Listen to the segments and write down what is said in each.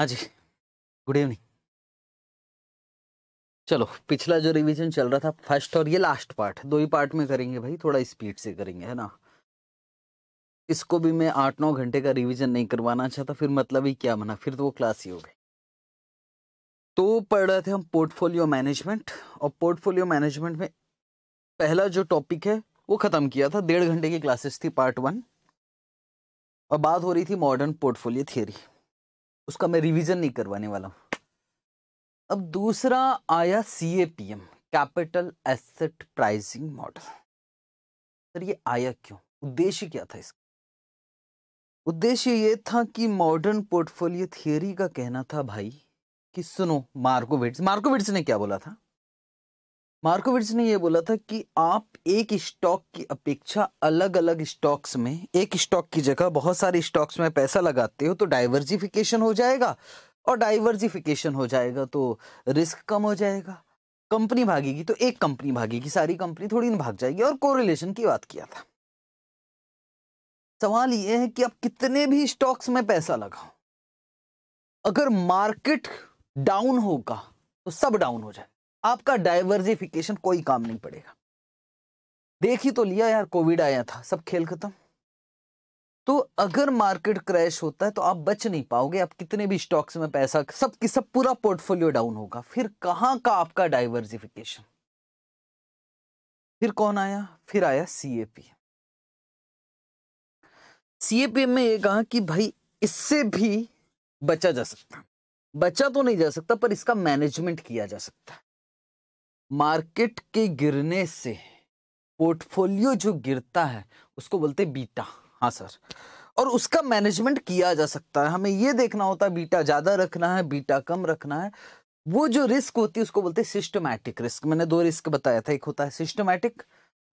हाँ जी good evening चलो पिछला जो रिवीजन चल रहा था फर्स्ट और ये लास्ट पार्ट दो ही पार्ट में करेंगे भाई थोड़ा स्पीड से करेंगे है ना इसको भी मैं आठ नौ घंटे का रिवीजन नहीं करवाना चाहता फिर मतलब ही क्या बना फिर तो वो क्लास ही हो गई तो पढ़ रहे थे हम पोर्टफोलियो मैनेजमेंट और पोर्टफोलियो मैनेजमेंट में पहला जो टॉपिक है वो ख़त्म किया था डेढ़ घंटे की क्लासेस थी पार्ट वन और बात हो रही थी मॉडर्न पोर्टफोलियो थियरी उसका मैं रिवीजन नहीं करवाने वाला हूं अब दूसरा आया C A P M capital asset pricing model sir ये आया क्यों उद्देश्य क्या था इसका उद्देश्य ये था कि मॉडर्न पोर्टफोलियो थियोरी का कहना था भाई कि सुनो मार्कोविट्स मार्कोविट्स ने क्या बोला था मार्कोविट्स ने यह बोला था कि आप एक स्टॉक की अपेक्षा अलग अलग स्टॉक्स में एक स्टॉक की जगह बहुत सारे स्टॉक्स में पैसा लगाते हो तो डाइवर्जिफिकेशन हो जाएगा और डाइवर्जिफिकेशन हो जाएगा तो रिस्क कम हो जाएगा कंपनी भागेगी तो एक कंपनी भागेगी सारी कंपनी थोड़ी ना भाग जाएगी और कोरिलेशन की बात किया था सवाल ये है कि आप कितने भी स्टॉक्स में पैसा लगाओ अगर मार्केट डाउन होगा तो सब डाउन हो जाए आपका डाइवर्सिफिकेशन कोई काम नहीं पड़ेगा देख ही तो लिया यार कोविड आया था सब खेल खत्म तो अगर मार्केट क्रैश होता है तो आप बच नहीं पाओगे आप कितने भी स्टॉक्स में पैसा सब की सब पूरा पोर्टफोलियो डाउन होगा फिर कहां का आपका डाइवर्सिफिकेशन फिर कौन आया फिर आया सीएपी सीएपी में ये कहा कि भाई इससे भी बचा जा सकता बचा तो नहीं जा सकता पर इसका मैनेजमेंट किया जा सकता मार्केट के गिरने से पोर्टफोलियो जो गिरता है उसको बोलते हैं बीटा हाँ सर और उसका मैनेजमेंट किया जा सकता है हमें ये देखना होता है बीटा ज़्यादा रखना है बीटा कम रखना है वो जो रिस्क होती है उसको बोलते हैं सिस्टमैटिक रिस्क मैंने दो रिस्क बताया था एक होता है सिस्टमैटिक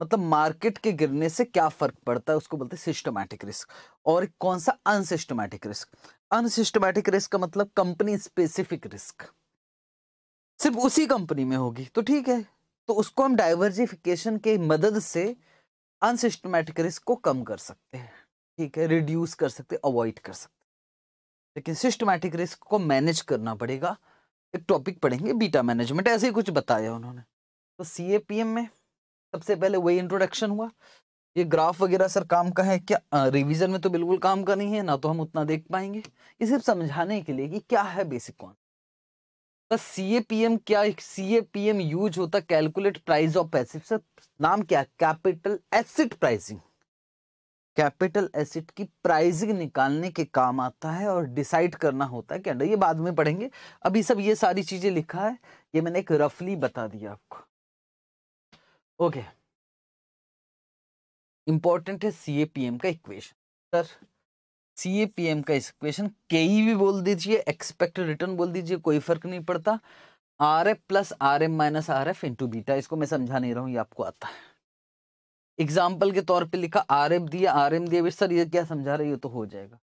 मतलब मार्केट के गिरने से क्या फर्क पड़ता है उसको बोलते हैं सिस्टमैटिक रिस्क और कौन सा अनसिस्टमैटिक रिस्क अनसिस्टमैटिक रिस्क का मतलब कंपनी स्पेसिफिक रिस्क सिर्फ उसी कंपनी में होगी तो ठीक है तो उसको हम डाइवर्जिफिकेशन के मदद से अनसिस्टमेटिक रिस्क को कम कर सकते हैं ठीक है रिड्यूस कर सकते अवॉइड कर सकते लेकिन सिस्टमैटिक रिस्क को मैनेज करना पड़ेगा एक टॉपिक पढ़ेंगे बीटा मैनेजमेंट ऐसे ही कुछ बताया उन्होंने तो सी में सबसे पहले वही इंट्रोडक्शन हुआ ये ग्राफ वगैरह सर काम का है क्या रिवीजन में तो बिल्कुल काम का नहीं है ना तो हम उतना देख पाएंगे ये सिर्फ समझाने के लिए कि क्या है basic concept sir C A P M क्या C A P M use होता calculate price of passive sir नाम क्या capital asset pricing capital asset की प्राइसिंग निकालने के काम आता है और डिसाइड करना होता है क्या ये बाद में पढ़ेंगे अभी सब ये सारी चीजें लिखा है ये मैंने एक रफली बता दिया आपको ओके इंपॉर्टेंट है सी ए पी एम का equation sir C A P M का क्वेश्चन के ई भी बोल दीजिए एक्सपेक्ट रिटर्न बोल दीजिए कोई फर्क नहीं पड़ता R F plus R M minus R F into beta इसको मैं समझा नहीं रहा हूँ ये आपको आता है एग्जाम्पल के तौर पे लिखा आर एफ दिया आर एम दिया सर ये क्या समझा रहे ये तो हो जाएगा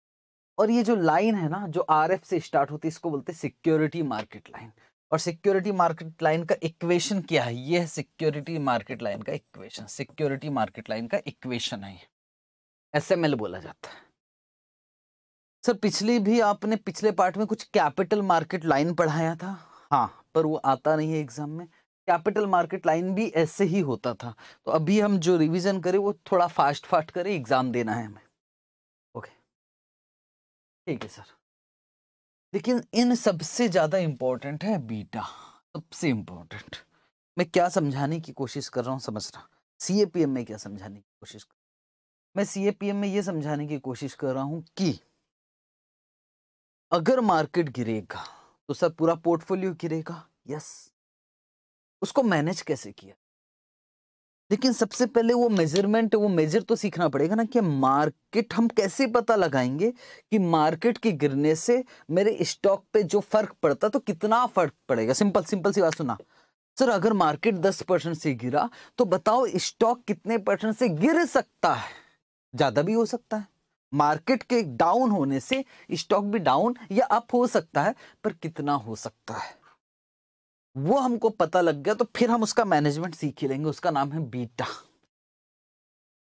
और ये जो लाइन है ना जो आर एफ से स्टार्ट होती है इसको बोलते हैं सिक्योरिटी मार्केट लाइन और सिक्योरिटी मार्केट लाइन का इक्वेशन क्या है ये है सिक्योरिटी मार्केट लाइन का इक्वेशन सिक्योरिटी मार्केट लाइन का इक्वेशन है एस एम एल बोला जाता है सर पिछली भी आपने पिछले पार्ट में कुछ कैपिटल मार्केट लाइन पढ़ाया था हाँ पर वो आता नहीं है एग्जाम में कैपिटल मार्केट लाइन भी ऐसे ही होता था तो अभी हम जो रिवीजन करें वो थोड़ा फास्ट फास्ट करें एग्जाम देना है हमें ओके ठीक है सर लेकिन इन सबसे ज़्यादा इम्पोर्टेंट है बीटा सबसे इम्पोर्टेंट मैं क्या समझाने की कोशिश कर रहा हूँ समझना सी में क्या समझाने की कोशिश कर मैं सी में ये समझाने की कोशिश कर रहा हूँ कि अगर मार्केट गिरेगा तो सर पूरा पोर्टफोलियो गिरेगा यस उसको मैनेज कैसे किया लेकिन सबसे पहले वो मेजरमेंट वो मेजर तो सीखना पड़ेगा ना कि मार्केट हम कैसे पता लगाएंगे कि मार्केट के गिरने से मेरे स्टॉक पे जो फर्क पड़ता तो कितना फर्क पड़ेगा सिंपल सिंपल सी बात सुना सर अगर मार्केट दस परसेंट से गिरा तो बताओ स्टॉक कितने परसेंट से गिर सकता है ज्यादा भी हो सकता है मार्केट के डाउन होने से स्टॉक भी डाउन या अप हो सकता है पर कितना हो सकता है वो हमको पता लग गया तो फिर हम उसका मैनेजमेंट सीख ही लेंगे उसका नाम है बीटा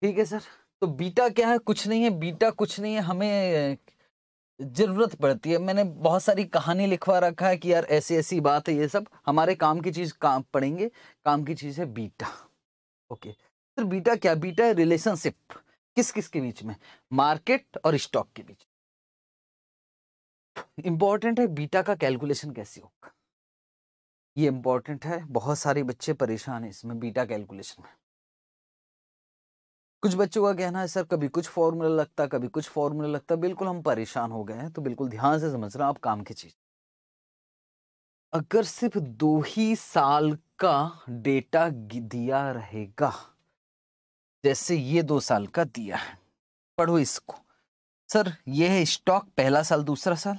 ठीक है सर तो बीटा क्या है कुछ नहीं है बीटा कुछ नहीं है हमें जरूरत पड़ती है मैंने बहुत सारी कहानी लिखवा रखा है कि यार ऐसी ऐसी बात है ये सब हमारे काम की चीज़ काम पड़ेंगे काम की चीज़ है बीटा ओके सर बीटा क्या बीटा है रिलेशनशिप किस किस के बीच में मार्केट और स्टॉक के बीच इंपॉर्टेंट है बीटा का कैलकुलेशन कैसे होगा ये इंपॉर्टेंट है बहुत सारे बच्चे परेशान हैं इसमें बीटा कैलकुलेशन में कुछ बच्चों का कहना है सर कभी कुछ फॉर्मूला लगता कभी कुछ फॉर्मूला लगता बिल्कुल हम परेशान हो गए हैं तो बिल्कुल ध्यान से समझ रहे आप काम की चीज अगर सिर्फ दो ही साल का डेटा दिया रहेगा जैसे ये दो साल का दिया है पढ़ो इसको सर ये है स्टॉक पहला साल दूसरा साल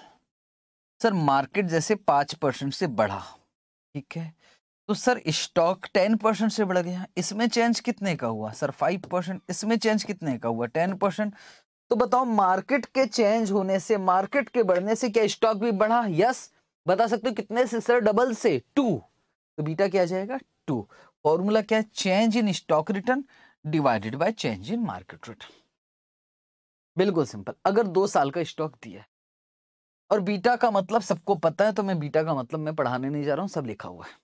सर मार्केट जैसे पाँच परसेंट से बढ़ा ठीक है तो सर स्टॉक टेन परसेंट से बढ़ गया इसमें चेंज कितने का हुआ सर फाइव परसेंट इसमें चेंज कितने का हुआ टेन परसेंट तो बताओ मार्केट के चेंज होने से मार्केट के बढ़ने से क्या स्टॉक भी बढ़ा यस बता सकते हो कितने से सर डबल से टू तो बीटा क्या जाएगा टू फॉर्मूला क्या है change in stock return divided by change in market rate बिल्कुल सिंपल अगर दो साल का स्टॉक दिया और बीटा का मतलब सबको पता है तो मैं बीटा का मतलब मैं पढ़ाने नहीं जा रहा हूं सब लिखा हुआ है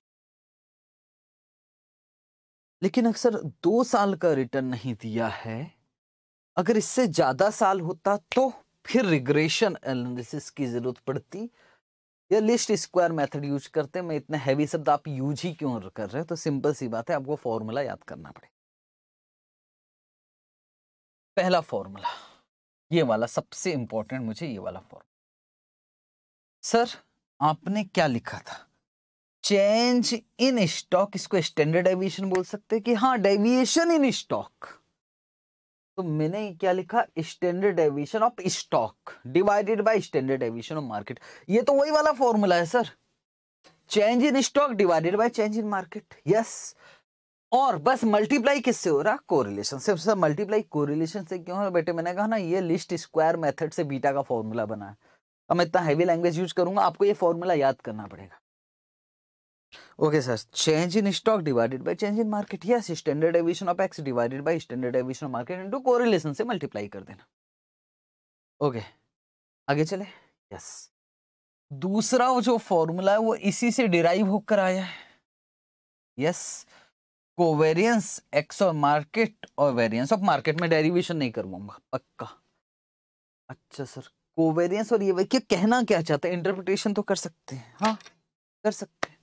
लेकिन अक्सर दो साल का रिटर्न नहीं दिया है अगर इससे ज्यादा साल होता तो फिर रिग्रेशन एनालिसिस की जरूरत पड़ती या लिस्ट स्क्वायर मेथड यूज करते मैं इतना हैवी शब्द आप यूज ही क्यों कर रहे हो तो सिंपल सी बात है आपको फॉर्मूला याद करना पड़ेगा पहला फॉर्मूला ये वाला सबसे इंपॉर्टेंट मुझे ये वाला फॉर्मूला सर आपने क्या लिखा था चेंज इन स्टॉक इसको स्टैंडर्ड डेविएशन बोल सकते हैं कि हाँ डेविएशन इन स्टॉक तो मैंने क्या लिखा standard deviation of stock divided by standard deviation of market ये तो वही वाला फॉर्मूला है sir change in stock divided by change in market yes और बस मल्टीप्लाई किससे हो रहा कोरिलेशन से सब मल्टीप्लाई कोरिलेशन से क्यों है बेटे मैंने कहा ना ये लिस्ट स्क्वायर मेथड से बीटा का फॉर्मूला बना है अब मैं इतना हैवी लैंग्वेज यूज करूंगा आपको ये फॉर्मूला याद करना पड़ेगा okay sir change in stock divided by change in market yes standard aviation of X divided by standard aviation of market into correlation से मल्टीप्लाई कर देना ओके okay. आगे चले यस yes. दूसरा जो फॉर्मूला है वो इसी से डिराइव होकर आया है यस yes. कोवेरियंस एक्स और मार्केट और वेरियंस ऑफ मार्केट में डेरिवेशन नहीं करवाऊंगा पक्का अच्छा सर कोवेरियंस और ये क्या कहना क्या चाहते हैं इंटरप्रिटेशन तो कर सकते हैं हाँ कर सकते हैं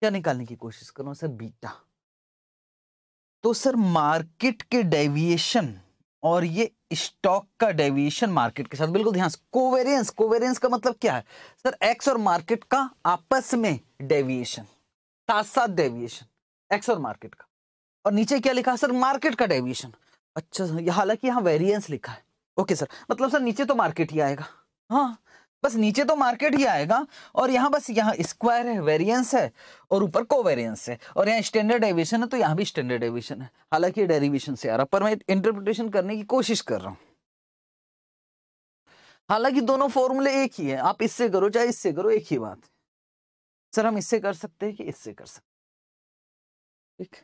क्या निकालने की कोशिश करूँ सर बीटा तो सर मार्केट के डेविएशन और ये स्टॉक का डेविएशन मार्केट के साथ बिल्कुल ध्यान कोवेरियंस कोवेरियंस का मतलब क्या है सर एक्स और मार्केट का आपस में डेविएशन साथ साथ डेविएशन एक्स और मार्केट का और नीचे क्या लिखा सर मार्केट का डेविएशन अच्छा सर हालांकि यहाँ वेरियंस लिखा है ओके सर मतलब सर नीचे तो मार्केट ही आएगा हाँ बस नीचे तो मार्केट ही आएगा और यहाँ बस यहाँ स्क्वायर है वेरिएंस है और ऊपर को वेरियंस है और यहाँ स्टैंडर्ड एविएशन है तो यहाँ भी स्टैंडर्ड एविएशन है हालांकि डेरिवेशन से आ रहा पर मैं इंटरप्रिटेशन करने की कोशिश कर रहा हूँ हालांकि दोनों फॉर्मूले एक ही है आप इससे करो चाहे इससे करो एक ही बात है सर हम इससे कर सकते हैं कि इससे कर सकते ठीक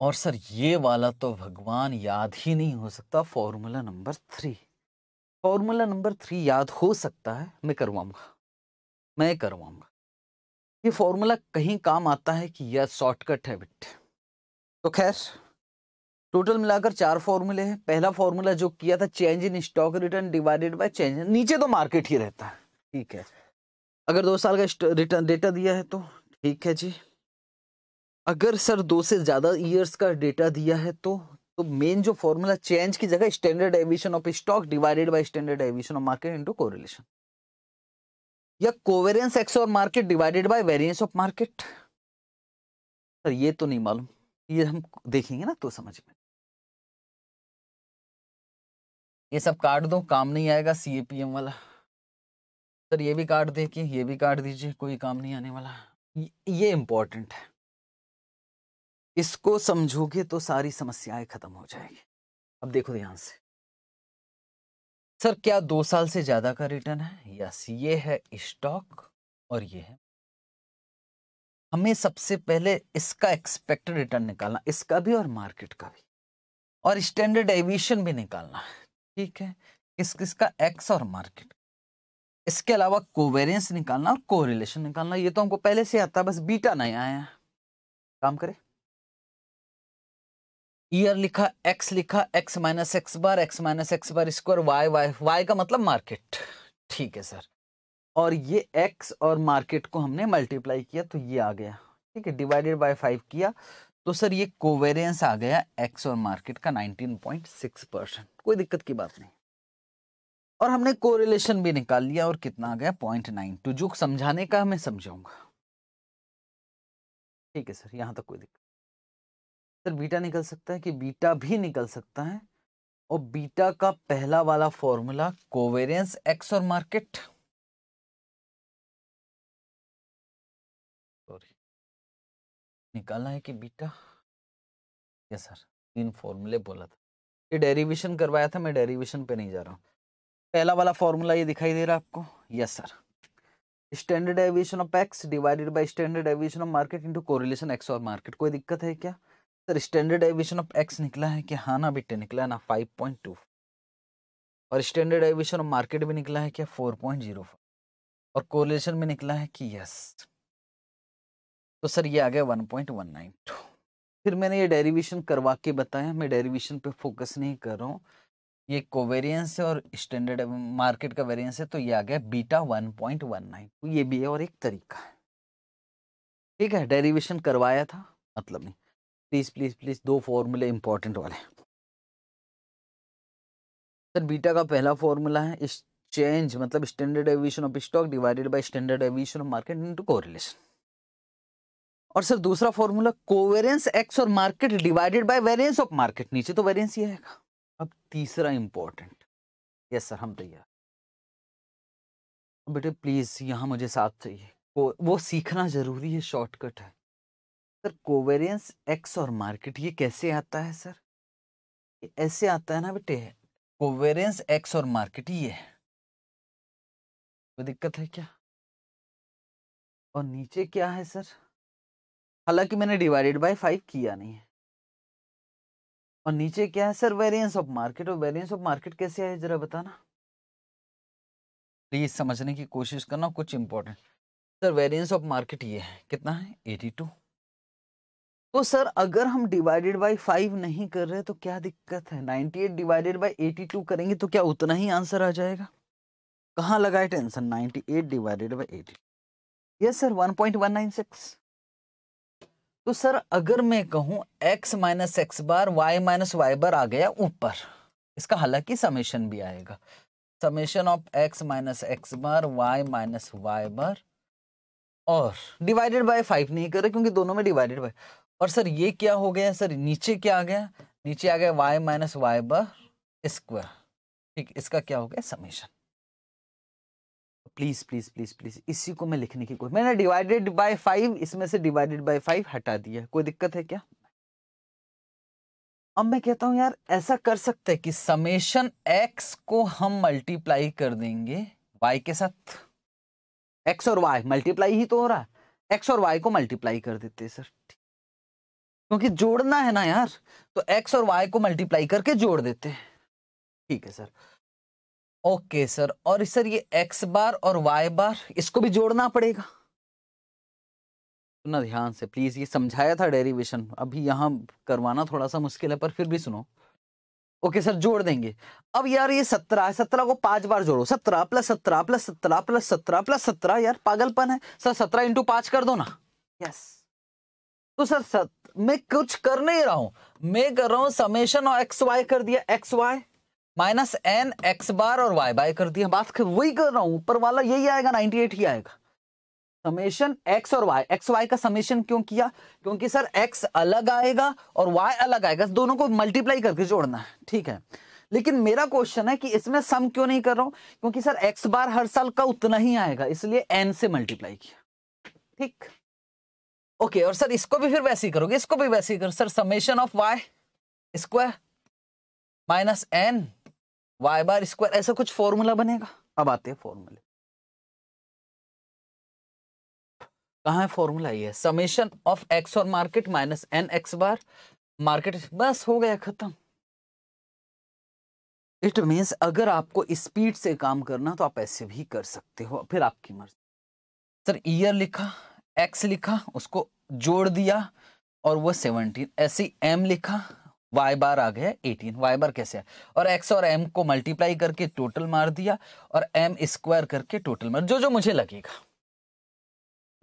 और सर ये वाला तो भगवान याद ही नहीं हो सकता formula number three formula number three याद हो सकता है मैं करवाऊंगा मैं करवाऊंगा ये फॉर्मूला कहीं काम आता है कि यह शॉर्टकट है बिट तो खैर टोटल मिलाकर चार फॉर्मूले हैं पहला फॉर्मूला जो किया था change in stock return divided by change नीचे तो मार्केट ही रहता है ठीक है अगर दो साल का रिटर्न डेटा दिया है तो ठीक है जी अगर सर दो से ज़्यादा ईयर्स का डेटा दिया है तो तो मेन जो फॉर्मूला चेंज की जगह standard evasion of stock divided by standard evasion of market into correlation या कोवेरियंस एक्स और market divided by variance of market sir ये तो नहीं मालूम ये हम देखेंगे ना तो समझ में ये सब काट दो काम नहीं आएगा सी वाला सर ये भी काट देखिए ये भी काट दीजिए कोई काम नहीं आने वाला ये, ये इम्पोर्टेंट है इसको समझोगे तो सारी समस्याएं खत्म हो जाएगी अब देखो ध्यान से सर क्या दो साल से ज्यादा का रिटर्न है यस ये है स्टॉक और ये है हमें सबसे पहले इसका एक्सपेक्टेड रिटर्न निकालना इसका भी और मार्केट का भी और स्टैंडर्ड एविएशन भी निकालना है ठीक है इस किसका एक्स और मार्केट इसके अलावा कोवेरियंस निकालना और कोरिलेशन निकालना ये तो हमको पहले से आता बस बीटा नहीं आया काम करे ईयर लिखा एक्स लिखा X minus x bar X minus x bar square Y Y Y का मतलब मार्केट ठीक है सर और ये एक्स और मार्केट को हमने मल्टीप्लाई किया तो ये आ गया ठीक है डिवाइडेड बाय फाइव किया तो सर ये कोवेरियंस आ गया एक्स और मार्केट का सिक्स परसेंट कोई दिक्कत की बात नहीं और हमने कोरिलेशन भी निकाल लिया और कितना आ गया पॉइंट नाइन टू जो समझाने का मैं समझाऊंगा ठीक है सर यहां तक कोई दिक्कत आंसर बीटा निकल सकता है कि बीटा भी निकल सकता है और बीटा का पहला वाला फॉर्मूला कोवेरियंस एक्स और मार्केट सॉरी निकालना है कि बीटा यस सर तीन फॉर्मूले बोला था ये डेरिवेशन करवाया था मैं डेरिवेशन पे नहीं जा रहा हूँ पहला वाला फॉर्मूला ये दिखाई दे रहा है आपको yes sir standard aviation of X divided by standard aviation of market into correlation x और मार्केट कोई दिक्कत है क्या sir standard evasion of X निकला है कि हाँ ना बेटे निकला है ना फाइव पॉइंट टू और स्टैंडर्ड एविशन ऑफ मार्केट भी निकला है क्या फोर पॉइंट जीरो और कोरिलेशन में निकला है कि यस तो सर ये आ गया one point one nine two फिर मैंने ये डेरिवेशन करवा के बताया मैं डेरिवेशन पे फोकस नहीं कर रहा हूँ ये कोवेरियंस है और स्टैंडर्ड मार्केट का वेरियंस है तो ये आ गया beta one point one nine two ये भी है और एक तरीका है ठीक है डेरिवेशन करवाया था मतलब नहीं प्लीज़ प्लीज़ प्लीज़ दो फॉर्मूले इंपॉर्टेंट वाले सर बीटा का पहला फॉर्मूला है चेंज मतलब standard aviation of stock divided by standard aviation of market into correlation और सर दूसरा फॉर्मूला कोवेरियंस एक्स और market divided by variance of market नीचे तो वेरियंस ही आएगा अब तीसरा इंपॉर्टेंट यस सर हम तैयार बेटे प्लीज यहाँ मुझे साथ चाहिए वो सीखना जरूरी है शॉर्टकट है सर कोवेरियंस एक्स और मार्केट ये कैसे आता है सर ये ऐसे आता है ना बेटे कोवेरियंस एक्स और मार्केट ये है कोई दिक्कत है क्या और नीचे क्या है सर हालांकि मैंने डिवाइडेड बाय फाइव किया नहीं है और नीचे क्या है सर वेरिएंस ऑफ मार्केट और वेरिएंस ऑफ मार्केट कैसे आए जरा बताना प्लीज समझने की कोशिश करना कुछ important sir variance of market ये है कितना है एटी टू तो सर अगर हम डिवाइडेड बाय फाइव नहीं कर रहे तो क्या दिक्कत है ninety eight divided by eighty two करेंगे तो क्या उतना ही आंसर आ जाएगा कहाँ लगाए tension ninety eight divided by eighty yes sir one point one nine six तो सर अगर मैं कहूँ x minus x bar y minus y bar आ गया ऊपर इसका हालांकि समेशन भी आएगा summation of x minus x bar y minus y bar और डिवाइडेड बाय फाइव नहीं करे क्योंकि दोनों में डिवाइडेड बाय और सर ये क्या हो गया सर नीचे क्या आ गया नीचे आ गया y minus y bar square ठीक इसका क्या हो गया summation please please please please इसी को मैं लिखने की कोशिश मैंने डिवाइडेड बाय फाइव इसमें से डिवाइडेड बाय फाइव हटा दिया कोई दिक्कत है क्या अब मैं कहता हूं यार ऐसा कर सकते हैं कि समेशन एक्स को हम मल्टीप्लाई कर देंगे वाई के साथ एक्स और वाई मल्टीप्लाई ही तो हो रहा है एक्स और वाई को मल्टीप्लाई कर देते हैं सर क्योंकि जोड़ना है ना यार तो एक्स और वाई को मल्टीप्लाई करके जोड़ देते हैं ठीक है सर ओके सर और सर ये एक्स बार और वाई बार इसको भी जोड़ना पड़ेगा सुना ध्यान से प्लीज ये समझाया था डेरिवेशन अभी यहां करवाना थोड़ा सा मुश्किल है पर फिर भी सुनो ओके सर जोड़ देंगे अब यार ये सत्रह है सत्रह को पांच बार जोड़ो सत्रह प्लस सत्रह प्लस सत्रह प्लस सत्रह प्लस सत्रह यार पागलपन है सर सत्रह इंटू पांच कर दो ना यस तो सर सत मैं कुछ कर नहीं रहा हूं मैं कर रहा हूं समेशन और एक्स वाई कर दिया x y minus n x bar और वाई बाय कर दिया बात वही कर रहा हूं ऊपर वाला यही आएगा नाइनटी एट ही आएगा समेशन एक्स और वाई एक्स वाई का समेशन क्यों किया क्योंकि सर एक्स अलग आएगा और वाई अलग आएगा दोनों को मल्टीप्लाई करके जोड़ना है ठीक है लेकिन मेरा क्वेश्चन है कि इसमें सम क्यों नहीं कर रहा हूं क्योंकि सर एक्स बार हर साल का उतना ही आएगा इसलिए एन से मल्टीप्लाई किया ठीक ओके और सर इसको भी फिर वैसे ही करोगे इसको भी वैसे ही करो sir summation of Y square minus n y bar square ऐसा कुछ फॉर्मूला बनेगा अब आते हैं फॉर्मूले कहा है फॉर्मूला ये समेशन ऑफ एक्स और market minus n x bar market बस हो गया खत्म इट मीन्स अगर आपको स्पीड से काम करना तो आप ऐसे भी कर सकते हो फिर आपकी मर्जी सर ईयर लिखा एक्स लिखा उसको जोड़ दिया और वो सेवनटीन ऐसे एम लिखा y बार आ गया एटीन वाई बार कैसे है और x और m को मल्टीप्लाई करके टोटल मार दिया और एम स्क्वायर करके टोटल मार जो जो मुझे लगेगा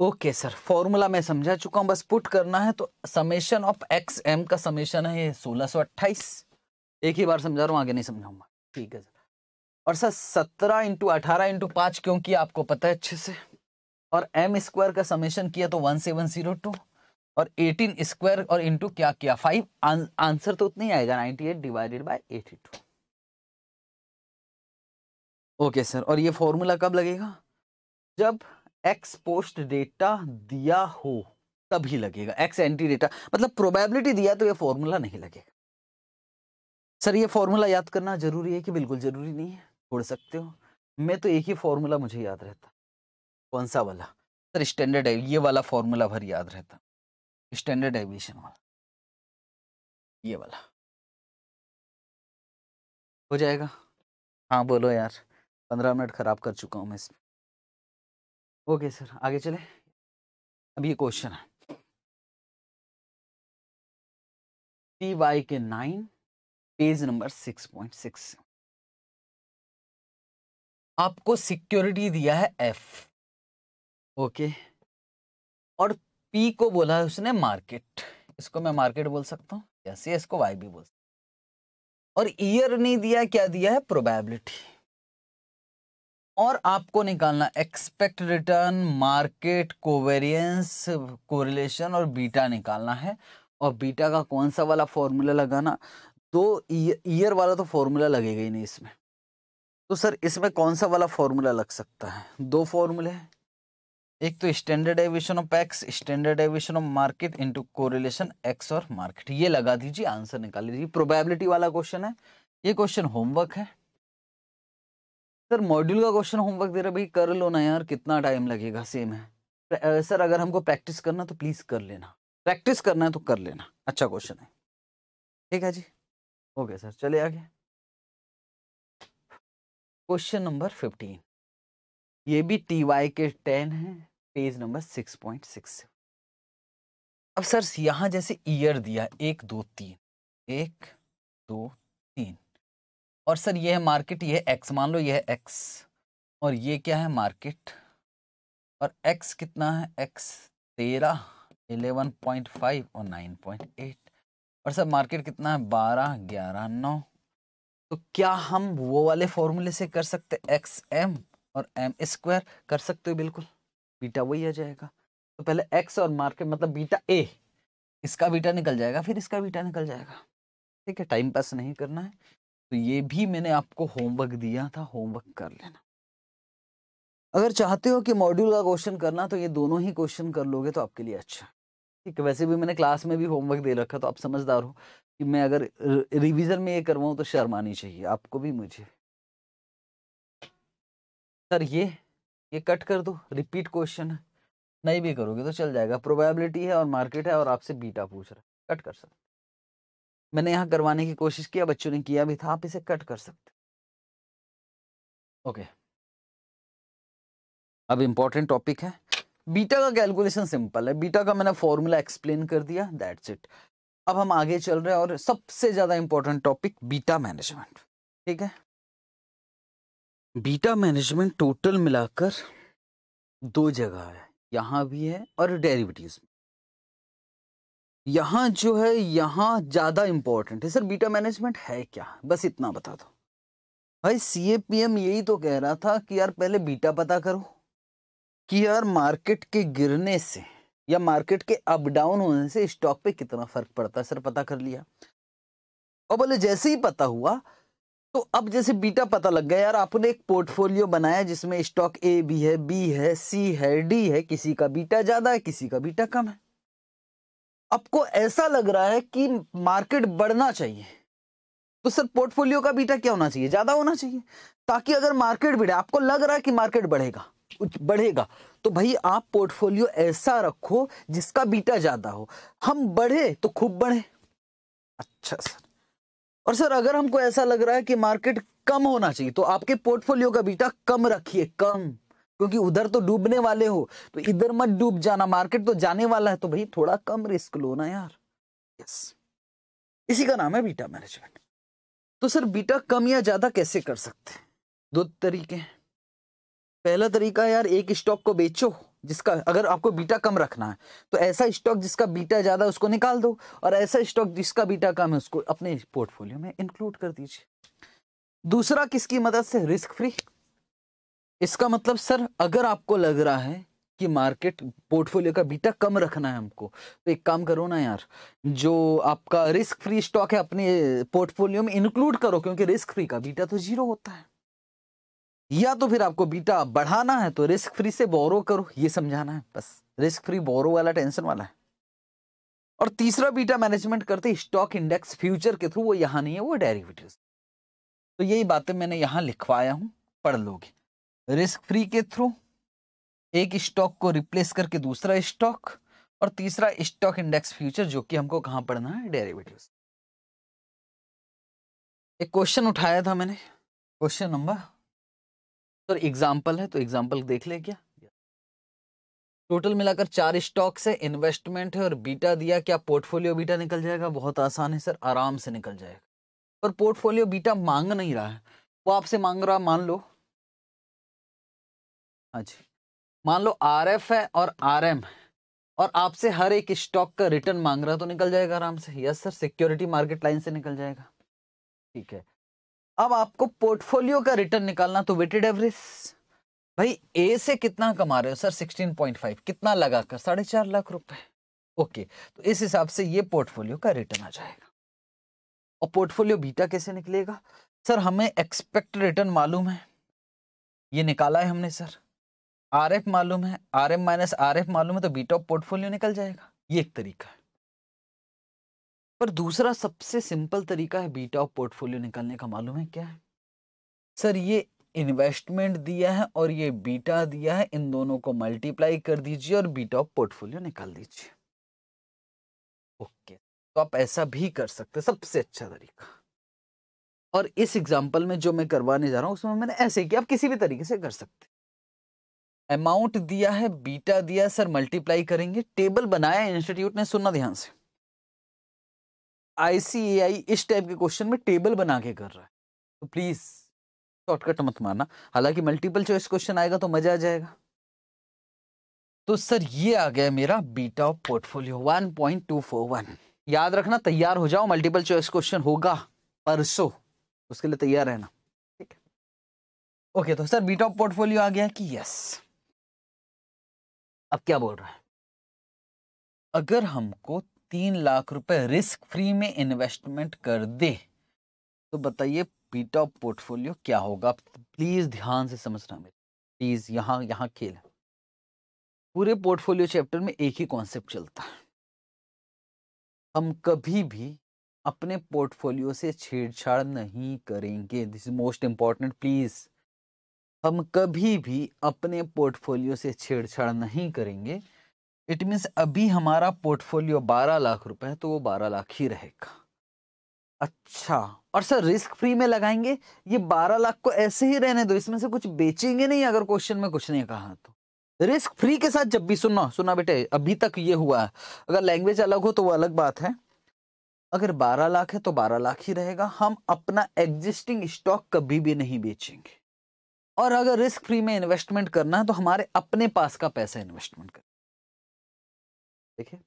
ओके सर फॉर्मूला मैं समझा चुका हूं बस पुट करना है तो समेशन ऑफ एक्स एम का समेशन है सोलह सौ एक ही बार समझा रहा हूँ आगे नहीं समझाऊंगा ठीक है सर और सर सत्रह इंटू अठारह इंटू पाँच क्योंकि आपको पता है अच्छे से और एम स्क्वायर का समेशन किया तो वन सेवन जीरो टू और एटीन स्क्वायर और इंटू क्या किया फाइव आंसर तो उतना ही आएगा ninety eight divided by eighty two okay sir और ये फॉर्मूला कब लगेगा जब एक्स पोस्ट डेटा दिया हो तभी लगेगा एक्स एंटी डेटा मतलब प्रोबेबिलिटी दिया तो ये फॉर्मूला नहीं लगेगा सर ये फॉर्मूला याद करना जरूरी है कि बिल्कुल जरूरी नहीं है छोड़ सकते हो मैं तो एक ही फॉर्मूला मुझे याद रहता कौन सा वाला सर स्टैंडर्ड ये वाला फॉर्मूला भर याद रहता स्टैंडर्ड एविएशन वाला ये वाला हो जाएगा हाँ बोलो यार पंद्रह मिनट ख़राब कर चुका हूँ मैं इसमें ओके सर आगे चले अब ये क्वेश्चन है T Y K nine page number six point six आपको सिक्योरिटी दिया है एफ ओके और पी को बोला है उसने मार्केट इसको मैं मार्केट बोल सकता हूँ यस इसको वाई भी बोल सकता और ईयर नहीं दिया क्या दिया है प्रोबेबिलिटी और आपको निकालना expect return market covariance correlation और बीटा निकालना है और बीटा का कौन सा वाला फॉर्मूला लगाना दो ईयर वाला तो फॉर्मूला लगेगा ही नहीं इसमें तो सर इसमें कौन सा वाला फॉर्मूला लग सकता है दो फॉर्मूले हैं एक तो standard aviation of x standard aviation of market into correlation x और मार्केट ये लगा दीजिए आंसर निकाल लीजिए प्रोबेबिलिटी वाला क्वेश्चन है ये क्वेश्चन होमवर्क है सर मॉड्यूल का क्वेश्चन होमवर्क दे रहे भाई कर लो ना यार कितना टाइम लगेगा सेम है सर अगर हमको प्रैक्टिस करना तो प्लीज कर लेना प्रैक्टिस करना है तो कर लेना अच्छा क्वेश्चन है ठीक है जी ओके सर चले आगे क्वेश्चन नंबर फिफ्टीन ये भी टी वाई के टेन है page number six point six अब सर यहाँ जैसे ईयर दिया एक दो तीन एक दो तीन और सर यह है मार्केट यह है एक्स मान लो यह है एक्स और ये क्या है मार्केट और एक्स कितना है एक्स तेरह एलेवन पॉइंट फाइव और नाइन पॉइंट एट और सर मार्केट कितना है बारह ग्यारह नौ तो क्या हम वो वाले फॉर्मूले से कर सकते एक्स एम और एम स्क्वायर कर सकते हो बिल्कुल बीटा वही आ जाएगा तो पहले एक्स और मार मतलब बीटा ए इसका बीटा निकल जाएगा फिर इसका बीटा निकल जाएगा ठीक है टाइम पास नहीं करना है तो ये भी मैंने आपको होमवर्क दिया था होमवर्क कर लेना अगर चाहते हो कि मॉड्यूल का क्वेश्चन करना तो ये दोनों ही क्वेश्चन कर लोगे तो आपके लिए अच्छा ठीक है वैसे भी मैंने क्लास में भी होमवर्क दे रखा तो आप समझदार हो कि मैं अगर रिविजन में ये करवाऊँ तो शर्म आनी चाहिए आपको भी मुझे सर ये ये कट कर दो रिपीट क्वेश्चन है नहीं भी करोगे तो चल जाएगा प्रोबेबिलिटी है और मार्केट है और आपसे बीटा पूछ रहा है कट कर सकते मैंने यहाँ करवाने की कोशिश किया बच्चों ने किया भी था आप इसे कट कर सकते ओके अब इम्पॉर्टेंट टॉपिक है बीटा का कैलकुलेशन सिंपल है बीटा का मैंने फॉर्मूला एक्सप्लेन कर दिया दैट्स इट अब हम आगे चल रहे हैं और सबसे ज़्यादा इम्पोर्टेंट टॉपिक बीटा मैनेजमेंट ठीक है बीटा मैनेजमेंट टोटल मिलाकर दो जगह है यहां भी है और डेरिवेटिव्स में यहाँ जो है यहां ज़्यादा इंपॉर्टेंट है सर बीटा मैनेजमेंट है क्या बस इतना बता दो भाई सी ए पी एम यही तो कह रहा था कि यार पहले बीटा पता करो कि यार मार्केट के गिरने से या मार्केट के अप डाउन होने से स्टॉक पे कितना फर्क पड़ता है सर पता कर लिया और बोले जैसे ही पता हुआ तो अब जैसे बीटा पता लग गया यार आपने एक पोर्टफोलियो बनाया जिसमें स्टॉक ए भी है बी है सी है डी है किसी का बीटा ज्यादा है किसी का बीटा कम है आपको ऐसा लग रहा है कि मार्केट बढ़ना चाहिए तो सर पोर्टफोलियो का बीटा क्या होना चाहिए ज्यादा होना चाहिए ताकि अगर मार्केट बढ़े आपको लग रहा है कि मार्केट बढ़ेगा बढ़ेगा तो भाई आप पोर्टफोलियो ऐसा रखो जिसका बीटा ज्यादा हो हम बढ़े तो खूब बढ़े अच्छा सर और सर अगर हमको ऐसा लग रहा है कि मार्केट कम होना चाहिए तो आपके पोर्टफोलियो का बीटा कम रखिए कम क्योंकि उधर तो डूबने वाले हो तो इधर मत डूब जाना मार्केट तो जाने वाला है तो भाई थोड़ा कम रिस्क लो ना यार यस इसी का नाम है बीटा मैनेजमेंट तो सर बीटा कम या ज्यादा कैसे कर सकते हैं दो तरीके हैं पहला तरीका यार एक स्टॉक को बेचो जिसका अगर आपको बीटा कम रखना है तो ऐसा स्टॉक जिसका बीटा ज़्यादा उसको निकाल दो और ऐसा स्टॉक जिसका बीटा कम है उसको अपने पोर्टफोलियो में इंक्लूड कर दीजिए दूसरा किसकी मदद से रिस्क फ्री इसका मतलब सर अगर आपको लग रहा है कि मार्केट पोर्टफोलियो का बीटा कम रखना है हमको तो एक काम करो ना यार जो आपका रिस्क फ्री स्टॉक है अपने पोर्टफोलियो में इंक्लूड करो क्योंकि रिस्क फ्री का बीटा तो जीरो होता है या तो फिर आपको बीटा बढ़ाना है तो रिस्क फ्री से बोरो करो ये समझाना है बस रिस्क फ्री बोरो वाला टेंशन वाला है और तीसरा बीटा मैनेजमेंट करते स्टॉक इंडेक्स फ्यूचर के थ्रू वो यहाँ नहीं है वो डेरिवेटिव तो यही बातें मैंने यहाँ लिखवाया हूँ पढ़ लोगे रिस्क फ्री के थ्रू एक स्टॉक को रिप्लेस करके दूसरा स्टॉक और तीसरा स्टॉक इंडेक्स फ्यूचर जो कि हमको कहाँ पढ़ना है डेरिवेटिव एक क्वेश्चन उठाया था मैंने क्वेश्चन नंबर सर एग्जाम्पल है तो एग्जाम्पल देख ले क्या टोटल मिलाकर चार स्टॉक्स है इन्वेस्टमेंट है और बीटा दिया क्या पोर्टफोलियो बीटा निकल जाएगा बहुत आसान है सर आराम से निकल जाएगा पर पोर्टफोलियो बीटा मांग नहीं रहा है वो आपसे मांग रहा मान लो अच्छा मान लो आर एफ है और आर एम और आपसे हर एक स्टॉक का रिटर्न मांग रहा है तो निकल जाएगा आराम से yes sir security market line से निकल जाएगा ठीक है अब आपको पोर्टफोलियो का रिटर्न निकालना तो वेटेड एवरेज भाई ए से कितना कमा रहे हो सर 16.5 कितना लगा कर साढ़े चार लाख रुपए ओके तो इस हिसाब से ये पोर्टफोलियो का रिटर्न आ जाएगा और पोर्टफोलियो बीटा कैसे निकलेगा सर हमें एक्सपेक्ट रिटर्न मालूम है ये निकाला है हमने सर आर एफ मालूम है R M minus R F मालूम है तो बीटा ऑफ पोर्टफोलियो निकल जाएगा ये एक तरीका है पर दूसरा सबसे सिंपल तरीका है बीटा ऑफ पोर्टफोलियो निकालने का मालूम है क्या है सर ये इन्वेस्टमेंट दिया है और ये बीटा दिया है इन दोनों को मल्टीप्लाई कर दीजिए और बीटा ऑफ पोर्टफोलियो निकाल दीजिए ओके तो आप ऐसा भी कर सकते सबसे अच्छा तरीका और इस एग्जाम्पल में जो मैं करवाने जा रहा हूँ उसमें मैंने ऐसे किया आप किसी भी तरीके से कर सकते अमाउंट दिया है बीटा दिया सर मल्टीप्लाई करेंगे टेबल बनाया इंस्टीट्यूट ने सुनना ध्यान से आईसीएआई इस टाइप के क्वेश्चन में टेबल बना के कर रहा है तो प्लीज शॉर्टकट मत मारना हालांकि मल्टीपल चॉइस क्वेश्चन आएगा तो मजा आ जाएगा तो सर ये आ गया मेरा बीटा ऑफ पोर्टफोलियो 1.241 याद रखना तैयार हो जाओ मल्टीपल चॉइस क्वेश्चन होगा परसों उसके लिए तैयार रहना ठीक है ओके तो सर बीटा ऑफ पोर्टफोलियो आ गया कि यस अब क्या बोल रहा है अगर हमको तीन लाख रुपए रिस्क फ्री में इन्वेस्टमेंट कर दे तो बताइए पीटा पोर्टफोलियो क्या होगा प्लीज ध्यान से समझना मेरे प्लीज यहाँ यहाँ खेल पूरे पोर्टफोलियो चैप्टर में एक ही कॉन्सेप्ट चलता है हम कभी भी अपने पोर्टफोलियो से छेड़छाड़ नहीं करेंगे this is most important please हम कभी भी अपने पोर्टफोलियो से छेड़छाड़ नहीं करेंगे इट मीन्स अभी हमारा पोर्टफोलियो बारह लाख रुपए है तो वो बारह लाख ही रहेगा अच्छा और सर रिस्क फ्री में लगाएंगे ये बारह लाख को ऐसे ही रहने दो इसमें से कुछ बेचेंगे नहीं अगर क्वेश्चन में कुछ नहीं कहा तो रिस्क फ्री के साथ जब भी सुनना सुना बेटे अभी तक ये हुआ है अगर लैंग्वेज अलग हो तो वो अलग बात है अगर बारह लाख है तो बारह लाख ही रहेगा हम अपना एग्जिस्टिंग स्टॉक कभी भी नहीं बेचेंगे और अगर रिस्क फ्री में इन्वेस्टमेंट करना है तो हमारे अपने पास का पैसा इन्वेस्टमेंट करें देखिए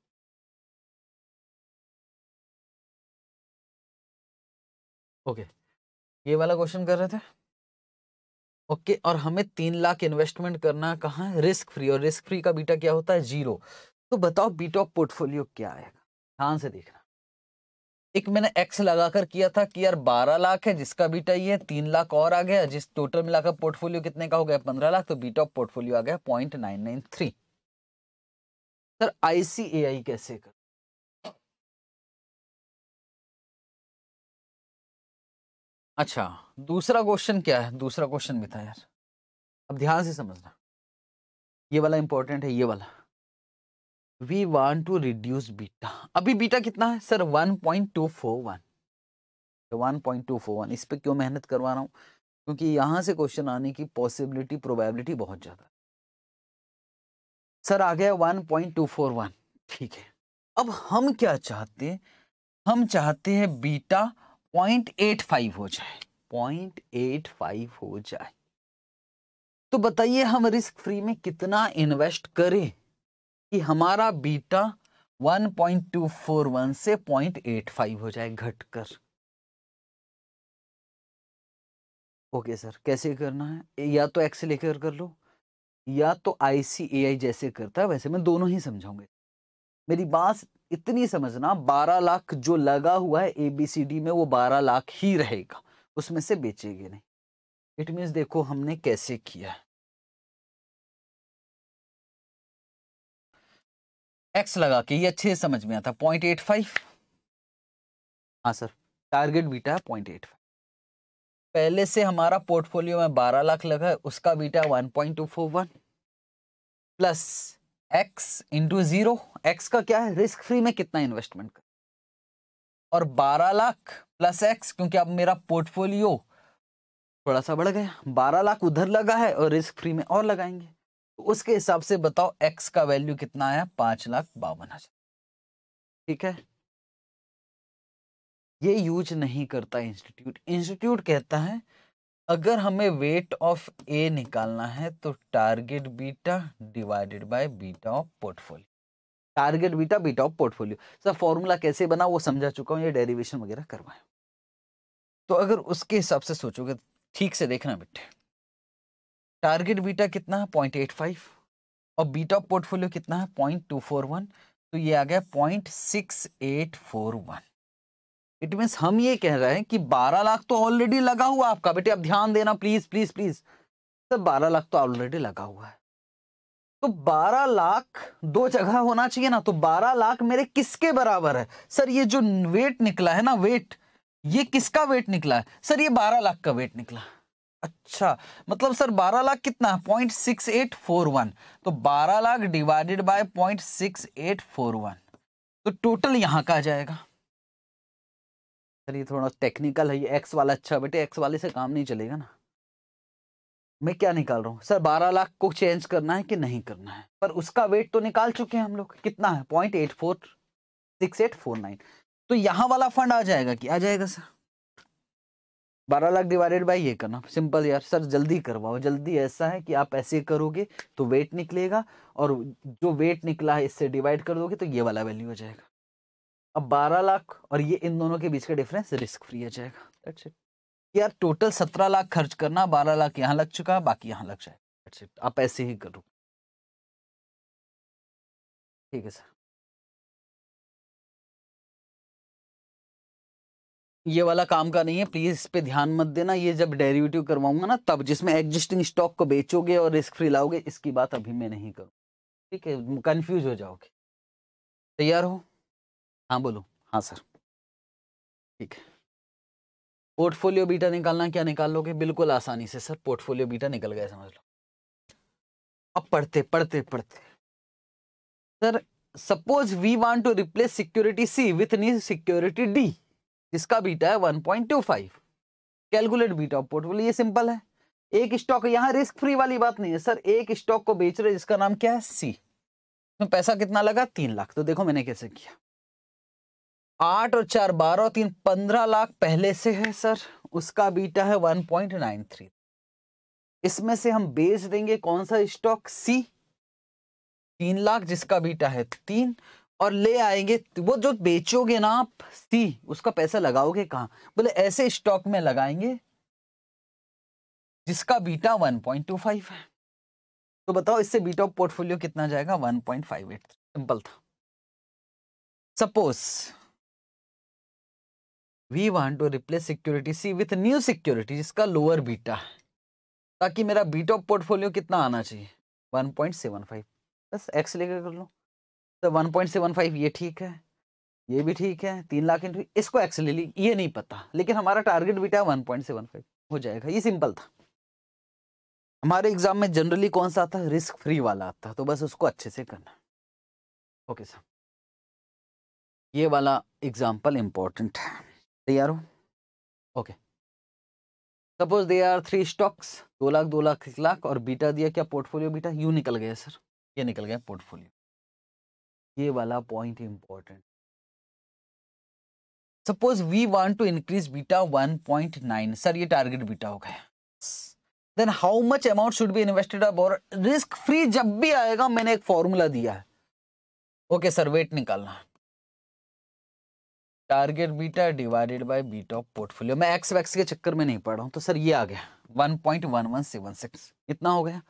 ओके ये वाला क्वेश्चन कर रहे थे ओके okay, और हमें तीन लाख इन्वेस्टमेंट करना कहाँ है रिस्क फ्री और रिस्क फ्री का बीटा क्या होता है जीरो तो बताओ बीटा पोर्टफोलियो क्या आएगा ध्यान से देखना एक मैंने एक्स लगाकर किया था कि यार बारह लाख है जिसका बीटा ये तीन लाख और आ गया जिस टोटल मिलाकर पोर्टफोलियो कितने का हो गया पंद्रह लाख तो बीटा पोर्टफोलियो आ गया point nine nine three sir ICAI कैसे कर अच्छा दूसरा क्वेश्चन क्या है दूसरा क्वेश्चन भी था यार अब ध्यान से समझना ये वाला इंपॉर्टेंट है ये वाला we want to reduce beta अभी बीटा कितना है सर 1.241 1.241 तो इस पे क्यों मेहनत करवा रहा हूँ क्योंकि यहां से क्वेश्चन आने की पॉसिबिलिटी प्रोबेबिलिटी बहुत ज़्यादा सर आ गया one point two four one ठीक है अब हम क्या चाहते हैं हम चाहते हैं बीटा पॉइंट एट फाइव हो जाए पॉइंट एट फाइव हो जाए तो बताइए हम रिस्क फ्री में कितना इन्वेस्ट करें कि हमारा बीटा 1.241 से 0.85 हो जाए घटकर ओके सर कैसे करना है या तो एक्स लेकर कर लो या तो आई सी ए आई जैसे करता है वैसे मैं दोनों ही समझाऊंगा मेरी बात इतनी समझना बारह लाख जो लगा हुआ है एबीसीडी में वो बारह लाख ही रहेगा उसमें से बेचेंगे नहीं इट मीन्स देखो हमने कैसे किया एक्स लगा के ये अच्छे समझ में आता पॉइंट एट फाइव हाँ सर टारगेट बीटा है पॉइंट एट फाइव पहले से हमारा पोर्टफोलियो में बारह लाख लगा है उसका beta one point two four one plus x into zero x का क्या है रिस्क फ्री में कितना इन्वेस्टमेंट कर और बारह लाख प्लस एक्स क्योंकि अब मेरा पोर्टफोलियो थोड़ा सा बढ़ गया बारह लाख उधर लगा है और रिस्क फ्री में और लगाएंगे तो उसके हिसाब से बताओ एक्स का वैल्यू कितना आया पांच लाख बावन हजार ठीक है ये यूज नहीं करता इंस्टीट्यूट इंस्टीट्यूट कहता है अगर हमें वेट ऑफ ए निकालना है तो target beta divided by beta of portfolio target beta beta of portfolio sir formula कैसे बना वो समझा चुका हूँ ये डेरिवेशन वगैरह करवाए तो अगर उसके हिसाब से सोचोगे ठीक से देखना बेटे टारगेट बीटा कितना है पॉइंट एट फाइव और बीटा पोर्टफोलियो कितना है पॉइंट टू फोर वन तो ये आ गया point six eight four one it means हम ये कह रहे हैं कि बारह लाख तो ऑलरेडी लगा हुआ आपका बेटे अब ध्यान देना प्लीज प्लीज प्लीज सर बारह लाख तो ऑलरेडी लगा हुआ है तो 12 लाख दो जगह होना चाहिए ना तो 12 लाख मेरे किसके बराबर है सर ये जो वेट निकला है ना वेट ये किसका वेट निकला है सर ये 12 लाख का वेट निकला अच्छा मतलब सर 12 लाख कितना है point six eight four one तो 12 lakh divided by point six eight four one तो टोटल यहां का आ जाएगा चलिए थोड़ा टेक्निकल है ये एक्स वाला अच्छा बेटे एक्स वाले से काम नहीं चलेगा ना मैं क्या निकाल रहा हूँ सर बारह लाख को चेंज करना है कि नहीं करना है पर उसका वेट तो निकाल चुके हैं हम लोग कितना है point eight four six eight four nine तो यहाँ वाला फंड आ जाएगा कि आ जाएगा सर बारह लाख डिवाइडेड बाई ये करना सिंपल यार सर जल्दी करवाओ जल्दी ऐसा है कि आप ऐसे करोगे तो वेट निकलेगा और जो वेट निकला है इससे डिवाइड कर दोगे तो ये वाला वैल्यू हो जाएगा अब बारह लाख और ये इन दोनों के बीच का डिफरेंस रिस्क फ्री आ जाएगा यार टोटल सत्रह लाख खर्च करना बारह लाख यहाँ लग चुका बाकी यहाँ लग जाएगा आप ऐसे ही करो ठीक है सर ये वाला काम का नहीं है प्लीज इस पर ध्यान मत देना ये जब डेरिवेटिव करवाऊंगा ना तब जिसमें एग्जिस्टिंग स्टॉक को बेचोगे और रिस्क फ्री लाओगे इसकी बात अभी मैं नहीं करूँ ठीक है कंफ्यूज हो जाओगे तैयार हो हाँ बोलो हाँ सर ठीक है पोर्टफोलियो बीटा निकालना क्या निकाल लोगे बिल्कुल आसानी से सर पोर्टफोलियो बीटा निकल गया समझ लो अब पढ़ते पढ़ते पढ़ते sir suppose we want to replace security C with new security D जिसका बीटा है one point two five calculate beta of portfolio ये सिंपल है एक स्टॉक यहाँ रिस्क फ्री वाली बात नहीं है सर एक स्टॉक को बेच रहे जिसका नाम क्या है सी तो पैसा कितना लगा तीन लाख तो देखो मैंने कैसे किया आठ और चार बारह और तीन पंद्रह लाख पहले से है सर उसका बीटा है वन पॉइंट नाइन थ्री इसमें से हम बेच देंगे कौन सा स्टॉक सी तीन लाख जिसका बीटा है तीन और ले आएंगे वो जो बेचोगे ना आप सी उसका पैसा लगाओगे कहा बोले ऐसे स्टॉक में लगाएंगे जिसका बीटा 1.25 है तो बताओ इससे बीटा पोर्टफोलियो कितना जाएगा 1.58 सिंपल था suppose we want to replace security C with new security जिसका लोअर बीटा है ताकि मेरा बीटा ऑफ पोर्टफोलियो कितना आना चाहिए 1.75 बस एक्स लेकर कर लो तो 1.75 ये ठीक है ये भी ठीक है तीन लाख इंट इसको एक्स ले ली ये नहीं पता लेकिन हमारा target beta one point seven five हो जाएगा ये सिंपल था हमारे एग्जाम में जनरली कौन सा आता है रिस्क फ्री वाला आता है तो बस उसको अच्छे से करना ओके सर ये वाला एग्जाम्पल इम्पोर्टेंट है तैयार हो okay suppose they are three stocks दो लाख दो लाख एक लाख और बीटा दिया क्या पोर्टफोलियो बीटा यू निकल गया सर ये निकल गया पोर्टफोलियो ये वाला point important suppose we want to increase beta 1.9 sir ये टारगेट बीटा हो गया then how much amount should be invested अब और रिस्क फ्री जब भी आएगा मैंने एक फॉर्मूला दिया है ओके सर वेट निकालना target beta divided by beta of portfolio मैं एक्स वैक्स के चक्कर में नहीं पढ़ रहा हूँ तो सर ये आ गया one point one one seven six इतना हो गया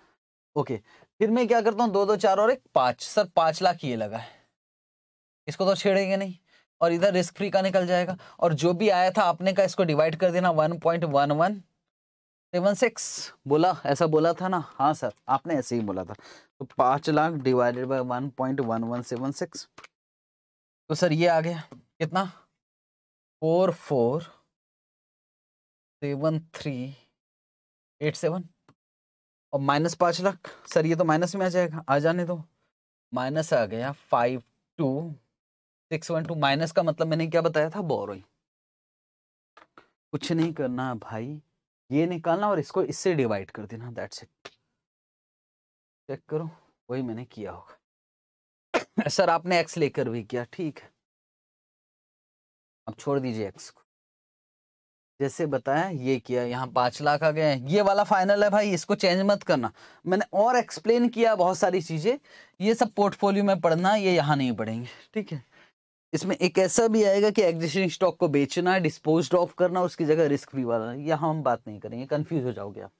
ओके फिर मैं क्या करता हूँ दो दो चार और एक पाँच सर पाँच लाख ये लगा है इसको तो छेड़ेंगे नहीं और इधर रिस्क फ्री का निकल जाएगा और जो भी आया था आपने का इसको डिवाइड कर देना one point one one seven six बोला ऐसा बोला था ना हाँ सर आपने ऐसे ही बोला था तो पाँच lakh divided by one point one one seven six तो सर ये आ गया कितना four four seven three eight seven और माइनस पाँच लाख सर ये तो माइनस में आ जाएगा आ जाने दो माइनस आ गया five two six one two minus का मतलब मैंने क्या बताया था बोरोइंग कुछ नहीं करना भाई ये निकालना और इसको इससे डिवाइड कर देना दैट्स इट चेक करो वही मैंने किया होगा सर आपने एक्स लेकर भी किया ठीक है अब छोड़ दीजिए एक्स को जैसे बताया ये किया यहाँ पाँच लाख आ गए ये वाला फाइनल है भाई इसको चेंज मत करना मैंने और एक्सप्लेन किया बहुत सारी चीज़ें ये सब पोर्टफोलियो में पढ़ना ये यहाँ नहीं पढ़ेंगे ठीक है इसमें एक ऐसा भी आएगा कि एग्जिस्टिंग स्टॉक को बेचना है डिस्पोज ऑफ करना उसकी जगह रिस्क भी वाला यहाँ हम बात नहीं करेंगे कन्फ्यूज हो जाओगे आप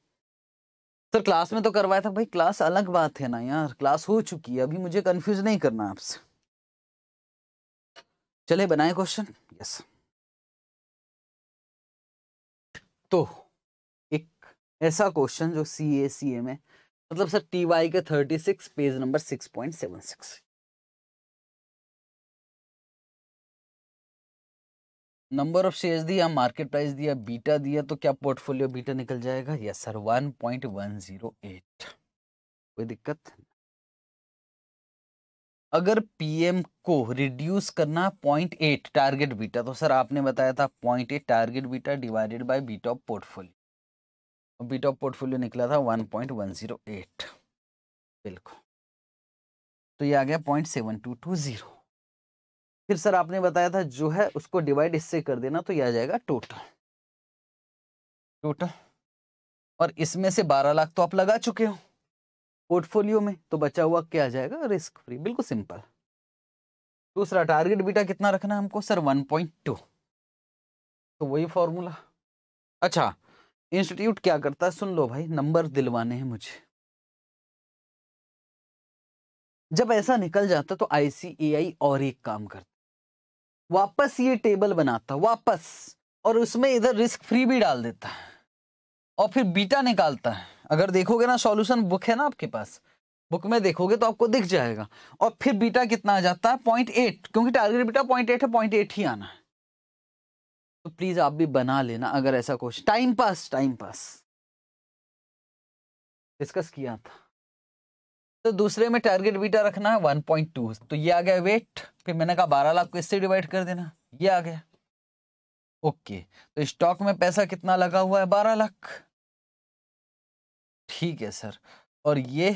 सर क्लास में तो करवाया था भाई क्लास अलग बात है ना यार क्लास हो चुकी है अभी मुझे कन्फ्यूज नहीं करना आपसे चले बनाए क्वेश्चन यस तो एक ऐसा क्वेश्चन जो सी ए सी ए में मतलब सर टी वाई के thirty six page number six point seven six number of shares दिया मार्केट प्राइस दिया बीटा दिया तो क्या पोर्टफोलियो बीटा निकल जाएगा yes sir one point one zero eight कोई दिक्कत अगर पीएम को रिड्यूस करना पॉइंट एट टारगेट बीटा तो सर आपने बताया था point eight target beta divided by beta of portfolio beta of portfolio निकला था one point one zero eight बिल्कुल तो ये आ गया point seven two two zero फिर सर आपने बताया था जो है उसको डिवाइड इससे कर देना तो यह आ जाएगा टोटल टोटल और इसमें से बारह लाख तो आप लगा चुके हो पोर्टफोलियो में तो बचा हुआ क्या आ जाएगा रिस्क फ्री बिल्कुल सिंपल दूसरा टारगेट बीटा कितना रखना है हमको सर 1.2 तो वही फॉर्मूला अच्छा इंस्टीट्यूट क्या करता है सुन लो भाई नंबर दिलवाने हैं मुझे जब ऐसा निकल जाता तो आईसीएआई और एक काम करता वापस ये टेबल बनाता वापस और उसमें इधर रिस्क फ्री भी डाल देता है और फिर बीटा निकालता है अगर देखोगे ना सॉल्यूशन बुक है ना आपके पास बुक में देखोगे तो आपको दिख जाएगा और फिर बीटा कितना आ जाता है पॉइंट एट क्योंकि टारगेट बीटा पॉइंट एट है पॉइंट एट ही आना है तो प्लीज आप भी बना लेना अगर ऐसा कुछ time pass time pass discuss किया था तो दूसरे में टारगेट बीटा रखना है टू तो ये आ गया वेट फिर मैंने कहा बारह लाख को इससे डिवाइड कर देना ये आ गया ओके तो स्टॉक में पैसा कितना लगा हुआ है बारह लाख ठीक है सर और ये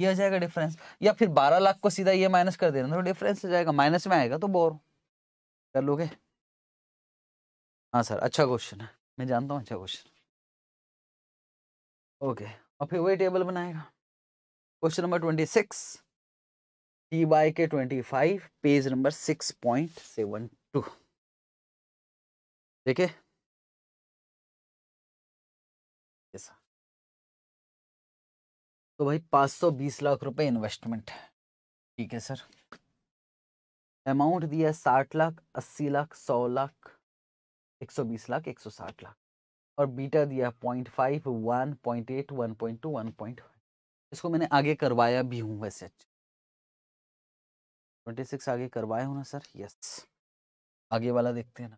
ये आ जाएगा डिफरेंस या फिर बारह लाख को सीधा ये माइनस कर देना तो डिफरेंस आ जाएगा माइनस में आएगा तो बोर कर लोगे हाँ सर अच्छा क्वेश्चन है मैं जानता हूँ अच्छा क्वेश्चन ओके और फिर वही टेबल बनाएगा question number twenty six T Y K twenty five page number six point seven two ठीक है तो भाई 520 लाख रुपए इन्वेस्टमेंट है ठीक है सर अमाउंट दिया साठ लाख अस्सी लाख सौ लाख एक सौ बीस लाख एक सौ साठ लाख और बीटा दिया point five one point eight one point two one point इसको मैंने आगे करवाया भी हूँ वैसे ट्वेंटी सिक्स आगे करवाया हूँ ना सर यस आगे वाला देखते हैं ना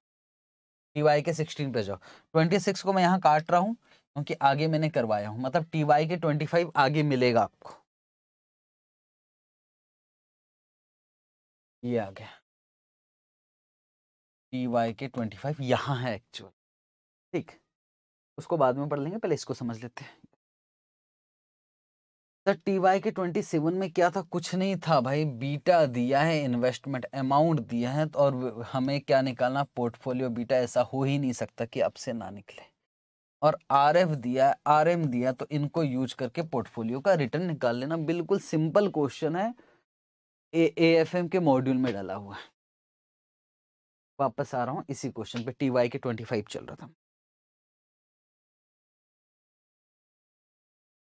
टी वाई के सिक्सटीन पे जाओ ट्वेंटी सिक्स को मैं यहाँ काट रहा हूँ क्योंकि आगे मैंने करवाया हूं मतलब T Y K twenty five आगे मिलेगा आपको ये आ गया T Y K twenty five यहाँ है एक्चुअल ठीक उसको बाद में पढ़ लेंगे पहले इसको समझ लेते हैं sir T Y K twenty seven में क्या था कुछ नहीं था भाई बीटा दिया है इन्वेस्टमेंट अमाउंट दिया है तो और हमें क्या निकालना पोर्टफोलियो बीटा ऐसा हो ही नहीं सकता कि अब से ना निकले और आर एफ दिया आर एम दिया तो इनको यूज करके पोर्टफोलियो का रिटर्न निकाल लेना बिल्कुल सिंपल क्वेश्चन है ए एफ एम के मॉड्यूल में डाला हुआ है वापस आ रहा हूँ इसी क्वेश्चन पे T Y K twenty five चल रहा था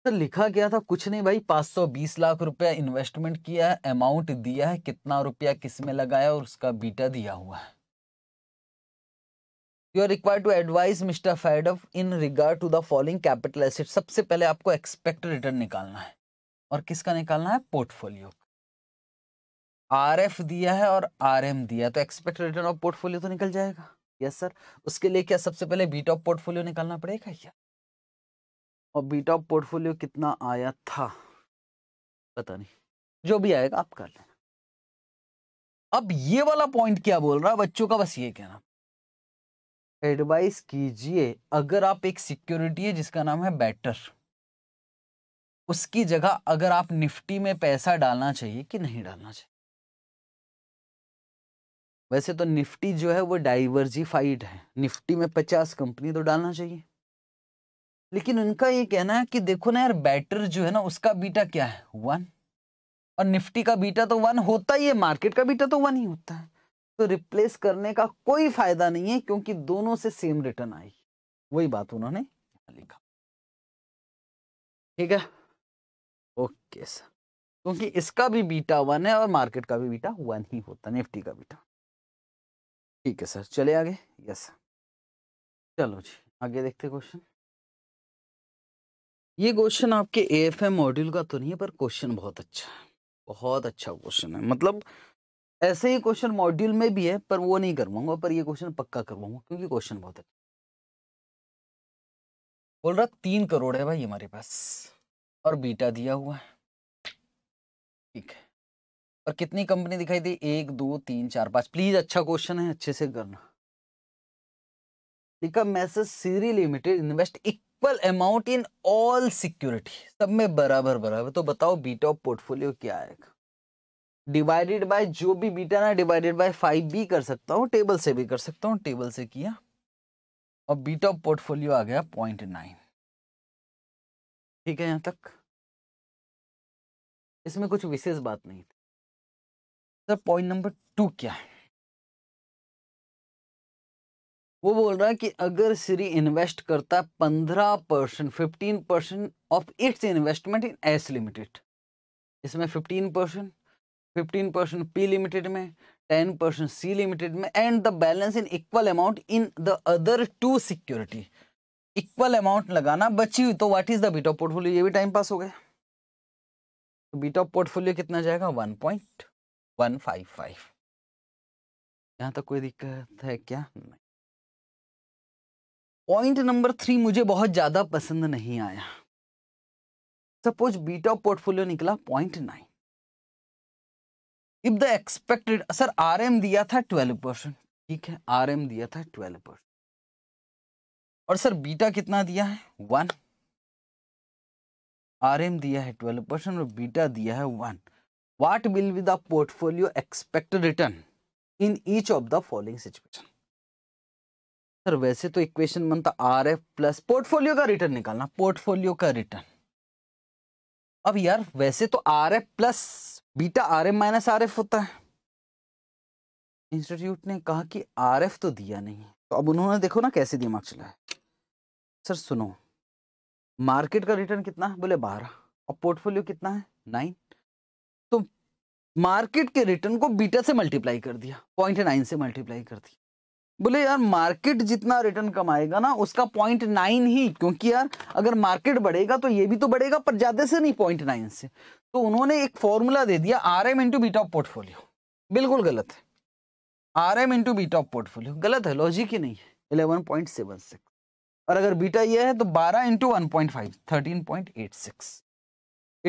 तो लिखा गया था कुछ नहीं भाई सौ बीस लाख रुपया इन्वेस्टमेंट किया है अमाउंट दिया है कितना रुपया किस में लगाया और उसका बीटा दिया हुआ है you are require to advise mister फैडफ in regard to the following capital asset सबसे पहले आपको एक्सपेक्ट रिटर्न निकालना है और किसका निकालना है पोर्टफोलियो आर एफ दिया है और आर एम दिया तो एक्सपेक्ट रिटर्न ऑफ पोर्टफोलियो तो निकल जाएगा यस सर उसके लिए क्या सबसे पहले बीट ऑफ पोर्टफोलियो निकालना पड़ेगा क्या और बीट ऑफ पोर्टफोलियो कितना आया था पता नहीं जो भी आएगा आप कर लेना अब ये वाला पॉइंट क्या बोल रहा है बच्चों का बस ये कहना एडवाइस कीजिए अगर आप एक सिक्योरिटी है जिसका नाम है बैटर उसकी जगह अगर आप निफ्टी में पैसा डालना चाहिए कि नहीं डालना चाहिए वैसे तो निफ्टी जो है वो डाइवर्जिफाइड है निफ्टी में पचास कंपनी तो डालना चाहिए लेकिन उनका ये कहना है कि देखो ना यार बैटर जो है ना उसका बीटा क्या है वन और निफ्टी का बीटा तो वन होता ही है मार्केट का बीटा तो वन ही होता है तो रिप्लेस करने का कोई फायदा नहीं है क्योंकि दोनों से सेम रिटर्न आई वही बात उन्होंने लिखा ठीक है ओके सर क्योंकि इसका भी बीटा वन है और मार्केट का भी बीटा वन ही होता है निफ्टी का बीटा ठीक है सर चले आगे यस चलो जी आगे देखते क्वेश्चन ये क्वेश्चन आपके ए एफ एम मॉड्यूल का तो नहीं है पर क्वेश्चन बहुत अच्छा है बहुत अच्छा क्वेश्चन है मतलब ऐसे ही क्वेश्चन मॉड्यूल में भी है पर वो नहीं करवाऊंगा पर ये क्वेश्चन पक्का करवाऊंगा क्योंकि क्वेश्चन बहुत है बोल रहा तीन करोड़ है भाई हमारे पास और बीटा दिया हुआ है ठीक है और कितनी कंपनी दिखाई दी एक दो तीन चार पांच प्लीज अच्छा क्वेश्चन है अच्छे से करना लिखा मैसेज सीरी limited invest equal amount in all security सब में बराबर बराबर तो बताओ बीटा पोर्टफोलियो क्या आएगा डिवाइडेड बाय जो भी बीटा ना डिवाइडेड बाय फाइव भी कर सकता हूँ टेबल से भी कर सकता हूँ टेबल से किया और बीटा ऑफ पोर्टफोलियो आ गया पॉइंट नाइन ठीक है यहाँ तक इसमें कुछ विशेष बात नहीं थी सर पॉइंट नंबर टू क्या है वो बोल रहा है कि अगर श्री इन्वेस्ट करता है पंद्रह percent fifteen percent of its investment in S limited इसमें fifteen percent fifteen percent P limited में टेन परसेंट सी लिमिटेड में and the balance in equal amount in the other two security equal amount लगाना बची हुई तो what is the beat of portfolio ये भी time pass हो गया तो बीट ऑफ पोर्टफोलियो कितना जाएगा one point one five five यहाँ तक कोई दिक्कत है क्या पॉइंट नंबर थ्री मुझे बहुत ज्यादा पसंद नहीं आया सपोज बीट ऑफ पोर्टफोलियो निकला point nine if the expected sir M दिया था ट्वेल्व परसेंट ठीक है एम दिया था ट्वेल्व परसेंट और सर बीटा कितना दिया है वन आरएम दिया है ट्वेल्व परसेंट और बीटा दिया है one what will be the portfolio expected return in each of the following situation sir वैसे तो इक्वेशन बनता आर एफ प्लस पोर्टफोलियो का रिटर्न निकालना पोर्टफोलियो का रिटर्न अब यार वैसे तो R F plus beta R M minus R F होता है इंस्टीट्यूट ने कहा कि आर एफ तो दिया नहीं तो अब उन्होंने देखो ना कैसे दिमाग चलाया सर सुनो मार्केट का रिटर्न कितना है बोले बारह और पोर्टफोलियो कितना है नाइन तो मार्केट के रिटर्न को बीटा से मल्टीप्लाई कर दिया पॉइंट नाइन से मल्टीप्लाई कर दिया बोले यार मार्केट जितना रिटर्न कमाएगा ना उसका पॉइंट नाइन ही क्योंकि यार अगर मार्केट बढ़ेगा तो ये भी तो बढ़ेगा पर ज्यादा से नहीं पॉइंट नाइन से तो उन्होंने एक फॉर्मूला दे दिया R M into beta portfolio बिल्कुल गलत है R M into beta portfolio गलत है लॉजिक ही नहीं है इलेवन पॉइंट सेवन सिक्स और अगर बीटा ये है तो बारह into one point five thirteen point eight six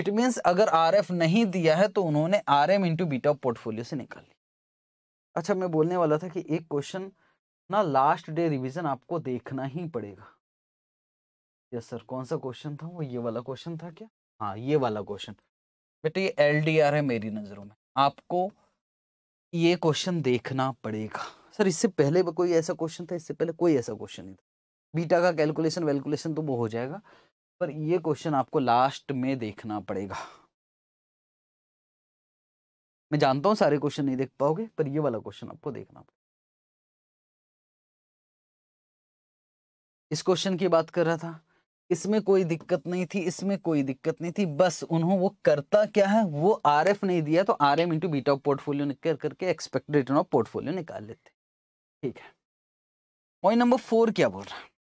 it means अगर आर एफ नहीं दिया है तो उन्होंने R M into beta portfolio से निकाल लिया अच्छा मैं बोलने वाला था कि एक क्वेश्चन ना लास्ट डे रिविजन आपको देखना ही पड़ेगा यस सर कौन सा क्वेश्चन था वो ये वाला क्वेश्चन था क्या हाँ ये वाला क्वेश्चन बेटा ये एलडीआर है मेरी नज़रों में आपको ये क्वेश्चन देखना पड़ेगा सर इससे पहले कोई ऐसा क्वेश्चन था इससे पहले कोई ऐसा क्वेश्चन नहीं था बीटा का कैलकुलेशन वैलकुलेशन तो वो हो जाएगा पर ये क्वेश्चन आपको लास्ट में देखना पड़ेगा मैं जानता हूँ सारे क्वेश्चन नहीं देख पाओगे पर ये वाला क्वेश्चन आपको देखना पड़ेगा इस क्वेश्चन की बात कर रहा था इसमें कोई दिक्कत नहीं थी इसमें कोई दिक्कत नहीं थी बस उन्होंने वो करता क्या है वो आर एफ नहीं दिया तो R M into beta portfolio निकल करके एक्सपेक्टेड रिटर्न ऑफ पोर्टफोलियो निकाल लेते ठीक है पॉइंट नंबर फोर क्या बोल रहा है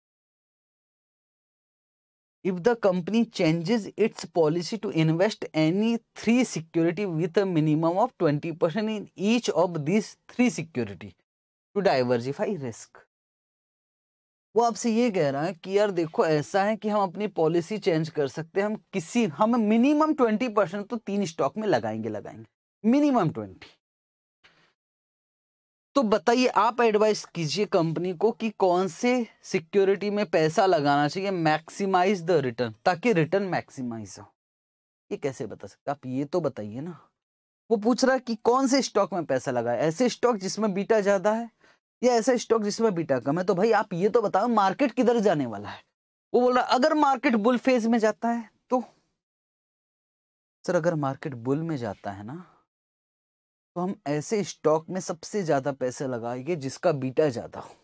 if the company changes its policy to invest any three security with a minimum of 20% in each of these three security to diversify वो आपसे ये कह रहा है कि यार देखो ऐसा है कि हम अपनी पॉलिसी चेंज कर सकते हैं हम किसी हम मिनिमम ट्वेंटी परसेंट तो तीन स्टॉक में लगाएंगे लगाएंगे मिनिमम ट्वेंटी तो बताइए आप एडवाइस कीजिए कंपनी को कि कौन से सिक्योरिटी में पैसा लगाना चाहिए मैक्सिमाइज द रिटर्न ताकि रिटर्न मैक्सिमाइज हो ये कैसे बता सकते आप ये तो बताइए ना वो पूछ रहा है कि कौन से स्टॉक में पैसा लगाए ऐसे स्टॉक जिसमें बीटा ज्यादा है या ऐसा स्टॉक जिसमें बीटा कम है तो भाई आप ये तो बताओ मार्केट किधर जाने वाला है वो बोल रहा अगर मार्केट बुल फेज में जाता है तो सर अगर मार्केट बुल में जाता है ना तो हम ऐसे स्टॉक में सबसे ज़्यादा पैसे लगाएंगे जिसका बीटा ज़्यादा हो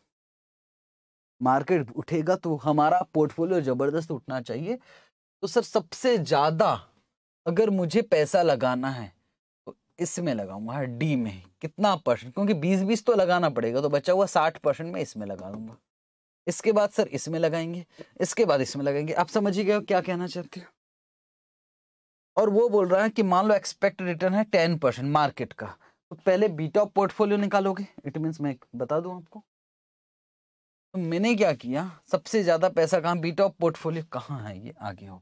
मार्केट उठेगा तो हमारा पोर्टफोलियो ज़बरदस्त उठना चाहिए तो सर सबसे ज़्यादा अगर मुझे पैसा लगाना है इसमें लगाऊंगा डी में कितना परसेंट क्योंकि बीस बीस तो लगाना पड़ेगा तो बचा हुआ साठ परसेंट मैं इसमें लगा दूंगा इसके बाद सर इसमें लगाएंगे इसके बाद इसमें लगाएंगे आप समझिए गए क्या कहना चाहते हो और वो बोल रहा है कि मान लो एक्सपेक्ट रिटर्न है टेन परसेंट मार्केट का तो पहले बीटा पोर्टफोलियो निकालोगे इट मीन्स मैं बता दू आपको तो मैंने क्या किया सबसे ज्यादा पैसा कहाँ बीटा पोर्टफोलियो कहाँ है ये आगे हो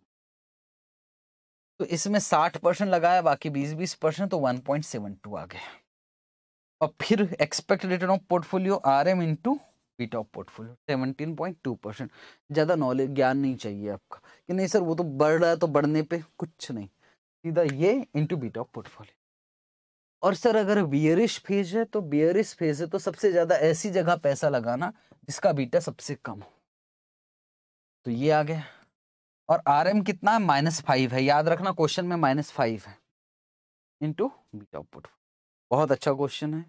तो इसमें साठ परसेंट लगाया बाकी बीस बीस परसेंट तो वन पॉइंट सेवन टू आ गया और फिर expected return of portfolio R M into beat of portfolio seventeen point two percent ज़्यादा नॉलेज ज्ञान नहीं चाहिए आपका कि नहीं सर वो तो बढ़ रहा है तो बढ़ने पे कुछ नहीं सीधा ये इंटू बीट ऑफ पोर्टफोलियो और सर अगर बियरिश फेज है तो बियरिश फेज है तो सबसे ज़्यादा ऐसी जगह पैसा लगाना जिसका बीटा सबसे कम हो तो ये आ गया और आर एम कितना है माइनस फाइव है याद रखना क्वेश्चन में माइनस फाइव है टू बीटा आउटपुट बहुत अच्छा क्वेश्चन है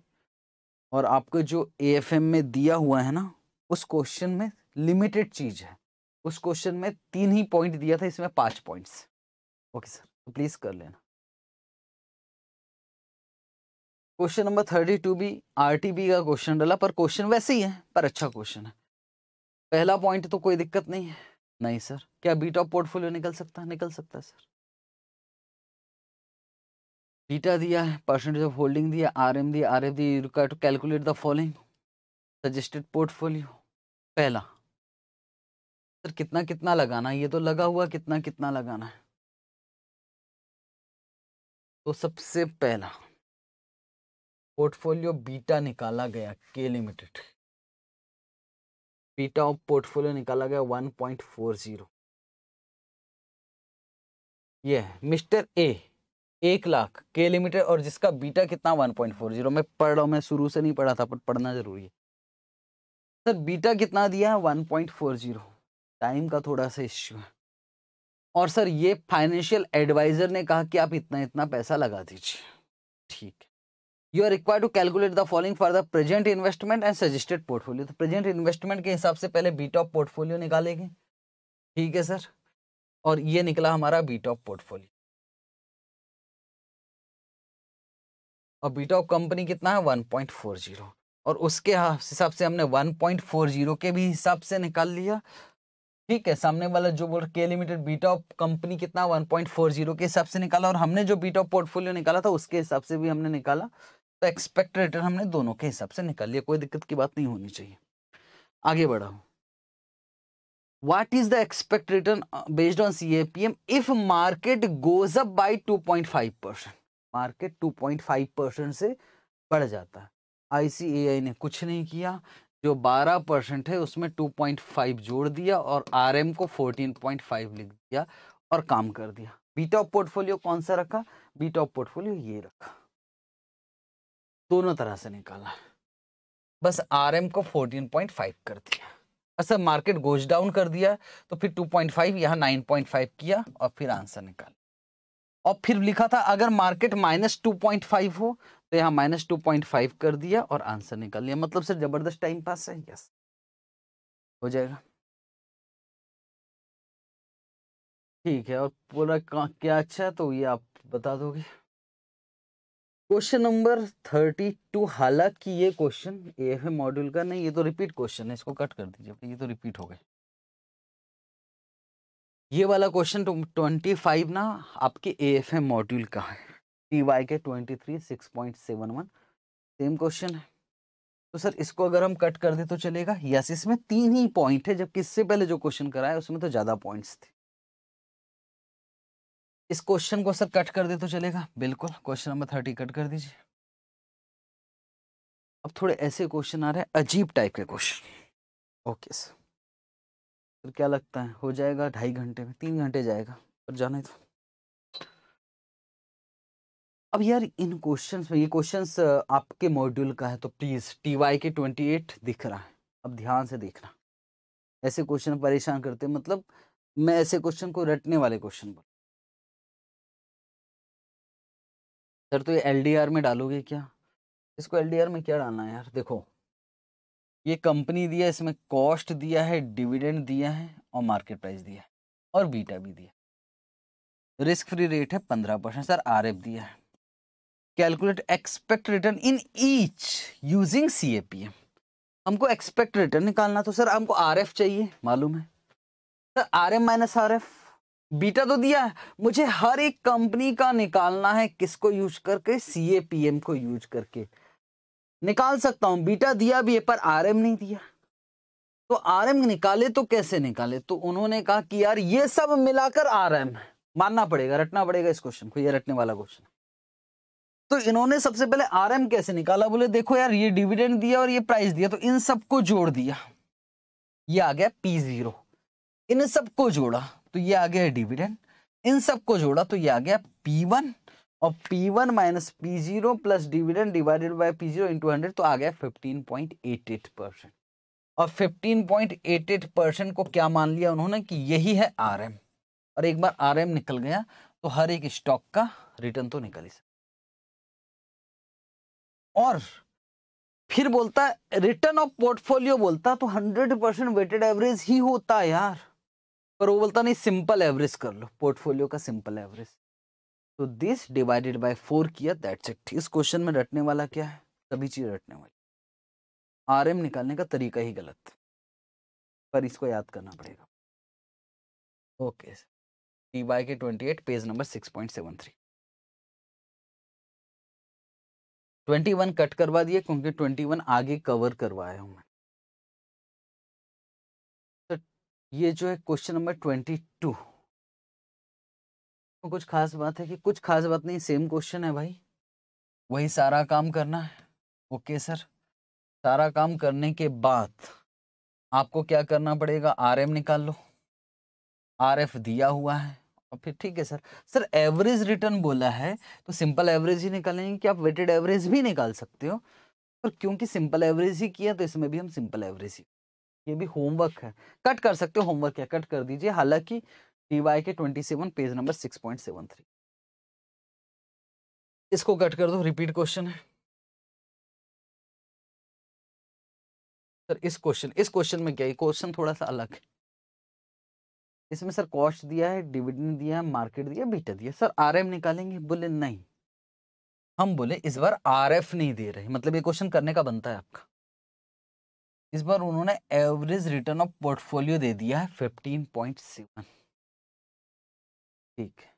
और आपको जो ए एफ एम में दिया हुआ है ना उस क्वेश्चन में लिमिटेड चीज है उस क्वेश्चन में तीन ही पॉइंट दिया था इसमें पांच पॉइंट्स ओके सर तो प्लीज कर लेना क्वेश्चन नंबर थर्टी टू भी आर टी बी का क्वेश्चन डाला पर क्वेश्चन वैसे ही है पर अच्छा क्वेश्चन है पहला पॉइंट तो कोई दिक्कत नहीं है नहीं सर क्या बीटा पोर्टफोलियो निकल सकता है निकल सकता है सर बीटा दिया है परसेंटेज ऑफ होल्डिंग दिया आर एम दिया आर एफ दी to calculate the following suggested portfolio पहला सर कितना कितना लगाना है ये तो लगा हुआ कितना कितना लगाना है तो सबसे पहला पोर्टफोलियो बीटा निकाला गया के लिमिटेड बीटा ऑफ पोर्टफोलियो निकाला गया वन पॉइंट फोर जीरो ये मिस्टर ए एक लाख के लिमिटेड और जिसका बीटा कितना वन पॉइंट फोर जीरो मैं पढ़ रहा हूँ मैं शुरू से नहीं पढ़ा था पर पढ़ना जरूरी है सर बीटा कितना दिया है one point four zero time का थोड़ा सा इश्यू है और सर ये फाइनेंशियल एडवाइजर ने कहा कि आप इतना इतना पैसा लगा दीजिए ठीक है you are require to calculate the following for the present investment and suggested portfolio तो प्रेजेंट इन्वेस्टमेंट के हिसाब से पहले बी टॉप पोर्टफोलियो निकालेंगे ठीक है सर और ये निकला हमारा बी टॉप पोर्टफोलियो और बी टॉप कंपनी कितना है जीरो और उसके हिसाब से हमने वन पॉइंट फोर जीरो के भी हिसाब से निकाल लिया ठीक है सामने वाला जो बोल के लिमिटेड बी टॉप कंपनी कितना जीरो के हिसाब से निकाला और हमने जो बी टॉप पोर्टफोलियो निकाला था उसके हिसाब से भी हमने निकाला तो एक्सपेक्ट रिटर्न हमने दोनों के हिसाब से निकाल लिया कोई दिक्कत की बात नहीं होनी चाहिए आगे बढ़ा what is the expect return based on C A P M if market goes up by two point five percent market two point five percent से बढ़ जाता है आई ने कुछ नहीं किया जो बारह परसेंट है उसमें टू पॉइंट फाइव जोड़ दिया और आर एम को फोर्टीन पॉइंट फाइव लिख दिया और काम कर दिया बीटॉप पोर्टफोलियो कौन सा रखा बीटॉप पोर्टफोलियो ये रखा दोनों तरह से निकाला बस आरएम को 14.5 कर दिया असर अच्छा, मार्केट गोज डाउन कर दिया तो फिर 2.5 पॉइंट यहाँ नाइन किया और फिर आंसर निकाल और फिर लिखा था अगर market minus two point five हो तो यहाँ माइनस टू पॉइंट फाइव कर दिया और आंसर निकाल लिया मतलब सर जबरदस्त टाइम पास है यस हो जाएगा ठीक है और पूरा क्या अच्छा है तो ये आप बता दोगे क्वेश्चन नंबर थर्टी टू हालांकि ये क्वेश्चन ए एफ मॉड्यूल का नहीं ये तो रिपीट क्वेश्चन है इसको कट कर दीजिए ये तो रिपीट हो गए ये वाला क्वेश्चन तो ट्वेंटी फाइव ना आपके ए एफ एम मॉड्यूल का है T Y K twenty three six point seven one same question है तो सर इसको अगर हम कट कर दे तो चलेगा यस इसमें तीन ही पॉइंट है जबकि इससे पहले जो क्वेश्चन कराया उसमें तो ज़्यादा पॉइंट्स थे इस क्वेश्चन को सर कट कर दे तो चलेगा बिल्कुल क्वेश्चन नंबर थर्टी कट कर दीजिए अब थोड़े ऐसे क्वेश्चन आ रहे हैं अजीब टाइप के क्वेश्चन ओके सर फिर क्या लगता है हो जाएगा ढाई घंटे में तीन घंटे जाएगा पर जाना ही तो अब यार इन क्वेश्चंस में ये क्वेश्चंस आपके मॉड्यूल का है तो please T Y K twenty eight दिख रहा है अब ध्यान से देखना ऐसे क्वेश्चन परेशान करते मतलब मैं ऐसे क्वेश्चन को रटने वाले क्वेश्चन बोल सर तो ये एल में डालोगे क्या इसको एल में क्या डालना है यार देखो ये कंपनी दिया इसमें कॉस्ट दिया है डिविडेंड दिया है और मार्केट प्राइस दिया है और बीटा भी दिया रिस्क फ्री रेट है पंद्रह परसेंट सर आर दिया है calculate expect return in each using C A P M हमको एक्सपेक्ट रिटर्न निकालना तो सर हमको आर एफ चाहिए मालूम है sir R M minus R F beta तो दिया है मुझे हर एक कंपनी का निकालना है किसको यूज करके सी ए पी एम को यूज करके निकाल सकता हूं बीटा दिया भी है पर आर एम नहीं दिया तो आर एम निकाले तो कैसे निकाले तो उन्होंने कहा कि यार ये सब मिलाकर आर एम है मानना पड़ेगा रटना पड़ेगा इस क्वेश्चन को ये रटने वाला क्वेश्चन तो इन्होंने सबसे पहले आर एम कैसे निकाला बोले देखो यार ये डिविडेंड दिया और ये प्राइस दिया तो इन सबको जोड़ दिया ये आ गया पी जीरो इन सबको जोड़ा तो ये आ गया डिविडेंड इन सबको जोड़ा तो ये आ गया पी वन और P one minus P zero plus dividend divided by P zero into hundred तो आ गया fifteen point eight eight percent और fifteen point eight eight percent को क्या मान लिया उन्होंने कि यही है आर एम और एक बार आर एम निकल गया तो हर एक स्टॉक का रिटर्न तो निकल ही सकता और फिर बोलता रिटर्न ऑफ पोर्टफोलियो बोलता तो हंड्रेड परसेंट वेटेड एवरेज ही होता यार पर वो बोलता नहीं सिंपल एवरेज कर लो पोर्टफोलियो का सिंपल एवरेज तो दिस डिवाइडेड बाय फोर किया दैट्स इट इस क्वेश्चन में रटने वाला क्या है सभी चीज़ रटने वाली आर एम निकालने का तरीका ही गलत पर इसको याद करना पड़ेगा okay T Y K twenty eight page number six point seven three twenty one cut करवा दिए क्योंकि ट्वेंटी वन आगे कवर करवाया हूँ मैं ये जो है क्वेश्चन नंबर ट्वेंटी टू तो कुछ खास बात है कि कुछ खास बात नहीं सेम क्वेश्चन है भाई वही सारा काम करना है ओके सर सारा काम करने के बाद आपको क्या करना पड़ेगा आरएम निकाल लो आरएफ दिया हुआ है और फिर ठीक है सर सर एवरेज रिटर्न बोला है तो सिंपल एवरेज ही निकालेंगे कि आप वेटेड एवरेज भी निकाल सकते हो पर क्योंकि सिंपल एवरेज ही किया तो इसमें भी हम सिंपल एवरेज ही ये भी होमवर्क है कट कर सकते हो होमवर्क है कट कर दीजिए हालांकि D Y K twenty seven page number six point seven three इसको कट कर दो रिपीट क्वेश्चन है सर इस क्वेश्चन इस क्वेश्चन में क्या क्वेश्चन थोड़ा सा अलग है इसमें सर कॉस्ट दिया है डिविडेंड दिया है मार्केट दिया बीटा दिया सर आर निकालेंगे बोले नहीं हम बोले इस बार आर नहीं दे रहे मतलब ये क्वेश्चन करने का बनता है आपका इस बार उन्होंने एवरेज रिटर्न ऑफ पोर्टफोलियो दे दिया है फिफ्टीन पॉइंट सेवन ठीक है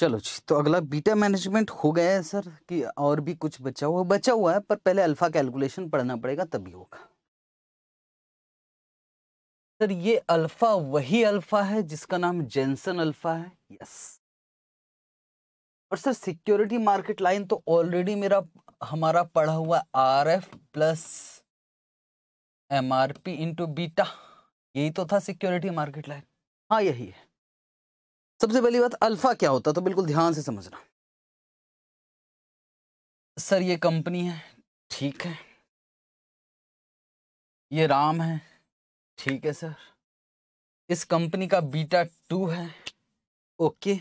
चलो जी तो अगला बीटा मैनेजमेंट हो गया है सर कि और भी कुछ बचा हुआ बचा हुआ है पर पहले अल्फा कैलकुलेशन पढ़ना पड़ेगा तभी होगा सर ये अल्फा वही अल्फा है जिसका नाम जेंसन अल्फा है यस और सर सिक्योरिटी मार्केट लाइन तो ऑलरेडी मेरा हमारा पढ़ा हुआ R F plus M R P into beta यही तो था सिक्योरिटी मार्केट लाइन हाँ यही है सबसे पहली बात अल्फा क्या होता है तो बिल्कुल ध्यान से समझना सर ये कंपनी है ठीक है ये राम है ठीक है सर इस कंपनी का बीटा टू है ओके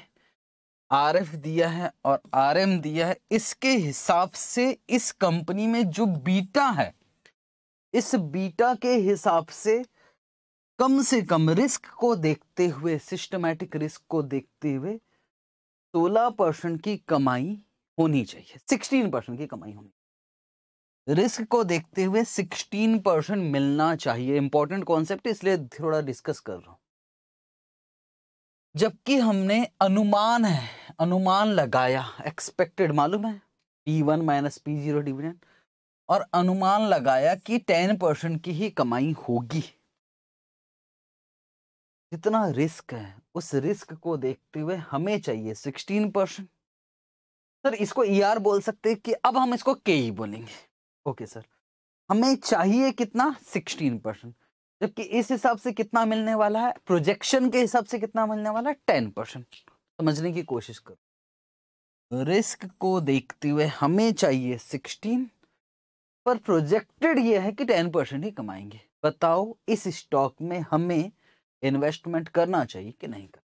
आर एफ दिया है और आर एम दिया है इसके हिसाब से इस कंपनी में जो बीटा है इस बीटा के हिसाब से कम से कम रिस्क को देखते हुए सिस्टमैटिक रिस्क को देखते हुए 16 परसेंट की कमाई होनी चाहिए 16 परसेंट की कमाई होनी चाहिए रिस्क को देखते हुए 16 परसेंट मिलना चाहिए इंपॉर्टेंट कॉन्सेप्ट इसलिए थोड़ा डिस्कस कर रहा हूं जबकि हमने अनुमान है अनुमान लगाया एक्सपेक्टेड मालूम है P one minus P zero dividend और अनुमान लगाया कि टेन परसेंट की ही कमाई होगी जितना रिस्क है उस रिस्क को देखते हुए हमें चाहिए सिक्सटीन परसेंट सर इसको ई e ER बोल सकते हैं कि अब हम इसको के ई बोलेंगे ओके सर हमें चाहिए कितना सिक्सटीन परसेंट जबकि इस हिसाब से कितना मिलने वाला है प्रोजेक्शन के हिसाब से कितना मिलने वाला है टेन परसेंट समझने की कोशिश करो रिस्क को देखते हुए हमें चाहिए सिक्सटीन पर प्रोजेक्टेड यह है कि टेन परसेंट ही कमाएंगे बताओ इस स्टॉक में हमें इन्वेस्टमेंट करना चाहिए कि नहीं करना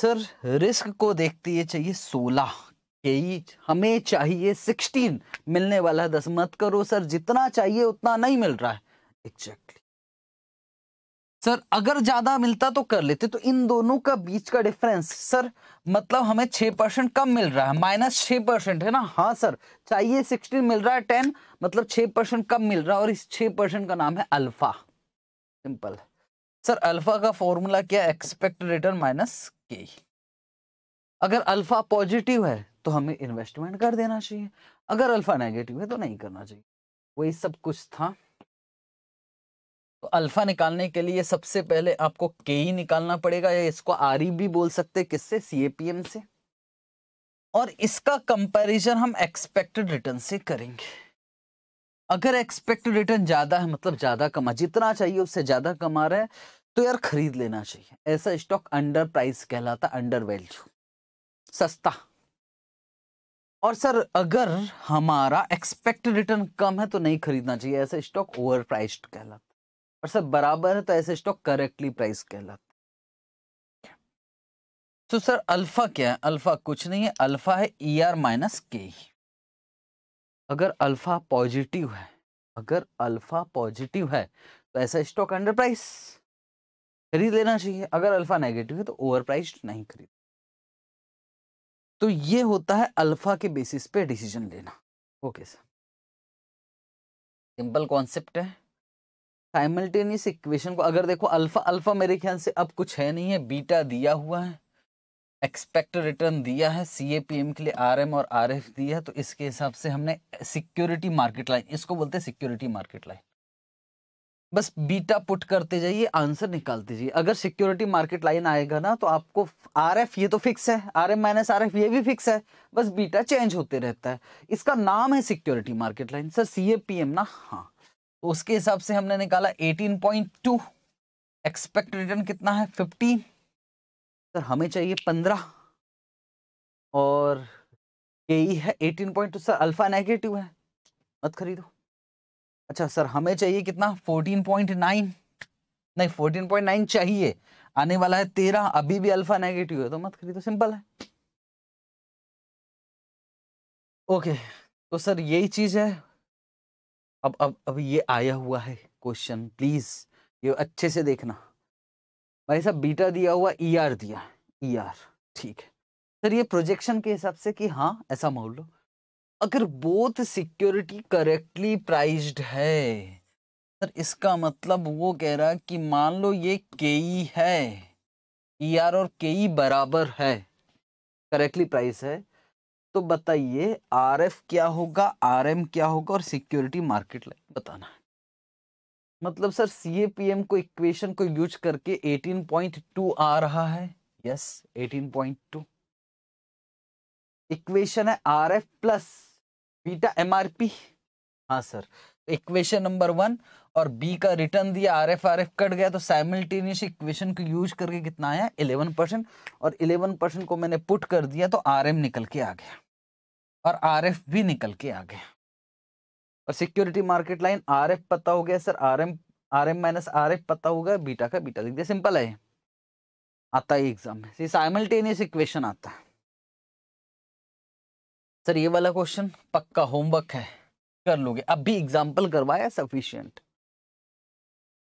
सर रिस्क को देखते ये चाहिए सोलह हमें चाहिए सिक्सटीन मिलने वाला दस मत करो सर जितना चाहिए उतना नहीं मिल रहा है एग्जैक्टली सर अगर ज्यादा मिलता तो कर लेते तो इन दोनों का बीच का डिफरेंस सर मतलब हमें छह परसेंट कम मिल रहा है माइनस छह परसेंट है ना हाँ सर चाहिए सिक्सटीन मिल रहा है टेन मतलब छह परसेंट कम मिल रहा है और इस छह परसेंट का नाम है अल्फा सिंपल सर अल्फा का फॉर्मूला क्या एक्सपेक्ट रिटर्न माइनस के अगर अल्फा पॉजिटिव है तो हमें इन्वेस्टमेंट कर देना चाहिए अगर अल्फा नेगेटिव है तो नहीं करना चाहिए वही सब कुछ था तो अल्फा निकालने के लिए सबसे पहले आपको के ही निकालना पड़ेगा या इसको आर भी बोल सकते किससे सीएपीएम से और इसका कंपैरिजन हम एक्सपेक्टेड रिटर्न से करेंगे अगर एक्सपेक्टेड रिटर्न ज़्यादा है मतलब ज़्यादा कमा जितना चाहिए उससे ज़्यादा कमा रहे तो यार खरीद लेना चाहिए ऐसा स्टॉक अंडर प्राइस कहलाता अंडर वैल्यू सस्ता और सर अगर हमारा एक्सपेक्टेड रिटर्न कम है तो नहीं खरीदना चाहिए ऐसे स्टॉक ओवर प्राइस्ड कहलाता और सर बराबर है तो ऐसे स्टॉक करेक्टली प्राइस कहलाता तो सर अल्फा क्या है अल्फा कुछ नहीं है अल्फा है ई आर माइनस के अगर अल्फा पॉजिटिव है अगर अल्फा पॉजिटिव है तो ऐसा स्टॉक अंडर प्राइस खरीद लेना चाहिए अगर अल्फा नेगेटिव है तो ओवर प्राइस नहीं खरीद तो ये होता है अल्फा के बेसिस पे डिसीजन लेना ओके सर सिंपल कॉन्सेप्ट है साइमल्टेनियस इक्वेशन को अगर देखो अल्फा अल्फा मेरे ख्याल से अब कुछ है नहीं है बीटा दिया हुआ है एक्सपेक्ट रिटर्न दिया है सी के लिए आर और आर दिया है तो इसके हिसाब से हमने सिक्योरिटी मार्केट लाइन इसको बोलते हैं सिक्योरिटी मार्केट लाइन बस बीटा पुट करते जाइए आंसर निकालते जाइए अगर सिक्योरिटी मार्केट लाइन आएगा ना तो आपको आर एफ ये तो फिक्स है R M minus R F ये भी फिक्स है बस बीटा चेंज होते रहता है इसका नाम है security market line sir C A P M ना हाँ तो उसके हिसाब से हमने निकाला eighteen point two expect return कितना है फिफ्टीन सर हमें चाहिए पंद्रह और के ई है eighteen point two sir alpha negative है मत खरीदो अच्छा सर हमें चाहिए कितना फोर्टीन पॉइंट नाइन नहीं फोर्टीन पॉइंट नाइन चाहिए आने वाला है तेरह अभी भी अल्फा नेगेटिव है तो मत खरीदो सिंपल है ओके तो सर यही चीज़ है अब अब अब ये आया हुआ है क्वेश्चन प्लीज़ ये अच्छे से देखना भाई साहब बीटा दिया हुआ ई e ER दिया ई e ER, ठीक है सर ये प्रोजेक्शन के हिसाब से कि हाँ ऐसा मान लो अगर बोथ सिक्योरिटी करेक्टली प्राइज्ड है सर इसका मतलब वो कह रहा कि मान लो ये के ई है ई e ER और के ई बराबर है करेक्टली प्राइस है तो बताइए आर एफ क्या होगा आर एम क्या होगा और सिक्योरिटी मार्केट लाइन बताना मतलब sir C A P M को इक्वेशन को यूज करके 18.2 आ रहा है यस 18.2 इक्वेशन है R F plus beta M R P हाँ सर इक्वेशन नंबर वन और बी का रिटर्न दिया R F R F cut गया तो साइमल्टेनियस इक्वेशन को यूज करके कितना आया इलेवन परसेंट और इलेवन परसेंट को मैंने पुट कर दिया तो आर एम निकल के आ गया और आर एफ भी निकल के आ गया और security market line R F पता हो गया sir R M R M minus R F पता होगा बीटा का बीटा लिख दिया सिंपल है आता है एग्जाम में साइमल्टेनियस इक्वेशन आता है सर ये वाला क्वेश्चन पक्का होमवर्क है कर लोगे अब भी एग्जाम्पल करवाया सफिशियंट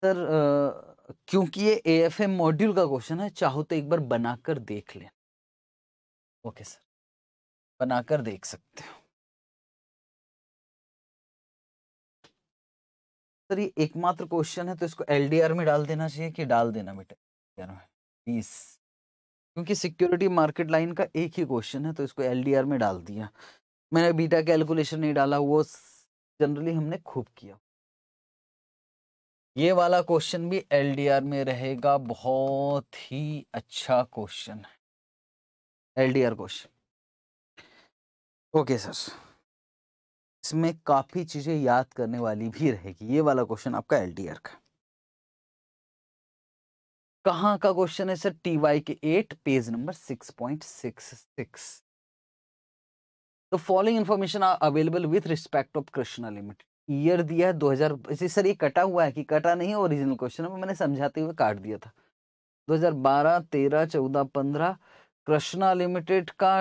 सर आ, क्योंकि ये ए एफ एम मॉड्यूल का क्वेश्चन है चाहो तो एक बार बनाकर देख लें ओके सर बनाकर देख सकते हो सर ये एकमात्र क्वेश्चन है तो इसको एल में डाल देना चाहिए कि डाल देना बेटा में प्लीज क्योंकि सिक्योरिटी मार्केट लाइन का एक ही क्वेश्चन है तो इसको एल में डाल दिया मैंने बीटा कैलकुलेशन नहीं डाला वो जनरली हमने खूब किया ये वाला क्वेश्चन भी एल में रहेगा बहुत ही अच्छा क्वेश्चन है एल क्वेश्चन ओके सर में काफ़ी चीज़ें याद करने वाली भी रहेगी ये वाला क्वेश्चन आपका एल का कहाँ का क्वेश्चन है sir T Y K eight page number six point six six the following information are available with respect of Krishna limited year दिया है दो हजार सर ये कटा हुआ है कि कटा नहीं है ओरिजिनल क्वेश्चन है मैंने समझाते हुए काट दिया था 2012 13 14 15 कृष्णा लिमिटेड का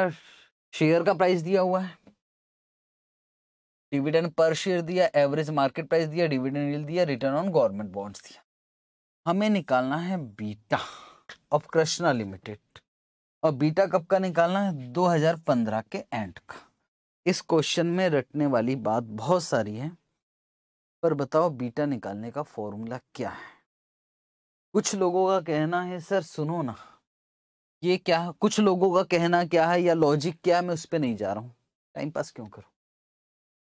शेयर का प्राइस दिया हुआ है डिविडेंड पर शेयर दिया एवरेज मार्केट प्राइस दिया डिविडेंड रिल दिया रिटर्न ऑन गवर्नमेंट बॉन्ड्स दिया हमें निकालना है बीटा ऑफ कृष्णा लिमिटेड और बीटा कब का निकालना है 2015 के एंड का इस क्वेश्चन में रटने वाली बात बहुत सारी है पर बताओ बीटा निकालने का फॉर्मूला क्या है कुछ लोगों का कहना है सर सुनो ना ये क्या कुछ लोगों का कहना क्या है या लॉजिक क्या है मैं उस पर नहीं जा रहा हूँ टाइम पास क्यों करूँ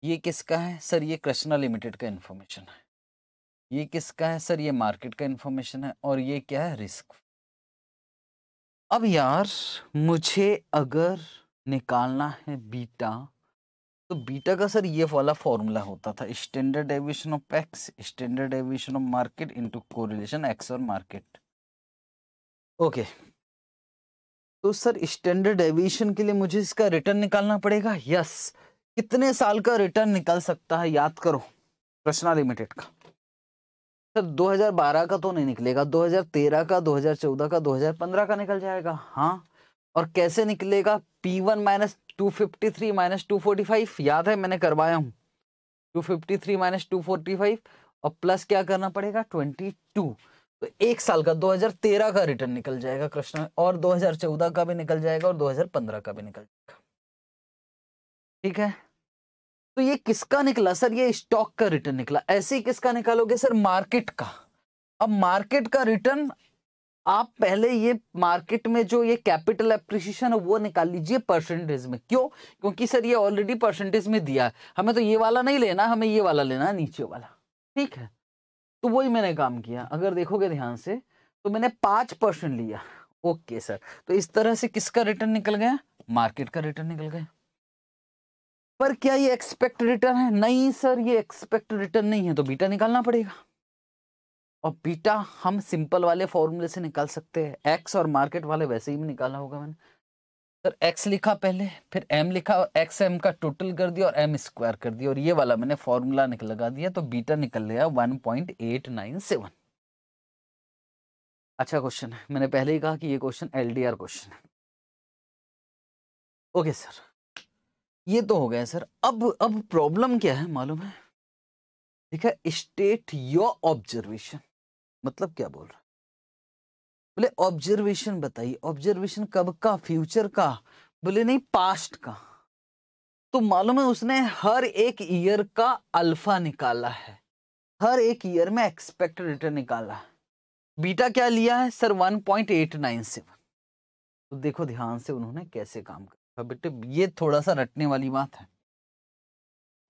ये किसका है सर ये कृष्णा लिमिटेड का इन्फॉर्मेशन है ये किसका है सर ये मार्केट का इन्फॉर्मेशन है और ये क्या है रिस्क अब यार मुझे अगर निकालना है बीटा तो बीटा का सर ये वाला फॉर्मूला होता था standard aviation of x standard aviation of market into correlation x और मार्केट ओके तो सर स्टैंडर्ड एविएशन के लिए मुझे इसका रिटर्न निकालना पड़ेगा यस yes. कितने साल का रिटर्न निकल सकता है याद करो कृष्णा लिमिटेड का सर 2012 का तो नहीं निकलेगा 2013 का 2014 का 2015 का निकल जाएगा हाँ और कैसे निकलेगा P1 one minus two fifty three minus two forty five याद है मैंने करवाया हूँ two fifty three minus two forty five और प्लस क्या करना पड़ेगा ट्वेंटी टू तो एक साल का 2013 का रिटर्न निकल जाएगा कृष्णा और 2014 का भी निकल जाएगा और 2015 का भी निकल जाएगा ठीक है तो ये किसका निकला सर ये स्टॉक का रिटर्न निकला ऐसे ही किसका निकालोगे सर मार्केट का अब मार्केट का रिटर्न आप पहले ये मार्केट में जो ये कैपिटल एप्रिसिएशन है वो निकाल लीजिए परसेंटेज में क्यों क्योंकि सर ये ऑलरेडी परसेंटेज में दिया है हमें तो ये वाला नहीं लेना हमें ये वाला लेना है नीचे वाला ठीक है तो वही मैंने काम किया अगर देखोगे ध्यान से तो मैंने पांच परसेंट लिया ओके सर तो इस तरह से किसका रिटर्न निकल गया मार्केट का रिटर्न निकल गया पर क्या ये एक्सपेक्ट रिटर्न है नहीं सर ये एक्सपेक्ट रिटर्न नहीं है तो बीटा निकालना पड़ेगा और बीटा हम सिंपल वाले फॉर्मूले से निकाल सकते हैं एक्स और मार्केट वाले वैसे ही निकाला होगा मैंने सर एक्स लिखा पहले फिर एम लिखा और एक्स एम का टोटल कर दिया और एम स्क्वायर कर दिया और ये वाला मैंने फॉर्मूला लगा दिया तो बीटा निकल गया one point eight nine seven अच्छा क्वेश्चन है मैंने पहले ही कहा कि ये क्वेश्चन एलडीआर क्वेश्चन है ओके सर ये तो हो गया सर अब अब प्रॉब्लम क्या है मालूम है देखा स्टेट योर ऑब्जर्वेशन मतलब क्या बोल रहा बोले ऑब्जर्वेशन बताइए ऑब्जर्वेशन कब का फ्यूचर का बोले नहीं पास्ट का तो मालूम है उसने हर एक ईयर का अल्फा निकाला है हर एक ईयर में एक्सपेक्टेड रिटर्न निकाला है बीटा क्या लिया है सर 1.897 तो देखो ध्यान से उन्होंने कैसे काम कर हाँ, बेटे ये थोड़ा सा रटने वाली बात है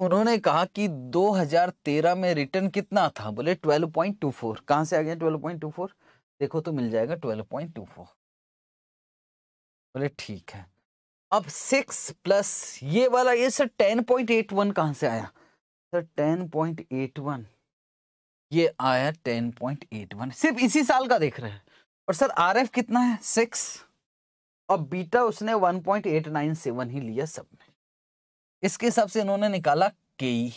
उन्होंने कहा कि 2013 में रिटर्न कितना था बोले 12.24 कहां से आ गया 12.24 देखो तो मिल जाएगा 12.24 बोले ठीक है अब सिक्स प्लस ये वाला ये सर 10.81 कहां से आया सर 10.81 ये आया 10.81 सिर्फ इसी साल का देख रहे हैं और सर आरएफ कितना है सिक्स और बीटा उसने 1.897 ही लिया सब में इसके हिसाब से इन्होंने निकाला के e।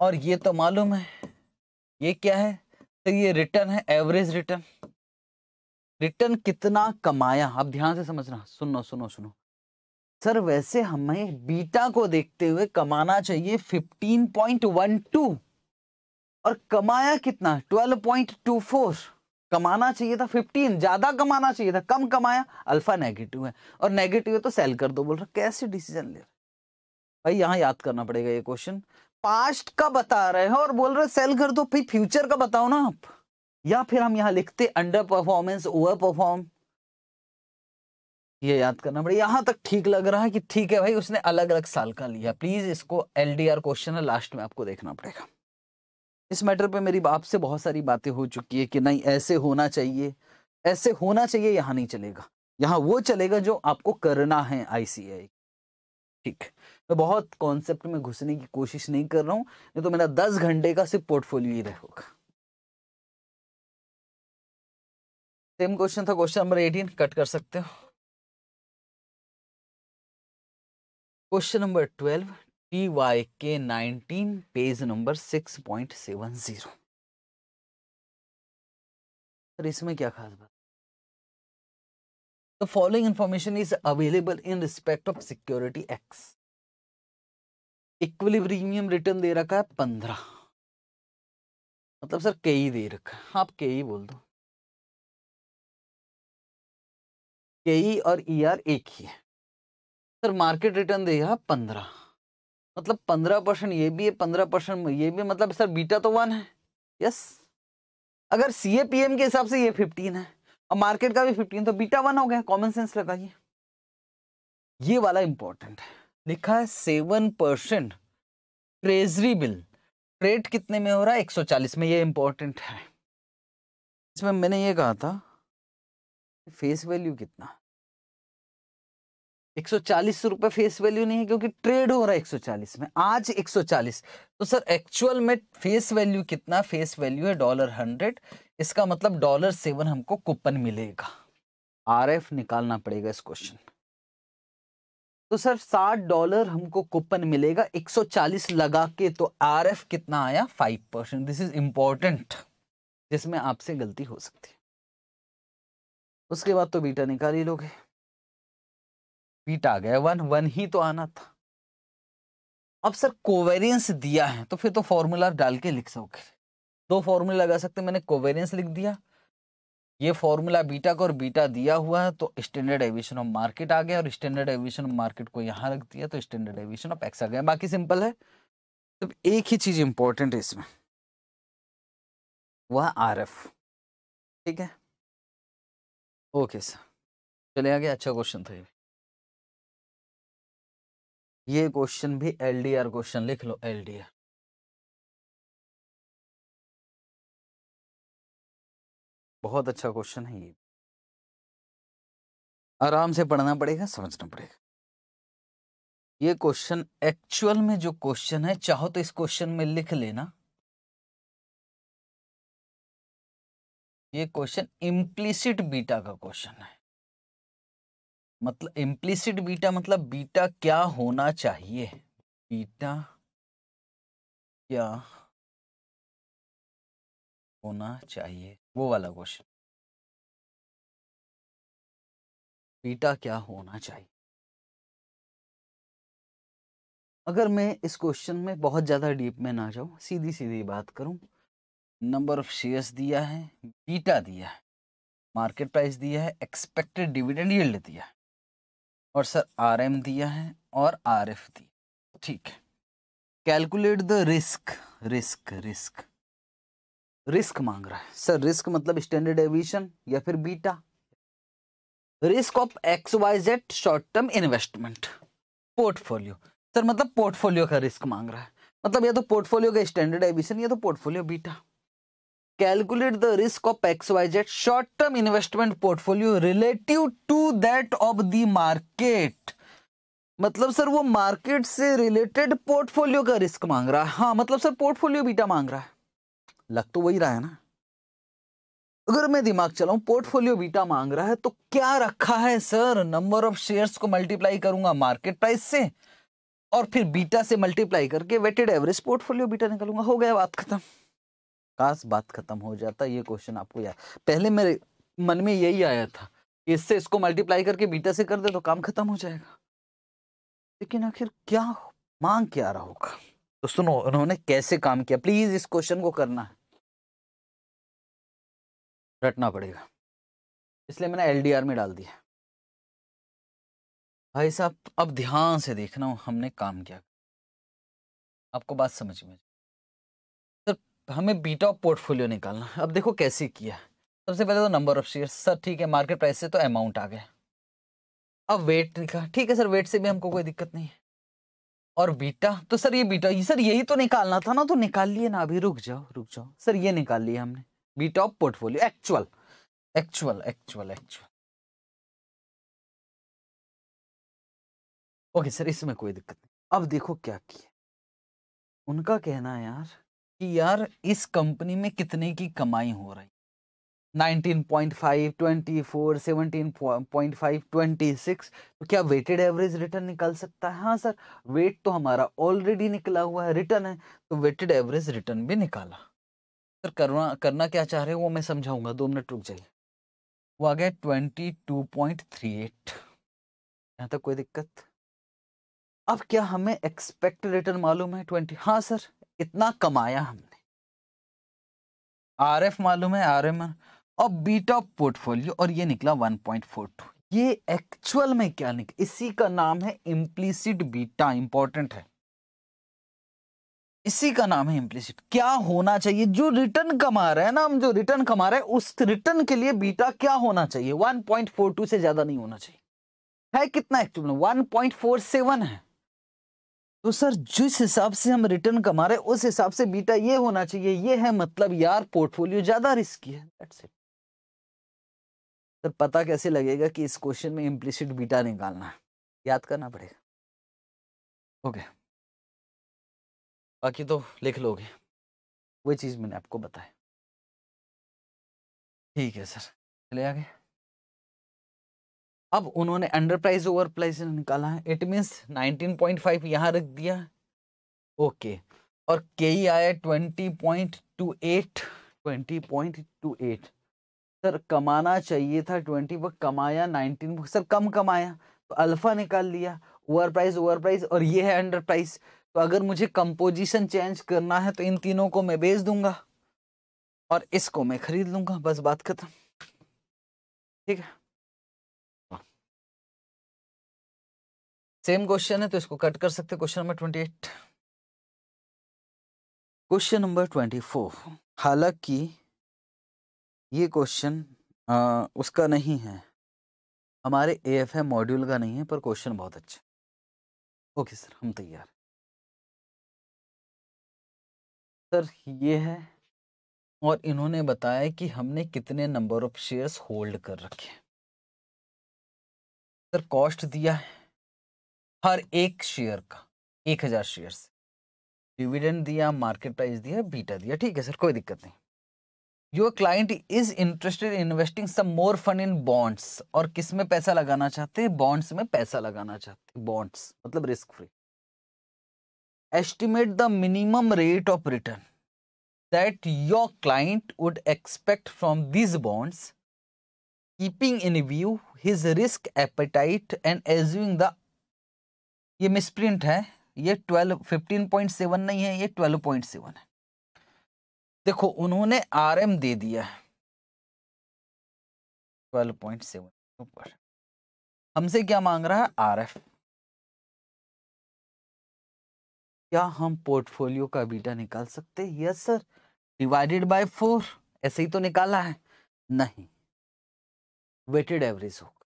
और ये तो मालूम है ये क्या है तो ये रिटर्न है एवरेज रिटर्न रिटर्न कितना कमाया आप ध्यान से समझना सुनो सुनो सुनो सर वैसे हमें बीटा को देखते हुए कमाना चाहिए 15.12 और कमाया कितना 12.24 कमाना चाहिए था 15 ज़्यादा कमाना चाहिए था कम कमाया अल्फा नेगेटिव है और नेगेटिव है तो सेल कर दो बोल रहा कैसे डिसीजन ले रहे भाई यहाँ याद करना पड़ेगा ये क्वेश्चन पास्ट का बता रहे हैं और बोल रहे सेल कर दो भाई फ्यूचर का बताओ ना आप या फिर हम यहाँ लिखते अंडर परफॉर्मेंस ओवर परफॉर्म ये याद करना पड़ेगा यहाँ तक ठीक लग रहा है कि ठीक है भाई उसने अलग अलग साल का लिया प्लीज इसको एलडीआर क्वेश्चन है लास्ट में आपको देखना पड़ेगा इस मैटर पे मेरी आपसे बहुत सारी बातें हो चुकी है कि नहीं ऐसे होना चाहिए ऐसे होना चाहिए यहाँ नहीं चलेगा यहाँ वो चलेगा जो आपको करना है आईसीआई ठीक मैं बहुत कॉन्सेप्ट में घुसने की कोशिश नहीं कर रहा हूँ नहीं तो मेरा दस घंटे का सिर्फ पोर्टफोलियो ही रहेगा सेम क्वेश्चन था क्वेश्चन नंबर एटीन कट कर सकते हो question number twelve P Y K nineteen page number six point seven zero इसमें क्या खास बात The following information is available in respect of security X. Equilibrium return दे रखा है पंद्रह मतलब सर के ही दे रखा है आप के ही बोल दो के ई और ई e आर एक ही है सर मार्केट रिटर्न देगा पंद्रह मतलब पंद्रह परसेंट ये भी है पंद्रह परसेंट ये भी मतलब सर बीटा तो वन है यस अगर सी ए पी एम के हिसाब से ये फिफ्टीन है और मार्केट का भी फिफ्टीन तो बीटा वन हो गया कॉमन सेंस लगाइए ये वाला इंपॉर्टेंट है लिखा है seven percent treasury bill trade कितने में हो रहा है एक सौ चालीस में ये इंपॉर्टेंट है इसमें मैंने ये कहा था फेस वैल्यू कितना एक सौ चालीस फेस वैल्यू नहीं है क्योंकि ट्रेड हो रहा है एक सौ चालीस में आज एक सौ चालीस तो सर एक्चुअल में फेस वैल्यू कितना फेस वैल्यू है डॉलर हंड्रेड इसका मतलब डॉलर सेवन हमको कूपन मिलेगा आर एफ निकालना पड़ेगा इस क्वेश्चन तो सर साठ डॉलर हमको कूपन मिलेगा 140 लगा के तो आर एफ कितना आया five percent this is important जिसमें आपसे गलती हो सकती है उसके बाद तो बीटा निकाल ही लोगे रिपीट आ गया वन वन ही तो आना था अब सर कोवेरियंस दिया है तो फिर तो फॉर्मूला डाल के लिख सकोगे दो फॉर्मूला लगा सकते मैंने कोवेरियंस लिख दिया ये फॉर्मूला बीटा का और बीटा दिया हुआ है तो स्टैंडर्ड एविएशन ऑफ मार्केट आ गया और स्टैंडर्ड एविएशन ऑफ मार्केट को यहाँ रख दिया तो स्टैंडर्ड एविएशन ऑफ एक्स आ गया बाकी सिंपल है तो एक ही चीज इंपॉर्टेंट है इसमें वह आर एफ ठीक है ओके सर चले आगे अच्छा क्वेश्चन था ये ये क्वेश्चन भी एलडीआर क्वेश्चन लिख लो एलडीआर बहुत अच्छा क्वेश्चन है ये आराम से पढ़ना पड़ेगा समझना पड़ेगा ये क्वेश्चन एक्चुअल में जो क्वेश्चन है चाहो तो इस क्वेश्चन में लिख लेना ये क्वेश्चन इम्प्लिसिट बीटा का क्वेश्चन है मतलब इम्प्लिसिट बीटा मतलब बीटा क्या होना चाहिए बीटा क्या होना चाहिए वो वाला क्वेश्चन बीटा क्या होना चाहिए अगर मैं इस क्वेश्चन में बहुत ज़्यादा डीप में ना जाऊं सीधी सीधी बात करूं नंबर ऑफ शेयर्स दिया है बीटा दिया है मार्केट प्राइस दिया है एक्सपेक्टेड डिविडेंड यील्ड दिया है और सर आर एम दिया है और आर एफ दिया ठीक है calculate the risk risk risk risk मांग रहा है सर रिस्क मतलब स्टैंडर्ड एविएशन या फिर beta risk of X Y Z short term investment portfolio sir मतलब पोर्टफोलियो का रिस्क मांग रहा है मतलब या तो पोर्टफोलियो का स्टैंडर्ड एविएशन या तो portfolio beta calculate the risk of X Y Z short term investment portfolio relative to that of the market मतलब सर वो मार्केट से रिलेटेड पोर्टफोलियो का रिस्क मांग रहा है हाँ मतलब सर पोर्टफोलियो बीटा मांग रहा है लग तो वही रहा है ना अगर मैं दिमाग चलाऊं पोर्टफोलियो बीटा मांग रहा है तो क्या रखा है सर नंबर ऑफ शेयर्स को मल्टीप्लाई करूंगा मार्केट प्राइस से और फिर बीटा से मल्टीप्लाई करके वेटेड एवरेज पोर्टफोलियो बीटा निकालूंगा हो गया बात खत्म खास बात खत्म हो जाता ये क्वेश्चन आपको याद पहले मेरे मन में यही आया था इससे इसको मल्टीप्लाई करके बीटा से कर दे तो काम खत्म हो जाएगा लेकिन आखिर क्या मांग क्या रहा होगा तो सुनो उन्होंने कैसे काम किया प्लीज इस क्वेश्चन को करना है रटना पड़ेगा इसलिए मैंने एलडीआर में डाल दिया भाई साहब अब ध्यान से देखना हमने काम किया आपको बात समझ में तो हमें बीटा ऑफ पोर्टफोलियो निकालना अब देखो कैसे किया सबसे पहले तो नंबर ऑफ शेयर सर ठीक है मार्केट प्राइस से तो अमाउंट आ गया अब वेट निकाल ठीक है सर वेट से भी हमको कोई दिक्कत नहीं है और बीटा तो सर ये बीटा सर यही तो निकालना था ना तो निकाल लिए ना अभी रुक जाओ रुक जाओ सर ये निकाल लिया हमने beta of portfolio actual actual actual actual okay sir इसमें कोई दिक्कत नहीं अब देखो क्या किया उनका कहना है यार कि यार इस कंपनी में कितने की कमाई हो रही nineteen point five twenty four point five twenty six तो क्या वेटेड एवरेज रिटर्न निकल सकता है हाँ सर वेट तो हमारा ऑलरेडी निकला हुआ है रिटर्न है तो वेटेड एवरेज रिटर्न भी निकाला सर करना करना क्या चाह रहे हो वो मैं समझाऊंगा दो मिनट रुक जाइए वो आ गया एट यहाँ तक कोई दिक्कत अब क्या हमें एक्सपेक्ट रिटर्न मालूम है ट्वेंटी हाँ सर कितना कमाया हमने आर एफ मालूम है आर एम और बीटा पोर्टफोलियो और ये निकला 1.42 ये एक्चुअल में क्या निकला इसी का नाम है इम्प्लीसिड बीटा इंपॉर्टेंट है इसी का नाम है इम्प्लीसिड क्या होना चाहिए जो रिटर्न कमा रहे हैं ना हम जो रिटर्न कमा रहे हैं उस रिटर्न के लिए बीटा क्या होना चाहिए 1.42 से ज्यादा नहीं होना चाहिए है कितना एक्चुअल में 1.47 है तो सर जिस हिसाब से हम रिटर्न कमा रहे उस हिसाब से बीटा ये होना चाहिए ये है मतलब यार पोर्टफोलियो ज्यादा रिस्की है सर पता कैसे लगेगा कि इस क्वेश्चन में इम्प्लिसिट बीटा निकालना है याद करना पड़ेगा ओके बाकी तो लिख लोगे वही चीज़ मैंने आपको बताया ठीक है सर चले आगे अब उन्होंने अंडरप्राइज ओवर प्राइस निकाला है इट मीन्स 19.5 पॉइंट यहाँ रख दिया ओके और के ही आया टू एट सर कमाना चाहिए था 20 पर कमाया 19 सर कम कमाया तो अल्फा निकाल लिया ओवर प्राइस ओवर प्राइस और ये है अंडर प्राइस तो अगर मुझे कंपोजिशन चेंज करना है तो इन तीनों को मैं बेच दूंगा और इसको मैं खरीद लूंगा बस बात खत्म ठीक है सेम क्वेश्चन है तो इसको कट कर सकते question number twenty eight question number twenty four हालांकि ये क्वेश्चन उसका नहीं है हमारे ए एफ एम मॉड्यूल का नहीं है पर क्वेश्चन बहुत अच्छा ओके सर हम तैयार सर ये है और इन्होंने बताया कि हमने कितने नंबर ऑफ शेयर्स होल्ड कर रखे सर कॉस्ट दिया है हर एक शेयर का एक हजार शेयर डिविडेंड दिया मार्केट प्राइस दिया बीटा दिया ठीक है सर कोई दिक्कत नहीं your client is interested investing some more fun in bonds और किस में पैसा लगाना चाहते हैं बॉन्ड्स में पैसा लगाना चाहते हैं बॉन्ड्स मतलब risk free estimate the minimum rate of return that your client would expect from these bonds keeping in view his risk appetite and assuming the ये मिसप्रिंट है ये ट्वेल्व फिफ्टीन पॉइंट सेवन नहीं है ये twelve point seven है देखो उन्होंने R M दे दिया है ट्वेल्व पॉइंट सेवन ऊपर हमसे क्या मांग रहा है आर एफ क्या हम पोर्टफोलियो का बीटा निकाल सकते yes sir divided by four ऐसे ही तो निकाला है नहीं वेटेड एवरेज होगा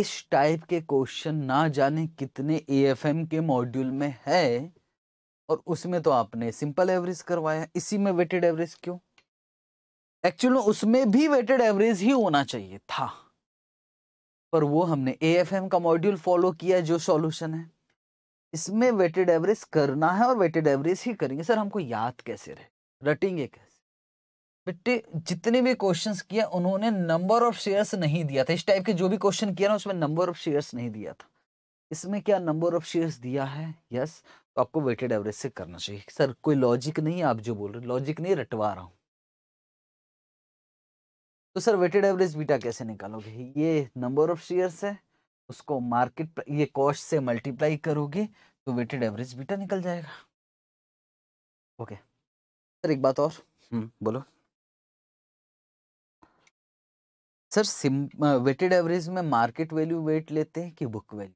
इस टाइप के क्वेश्चन ना जाने कितने एम के मॉड्यूल में है और उसमें तो आपने सिंपल एवरेज करवाया इसी में वेटेड एवरेज क्यों एक्चुअल उसमें भी वेटेड एवरेज ही होना चाहिए था पर वो हमने एम का मॉड्यूल फॉलो किया जो सॉल्यूशन है इसमें वेटेड एवरेज करना है और वेटेड एवरेज ही करेंगे सर हमको याद कैसे रहे रटेंगे कैसे बेटे जितने भी क्वेश्चंस किया उन्होंने नंबर ऑफ शेयर्स नहीं दिया था इस टाइप के जो भी क्वेश्चन किया ना उसमें नंबर ऑफ शेयर्स नहीं दिया था इसमें क्या नंबर ऑफ शेयर्स दिया है यस तो आपको वेटेड एवरेज से करना चाहिए सर कोई लॉजिक नहीं है आप जो बोल रहे लॉजिक नहीं रटवा रहा हूँ तो सर वेटेड एवरेज बीटा कैसे निकालोगे ये नंबर ऑफ शेयर्स है उसको मार्केट ये कॉस्ट से मल्टीप्लाई करोगे तो वेटेड एवरेज बीटा निकल जाएगा ओके सर एक बात और हम्म, बोलो सर सिम वेटेड एवरेज में मार्केट वैल्यू वेट लेते हैं कि बुक वैल्यू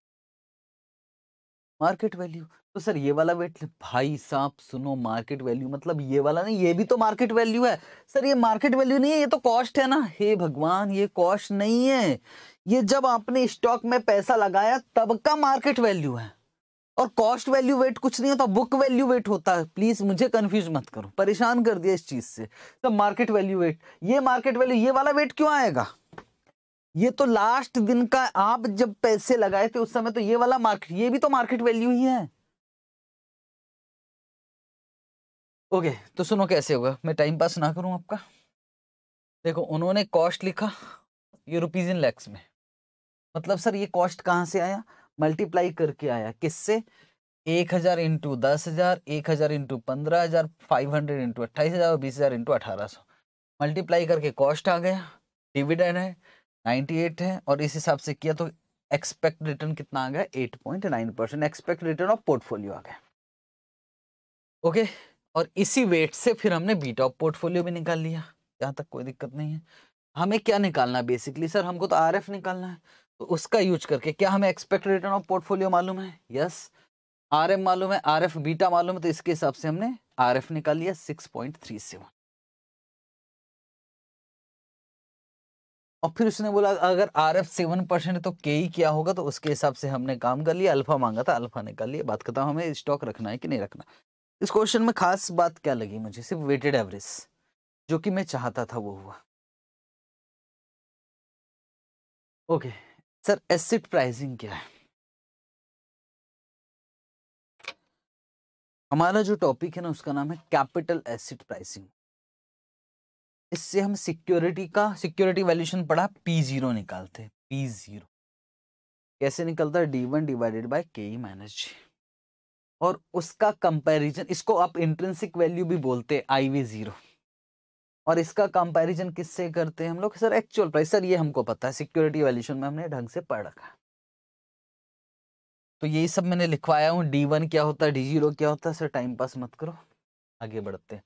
मार्केट वैल्यू तो सर ये वाला वेट भाई साहब सुनो मार्केट वैल्यू मतलब ये वाला नहीं ये भी तो मार्केट वैल्यू है सर ये मार्केट वैल्यू नहीं है ये तो कॉस्ट है ना हे भगवान ये कॉस्ट नहीं है ये जब आपने स्टॉक में पैसा लगाया तब का मार्केट वैल्यू है और कॉस्ट वैल्यू वेट कुछ नहीं होता बुक वैल्यू वेट होता है प्लीज मुझे कंफ्यूज मत करो परेशान कर दिया इस चीज से तो मार्केट वैल्यू वेट ये मार्केट वैल्यू ये वाला वेट क्यों आएगा ये तो लास्ट दिन का आप जब पैसे लगाए थे उस समय तो ये वाला मार्केट ये भी तो मार्केट वैल्यू ही है ओके तो सुनो कैसे होगा मैं टाइम पास ना करूं आपका देखो उन्होंने कॉस्ट लिखा ये रुपीज इन लैक्स में मतलब सर ये कॉस्ट कहाँ से आया मल्टीप्लाई करके आया किससे एक हजार इंटू दस हजार एक हजार इंटू पंद्रह हजार फाइव हंड्रेड इंटू अट्ठाईस हजार और बीस हजार इंटू अठारह सौ मल्टीप्लाई करके कॉस्ट आ गया डिविडेंड है नाइन्टी एट है और इस हिसाब से किया तो एक्सपेक्ट रिटर्न कितना आ गया eight point nine percent expect return of portfolio आ गया ओके और इसी वेट से फिर हमने बीटा ऑफ पोर्टफोलियो भी निकाल लिया यहाँ तक कोई दिक्कत नहीं है हमें क्या निकालना बेसिकली सर हमको तो आर निकालना है तो उसका यूज करके क्या हमें एक्सपेक्टेड रिटर्न ऑफ पोर्टफोलियो मालूम है यस आर एम मालूम है आर एफ बीटा मालूम है तो इसके हिसाब से हमने आर एफ निकाल लिया सिक्स पॉइंट थ्री सेवन और फिर उसने बोला अगर आर एफ सेवन परसेंट तो के ही क्या होगा तो उसके हिसाब से हमने काम कर लिया अल्फा मांगा था अल्फा निकाल लिया बात करता हूँ हमें स्टॉक रखना है कि नहीं रखना इस क्वेश्चन में खास बात क्या लगी मुझे सिर्फ वेटेड एवरेज जो कि मैं चाहता था वो हुआ okay okay. Sir asset pricing क्या है हमारा जो टॉपिक है ना उसका नाम है कैपिटल एसिड प्राइसिंग इससे हम सिक्योरिटी का सिक्योरिटी वैल्यूशन पढ़ा पी जीरो निकालते हैं पी जीरो कैसे निकलता है डी वन डिवाइडेड बाई के ई माइनस जी और उसका कंपैरिजन इसको आप इंट्रेंसिक वैल्यू भी बोलते हैं आई वी जीरो और इसका कंपैरिजन किससे करते हैं हम लोग सर एक्चुअल प्राइस सर ये हमको पता है सिक्योरिटी वैल्यूशन में हमने ढंग से पढ़ रखा तो यही सब मैंने लिखवाया हूँ डी वन क्या होता है डी जीरो क्या होता है सर टाइम पास मत करो आगे बढ़ते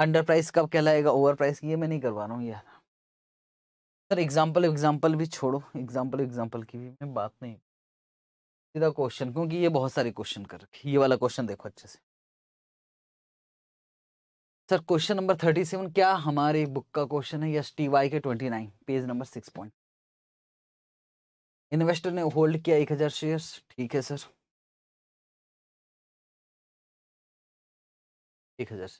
अंडर प्राइस कब कहलाएगा ओवर प्राइस ये मैं नहीं करवा रहा हूँ यार सर एग्जाम्पल एग्जाम्पल भी छोड़ो एग्जाम्पल एग्जाम्पल की भी मैं बात नहीं सीधा क्वेश्चन क्योंकि ये बहुत सारे क्वेश्चन कर रखे ये वाला क्वेश्चन देखो अच्छे से sir question number thirty seven क्या हमारे बुक का क्वेश्चन है yes T Y K twenty nine page number six point investor ने होल्ड किया एक हजार शेयर्स ठीक है सर एक हजार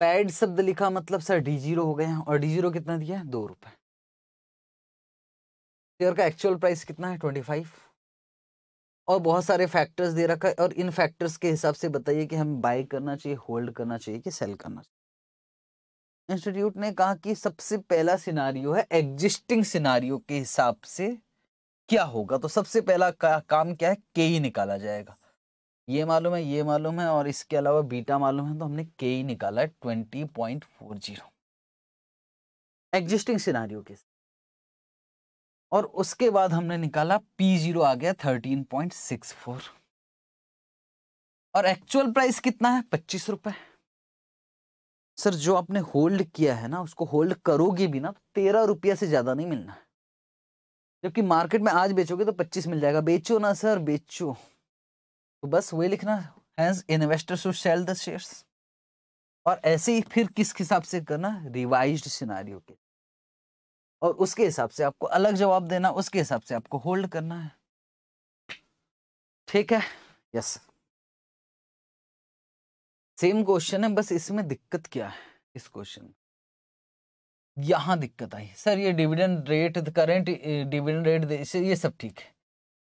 पैड शब्द लिखा मतलब सर डी जीरो हो गए हैं और डी जीरो कितना दिया है दो रुपए शेयर का एक्चुअल प्राइस कितना है ट्वेंटी फाइव और बहुत सारे फैक्टर्स दे रखा है और इन फैक्टर्स के हिसाब से बताइए कि हमें बाई करना चाहिए होल्ड करना चाहिए कि सेल करना चाहिए इंस्टीट्यूट ने कहा कि सबसे पहला सिनारियो है एग्जिस्टिंग सिनारियो के हिसाब से क्या होगा तो सबसे पहला का, काम क्या है के ही निकाला जाएगा ये मालूम है ये मालूम है और इसके अलावा बीटा मालूम है तो हमने के ही निकाला है twenty point four zero existing scenario के और उसके बाद हमने निकाला पी जीरो आ गया थर्टीन पॉइंट सिक्स फोर और एक्चुअल प्राइस कितना है पच्चीस रुपए सर जो आपने होल्ड किया है ना उसको होल्ड करोगे भी ना तो तेरह रुपया से ज्यादा नहीं मिलना है जबकि मार्केट में आज बेचोगे तो पच्चीस मिल जाएगा बेचो ना सर बेचो तो बस वही लिखना has investor to sell the shares और ऐसे ही फिर किस हिसाब से करना रिवाइज्ड सिनारियों के और उसके हिसाब से आपको अलग जवाब देना उसके हिसाब से आपको होल्ड करना है ठीक है यस सेम क्वेश्चन है बस इसमें दिक्कत क्या है इस क्वेश्चन में दिक्कत आई सर ये dividend rate current dividend rate ये सब ठीक है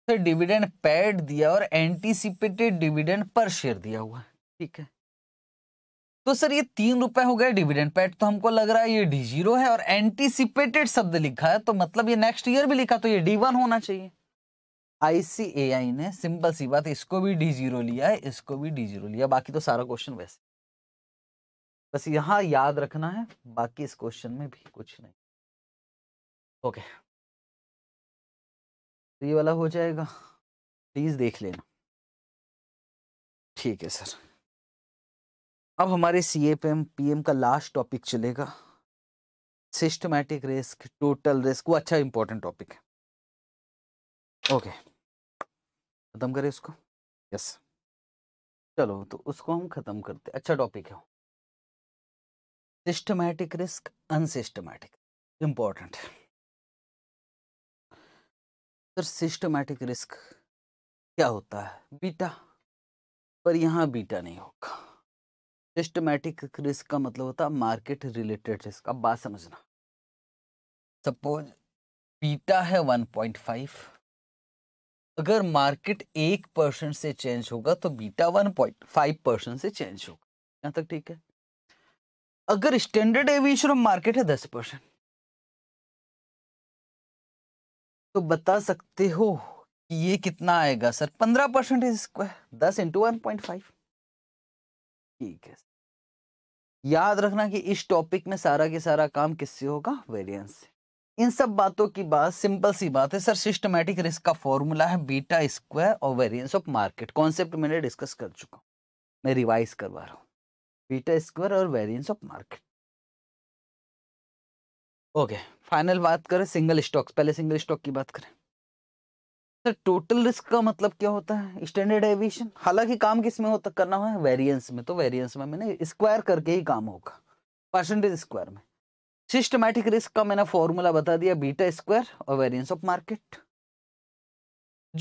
सर डिविडेंड पैड दिया और एंटीसिपेटेड डिविडेंड पर शेयर दिया हुआ है ठीक है तो सर ये तीन रुपए हो गए डिविडेंड पैट तो हमको लग रहा है ये डी जीरो है और एंटीसिपेटेड शब्द लिखा है तो मतलब ये नेक्स्ट ईयर भी लिखा तो ये डी वन होना चाहिए आईसीएआई ने सिंपल सी बात इसको भी डी जीरो लिया है इसको भी डी जीरो लिया बाकी तो सारा क्वेश्चन वैसे बस यहां याद रखना है बाकी इस क्वेश्चन में भी कुछ नहीं ओके तो ये वाला हो जाएगा प्लीज देख लेना ठीक है सर अब हमारे सी ए पी एम का लास्ट टॉपिक चलेगा सिस्टमैटिक रिस्क टोटल रिस्क वो अच्छा इंपॉर्टेंट टॉपिक है ओके ख़त्म करें उसको यस चलो तो उसको हम ख़त्म करते अच्छा टॉपिक है systematic risk unsystematic important sir systematic risk क्या होता है बीटा पर यहाँ बीटा नहीं होगा सिस्टमेटिक रिस्क का मतलब होता है मार्केट रिलेटेड रिस्क अब बात समझना सपोज बीटा है 1.5 अगर मार्केट एक परसेंट से चेंज होगा तो बीटा 1.5 परसेंट से चेंज होगा यहाँ तक ठीक है अगर स्टैंडर्ड एविएशन ऑफ मार्केट है 10 परसेंट तो बता सकते हो कि ये कितना आएगा सर 15 परसेंट इसको है दस इंटू वन पॉइंट फाइव ठीक है याद रखना कि इस टॉपिक में सारा के सारा काम किससे होगा वेरिएंस से इन सब बातों की बात सिंपल सी बात है सर सिस्टमैटिक रिस्क का फॉर्मूला है बीटा स्क्वायर और वेरिएंस ऑफ मार्केट कॉन्सेप्ट मैंने डिस्कस कर चुका हूँ मैं रिवाइज करवा रहा हूँ बीटा स्क्वायर और variance of market okay final बात करें सिंगल स्टॉक्स पहले सिंगल स्टॉक की बात करें सर टोटल रिस्क का मतलब क्या होता है स्टैंडर्ड एविएशन हालांकि काम किस में होता करना है वेरिएंस में तो वेरिएंस में मैंने स्क्वायर करके ही काम होगा परसेंटेज स्क्वायर में सिस्टमैटिक रिस्क का मैंने फॉर्मूला बता दिया बीटा स्क्वायर और वेरिएंस ऑफ मार्केट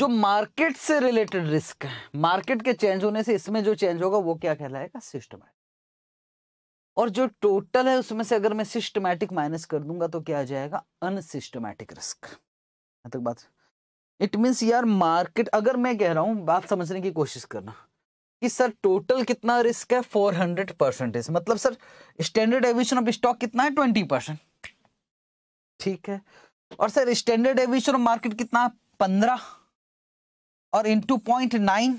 जो मार्केट से रिलेटेड रिस्क है मार्केट के चेंज होने से इसमें जो चेंज होगा वो क्या कहलाएगा सिस्टमैटिक और जो टोटल है उसमें से अगर मैं सिस्टमैटिक माइनस कर दूंगा तो क्या आ जाएगा अनसिस्टमैटिक रिस्क तक बात इट मीन्स यार मार्केट अगर मैं कह रहा हूँ बात समझने की कोशिश करना कि सर टोटल कितना रिस्क है फोर हंड्रेड परसेंटेज मतलब sir standard evasion of stock कितना है ट्वेंटी परसेंट ठीक है और sir standard evasion of market कितना है 15 और इंटू पॉइंट नाइन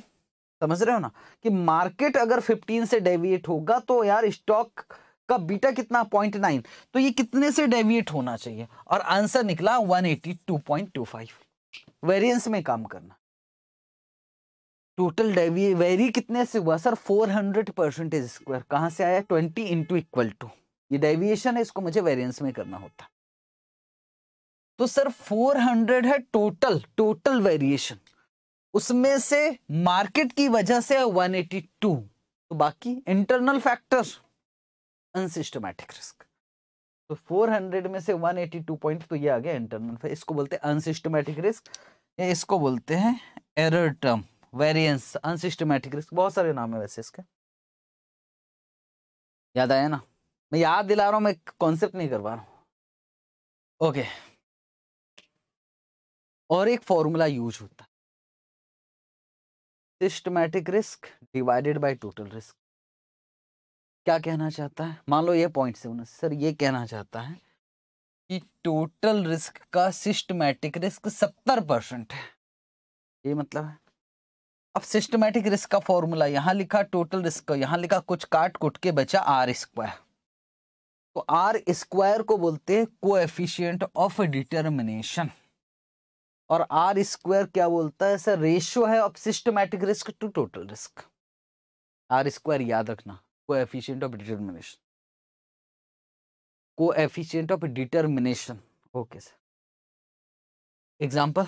समझ रहे हो ना कि मार्केट अगर फिफ्टीन से डेविएट होगा तो यार स्टॉक का बीटा कितना पॉइंट नाइन तो ये कितने से डेविएट होना चाहिए और आंसर निकला one eighty two two point five variance में काम करना टोटल वेरी कितने से हुआ सर 400 परसेंटेज स्क्वायर कहां से आया 20 इंटू इक्वल टू ये डेविएशन है इसको मुझे वेरिएंस में करना होता तो सर 400 है टोटल टोटल वेरिएशन उसमें से मार्केट की वजह से 182 तो बाकी इंटरनल फैक्टर अनसिस्टमैटिक रिस्क तो 400 में से 182 पॉइंट तो ये आ गया इंटरनल इसको बोलते हैं अनसिस्टमेटिक रिस्क या इसको बोलते हैं error term variance unsystematic risk बहुत सारे नाम है वैसे इसके याद आया ना मैं याद दिला रहा हूं मैं कॉन्सेप्ट नहीं करवा रहा हूं ओके और एक फॉर्मूला यूज होता है systematic risk divided by total risk क्या कहना चाहता है मान लो ये पॉइंट से उन्हें सर ये कहना चाहता है कि टोटल रिस्क का सिस्टमैटिक रिस्क सत्तर परसेंट है ये मतलब है अब सिस्टमैटिक रिस्क का फॉर्मूला यहाँ लिखा टोटल रिस्क का यहाँ लिखा कुछ काट कुट के बचा आर स्क्वायर तो आर स्क्वायर को बोलते हैं एफिशियंट ऑफ डिटर्मिनेशन और आर स्क्वायर क्या बोलता है सर रेशियो है of systematic risk to total risk R square याद रखना coefficient of determination coefficient of determination okay sir example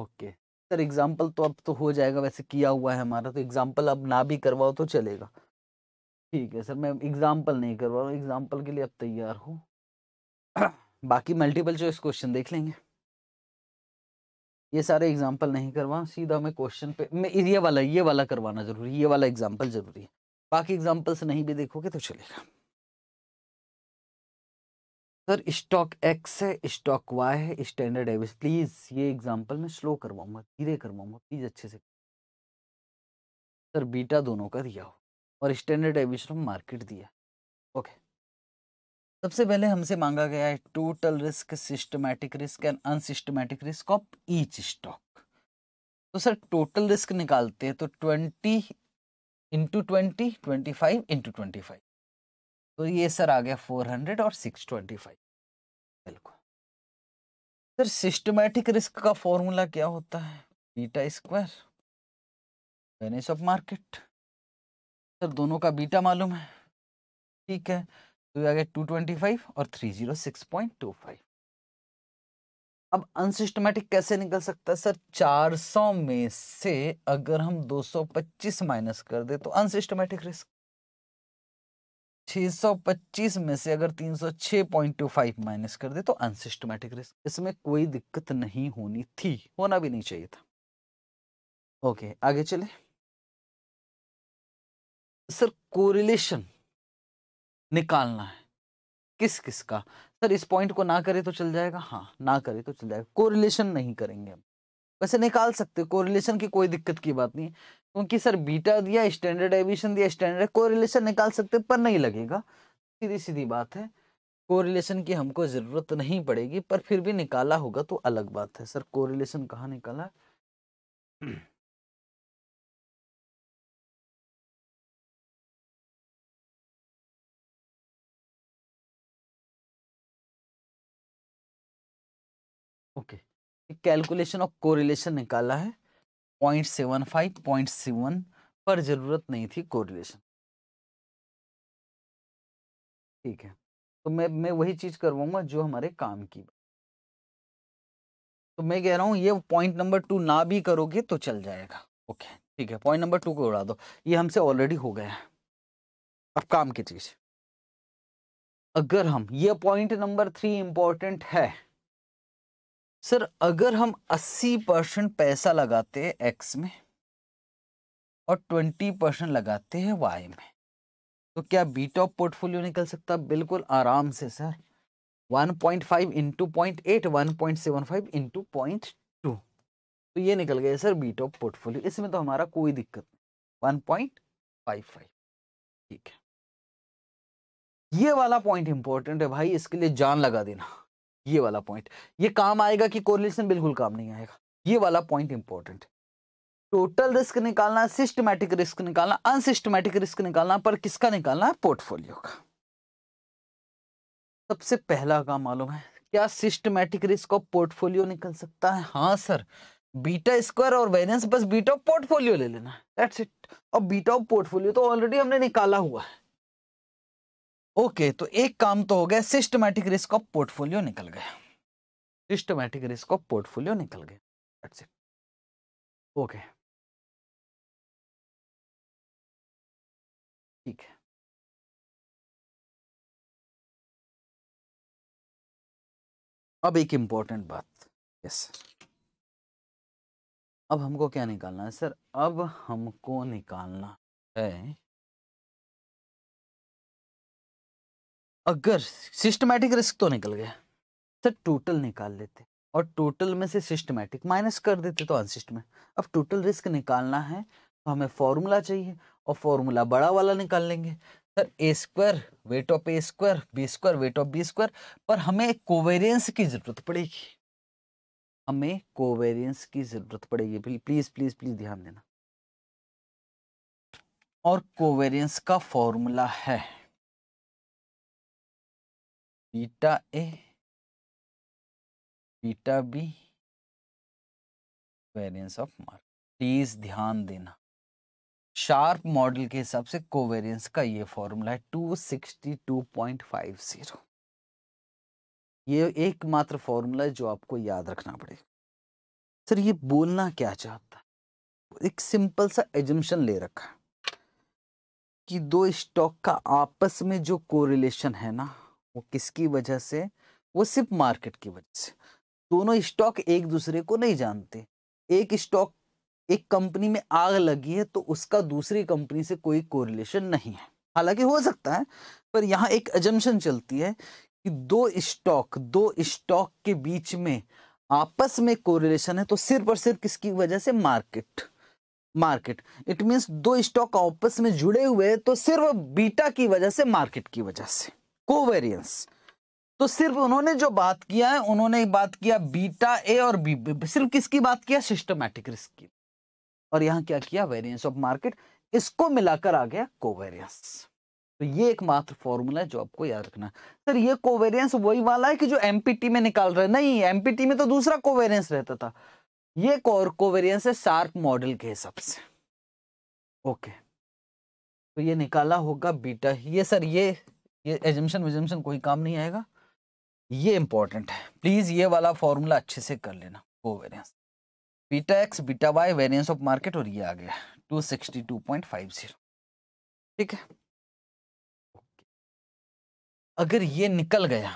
okay sir example तो अब तो हो जाएगा वैसे किया हुआ है हमारा तो एग्जांपल अब ना भी करवाओ तो चलेगा ठीक है सर मैं एग्जांपल नहीं करवा रहा हूँ एग्जाम्पल के लिए अब तैयार हूँ बाकी मल्टीपल चॉइस क्वेश्चन देख लेंगे ये सारे एग्जाम्पल नहीं करवा सीधा मैं क्वेश्चन पे मैं ये वाला ये वाला करवाना जरूरी ये वाला एग्जाम्पल जरूरी है बाकी एग्जाम्पल्स नहीं भी देखोगे तो चलेगा सर स्टॉक एक्स है स्टॉक वाई है स्टैंडर्ड एवरेज प्लीज़ ये एग्जाम्पल मैं स्लो करवाऊंगा धीरे करवाऊंगा प्लीज़ अच्छे से सर बीटा दोनों का दिया हो और स्टैंडर्ड एवरेज मार्केट दिया ओके सबसे पहले हमसे मांगा गया है total risk systematic risk and unsystematic risk of each stock तो सर टोटल रिस्क निकालते हैं तो twenty into twenty twenty five into twenty five तो ये सर आ गया फोर हंड्रेड और सिक्स ट्वेंटी फाइव बिल्कुल सर सिस्टमैटिक रिस्क का फॉर्मूला क्या होता है beta square of market sir दोनों का बीटा मालूम है ठीक है तो आ गया टू ट्वेंटी फाइव और three zero six point two five अब अनसिस्टमेटिक कैसे निकल सकता है सर 400 में से अगर हम 225 माइनस कर दे तो अनसिस्टमेटिक रिस्क 625 में से अगर 306.25 माइनस कर दे तो अनसिस्टमेटिक रिस्क इसमें कोई दिक्कत नहीं होनी थी होना भी नहीं चाहिए था ओके आगे चले सर कोरिलेशन निकालना है किस किस का सर इस पॉइंट को ना करे तो चल जाएगा हाँ ना करे तो चल जाएगा कोरिलेशन नहीं करेंगे हम वैसे निकाल सकते कोरिलेशन की कोई दिक्कत की बात नहीं है क्योंकि सर बीटा दिया स्टैंडर्ड एविशन दिया स्टैंडर्ड कोरिलेशन निकाल सकते पर नहीं लगेगा सीधी सीधी बात है कोरिलेशन की हमको ज़रूरत नहीं पड़ेगी पर फिर भी निकाला होगा तो अलग बात है सर कोरिलेशन कहाँ निकाला ओके कैलकुलेशन ऑफ कोरिलेशन निकाला है point seven five point seven पर जरूरत नहीं थी कोरिलेशन ठीक है तो मैं मैं वही चीज करवाऊंगा जो हमारे काम की तो मैं कह रहा हूं ये पॉइंट नंबर टू ना भी करोगे तो चल जाएगा ओके ठीक है पॉइंट नंबर टू को उड़ा दो ये हमसे ऑलरेडी हो गया है अब काम की चीज अगर हम ये पॉइंट नंबर थ्री इंपॉर्टेंट है सर अगर हम 80 परसेंट पैसा लगाते हैं एक्स में और 20 परसेंट लगाते हैं वाई में तो क्या बी टॉप पोर्टफोलियो निकल सकता बिल्कुल आराम से sir 1.5 point five into point eight one point seven five into point two तो ये निकल गया सर बी टॉप पोर्टफोलियो इसमें तो हमारा कोई दिक्कत नहीं वन पॉइंट फाइव फाइव ठीक है ये वाला पॉइंट इंपॉर्टेंट है भाई इसके लिए जान लगा देना ये वाला पॉइंट ये काम आएगा कि कोरिलेशन बिल्कुल काम नहीं आएगा ये वाला पॉइंट इंपॉर्टेंट टोटल रिस्क निकालना सिस्टमैटिक रिस्क निकालना अनसिस्टमैटिक रिस्क निकालना पर किसका निकालना है पोर्टफोलियो का सबसे पहला काम मालूम है क्या सिस्टमैटिक रिस्क ऑफ पोर्टफोलियो निकल सकता है हाँ सर बीटा स्क्वायर और वेरियंस बस बीटा ऑफ पोर्टफोलियो ले लेना दैट्स इट और बीटा ऑफ पोर्टफोलियो तो ऑलरेडी हमने निकाला हुआ है ओके okay, तो एक काम तो हो गया सिस्टमैटिक रिस्क ऑफ पोर्टफोलियो निकल गया सिस्टमैटिक रिस्क ऑफ पोर्टफोलियो निकल गया ओके ठीक है अब एक इंपॉर्टेंट बात यस अब हमको क्या निकालना है सर अब हमको निकालना है अगर सिस्टमैटिक रिस्क तो निकल गया सर टोटल निकाल लेते और टोटल में से सिस्टमैटिक माइनस कर देते तो अनसिस्ट में अब टोटल रिस्क निकालना है तो हमें फॉर्मूला चाहिए और फॉर्मूला बड़ा वाला निकाल लेंगे sir A square weight of A square B square weight of B square पर हमें कोवेरियंस की जरूरत पड़ेगी हमें कोवेरियंस की जरूरत पड़ेगी प्लीज प्लीज प्लीज ध्यान देना और कोवेरियंस का फॉर्मूला है beta A beta B variance of mark please ध्यान देना शार्प मॉडल के हिसाब से कोवेरियंस का ये फॉर्मूला है 262.50 ये एकमात्र फॉर्मूला है जो आपको याद रखना पड़ेगा सर ये बोलना क्या चाहता है एक सिंपल सा एजम्पन ले रखा है कि दो स्टॉक का आपस में जो कोरिलेशन है ना वो किसकी वजह से वो सिर्फ मार्केट की वजह से दोनों स्टॉक एक दूसरे को नहीं जानते एक स्टॉक एक कंपनी में आग लगी है तो उसका दूसरी कंपनी से कोई कोरिलेशन नहीं है हालांकि हो सकता है पर यहाँ एक एजम्पन चलती है कि दो स्टॉक दो स्टॉक के बीच में आपस में कोरिलेशन है तो सिर्फ और सिर्फ किसकी वजह से मार्केट मार्केट इट मीन्स दो स्टॉक आपस में जुड़े हुए हैं तो सिर्फ बीटा की वजह से मार्केट की वजह से कोवेरियंस तो सिर्फ उन्होंने जो बात किया है उन्होंने बात किया बीटा ए और बी सिर्फ किसकी बात किया सिस्टमैटिक रिस्क की और यहां क्या किया वेरियंस ऑफ मार्केट इसको मिलाकर आ गया कोवेरियंस तो ये एक मात्र फॉर्मूला है जो आपको याद रखना सर ये कोवेरियंस वही वाला है कि जो एमपीटी में निकाल रहे नहीं एमपीटी में तो दूसरा कोवेरियंस रहता था ये कोवेरियंस है शार्प मॉडल के हिसाब से ओके तो ये निकाला होगा बीटा ये सर ये ये एजम्सन वजम्सन कोई काम नहीं आएगा ये इंपॉर्टेंट है प्लीज़ ये वाला फॉर्मूला अच्छे से कर लेना को variance beta X beta Y variance of market और ये आ गया two sixty two point five zero ठीक है अगर ये निकल गया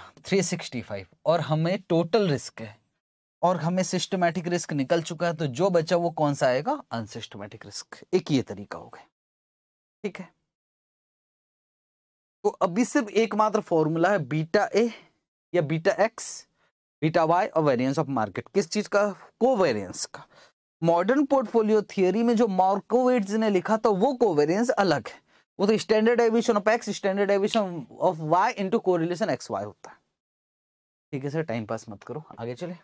फाइव और हमें टोटल रिस्क है और हमें सिस्टमेटिक रिस्क निकल चुका है तो जो बचा वो कौन सा आएगा अनसिस्टमेटिक रिस्क एक ये तरीका हो गया ठीक है तो अभी सिर्फ एकमात्र फॉर्मूला है बीटा ए या बीटा एक्स बीटा वाई और वेरिएंस ऑफ मार्केट किस चीज का वेरियंस का मॉडर्न पोर्टफोलियो थियोरी में जो मार्कोवेट्स ने लिखा था वो कोवेरियंस अलग है वो तो standard evasion of x standard evasion of Y into को रिलेशन एक्स वाई होता है ठीक है सर टाइम पास मत करो आगे चले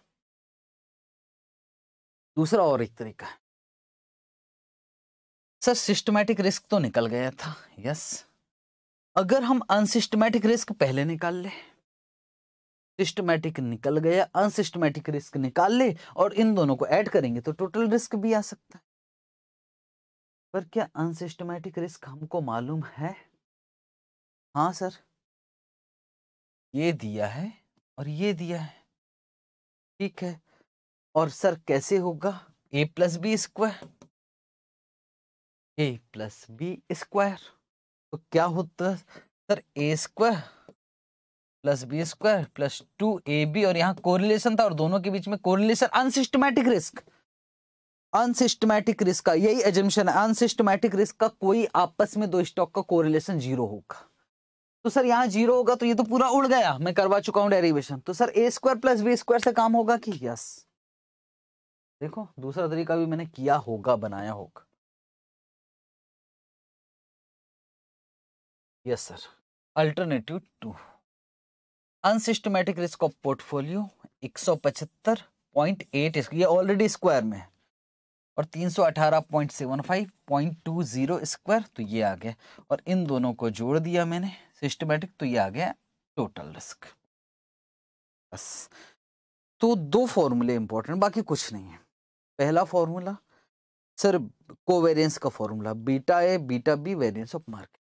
दूसरा और एक तरीका है सर सिस्टमेटिक रिस्क तो निकल गया था यस अगर हम अनसिस्टमेटिक रिस्क पहले निकाल ले सिस्टमेटिक निकल गया अनसिस्टमेटिक रिस्क निकाल ले और इन दोनों को ऐड करेंगे तो टोटल रिस्क भी आ सकता है पर क्या अनसिस्टमेटिक रिस्क हमको मालूम है हाँ सर ये दिया है और ये दिया है ठीक है और सर कैसे होगा A plus B square A plus B square तो क्या होता है sir A square plus B square plus two A B और यहाँ कोरिलेशन था और दोनों के बीच में correlation unsystematic risk unsystematic risk का यही एजम्पन है अनसिस्टमैटिक रिस्क का कोई आपस में दो स्टॉक का कोरिलेशन जीरो होगा तो सर यहाँ जीरो होगा तो ये तो पूरा उड़ गया मैं करवा चुका हूँ डेरिवेशन तो sir A square plus B square से काम होगा कि यस देखो दूसरा तरीका भी मैंने किया होगा बनाया होगा yes sir alternative to unsystematic risk of portfolio एक सौ पचहत्तर पॉइंट एट ये ऑलरेडी स्क्वायर में है और तीन सौ अठारह point seven five point two zero square तो ये आ गया और इन दोनों को जोड़ दिया मैंने सिस्टमेटिक तो ये आ गया टोटल रिस्क बस तो दो फॉर्मूले इंपॉर्टेंट बाकी कुछ नहीं है पहला फॉर्मूला सर कोवेरियंस का formula beta A beta B variance of market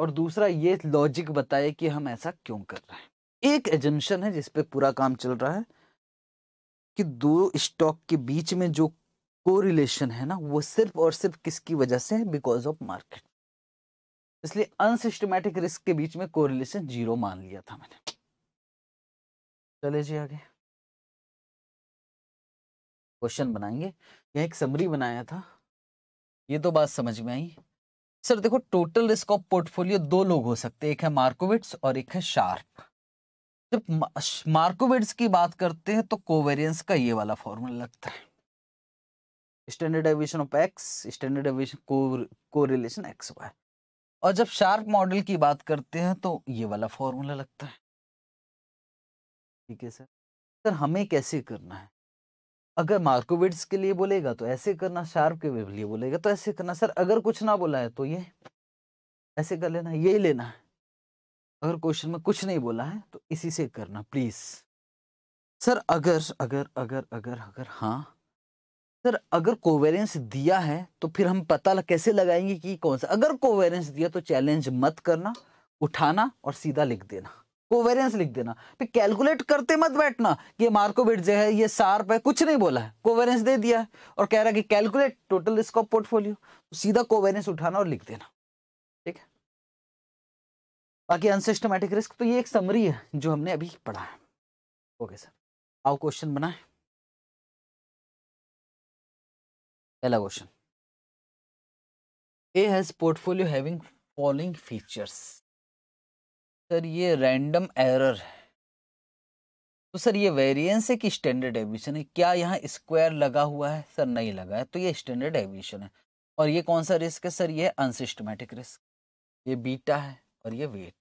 और दूसरा ये लॉजिक बताए कि हम ऐसा क्यों कर रहे हैं एक एजेंशन है जिसपे पूरा काम चल रहा है कि दो स्टॉक के बीच में जो कोरिलेशन है ना वो सिर्फ और सिर्फ किसकी वजह से है बिकॉज ऑफ मार्केट इसलिए अनसिस्टमेटिक रिस्क के बीच में कोरिलेशन जीरो मान लिया था मैंने चले जी आगे क्वेश्चन हम्म। बनाएंगे यह एक समरी बनाया था ये तो बात समझ में आई सर देखो टोटल रिस्क ऑफ पोर्टफोलियो दो लोग हो सकते हैं एक है मार्कोविट्स और एक है शार्प जब मार्कोविट्स की बात करते हैं तो कोवेरियंस का ये वाला फॉर्मूला लगता है standard evasion of x standard deviation को रिलेशन एक्स वाई और जब शार्प मॉडल की बात करते हैं तो ये वाला फॉर्मूला लगता है ठीक है सर सर हमें कैसे करना है अगर मार्कोविट्स के लिए बोलेगा तो ऐसे करना शार्प के लिए बोलेगा तो ऐसे करना सर अगर कुछ ना बोला है तो ये ऐसे कर लेना यही लेना है अगर क्वेश्चन में कुछ नहीं बोला है तो इसी से करना प्लीज सर अगर अगर अगर अगर अगर हाँ सर अगर कोवेरेंस दिया है तो फिर हम पता कैसे लगाएंगे कि कौन सा अगर कोवेरेंस दिया तो चैलेंज मत करना उठाना और सीधा लिख देना कोवेरियंस लिख देना फिर तो कैलकुलेट करते मत बैठना कि मार्कोविट जो है ये सार्प है कुछ नहीं बोला है कोवेरियंस दे दिया है और कह रहा है कि calculate total risk of portfolio तो सीधा कोवेरियंस उठाना और लिख देना ठीक है बाकी अनसिस्टमेटिक रिस्क तो ये एक समरी है जो हमने अभी पढ़ा है ओके सर आओ क्वेश्चन बनाए पहला question a has portfolio having following features तो सर ये रैंडम एरर है तो सर ये वेरिएंस है कि स्टैंडर्ड एविएशन है क्या यहाँ स्क्वायर लगा हुआ है सर नहीं लगा है तो ये स्टैंडर्ड एविएशन है और ये कौन सा रिस्क है सर ये अनसिस्टमेटिक रिस्क ये बीटा है और ये वेट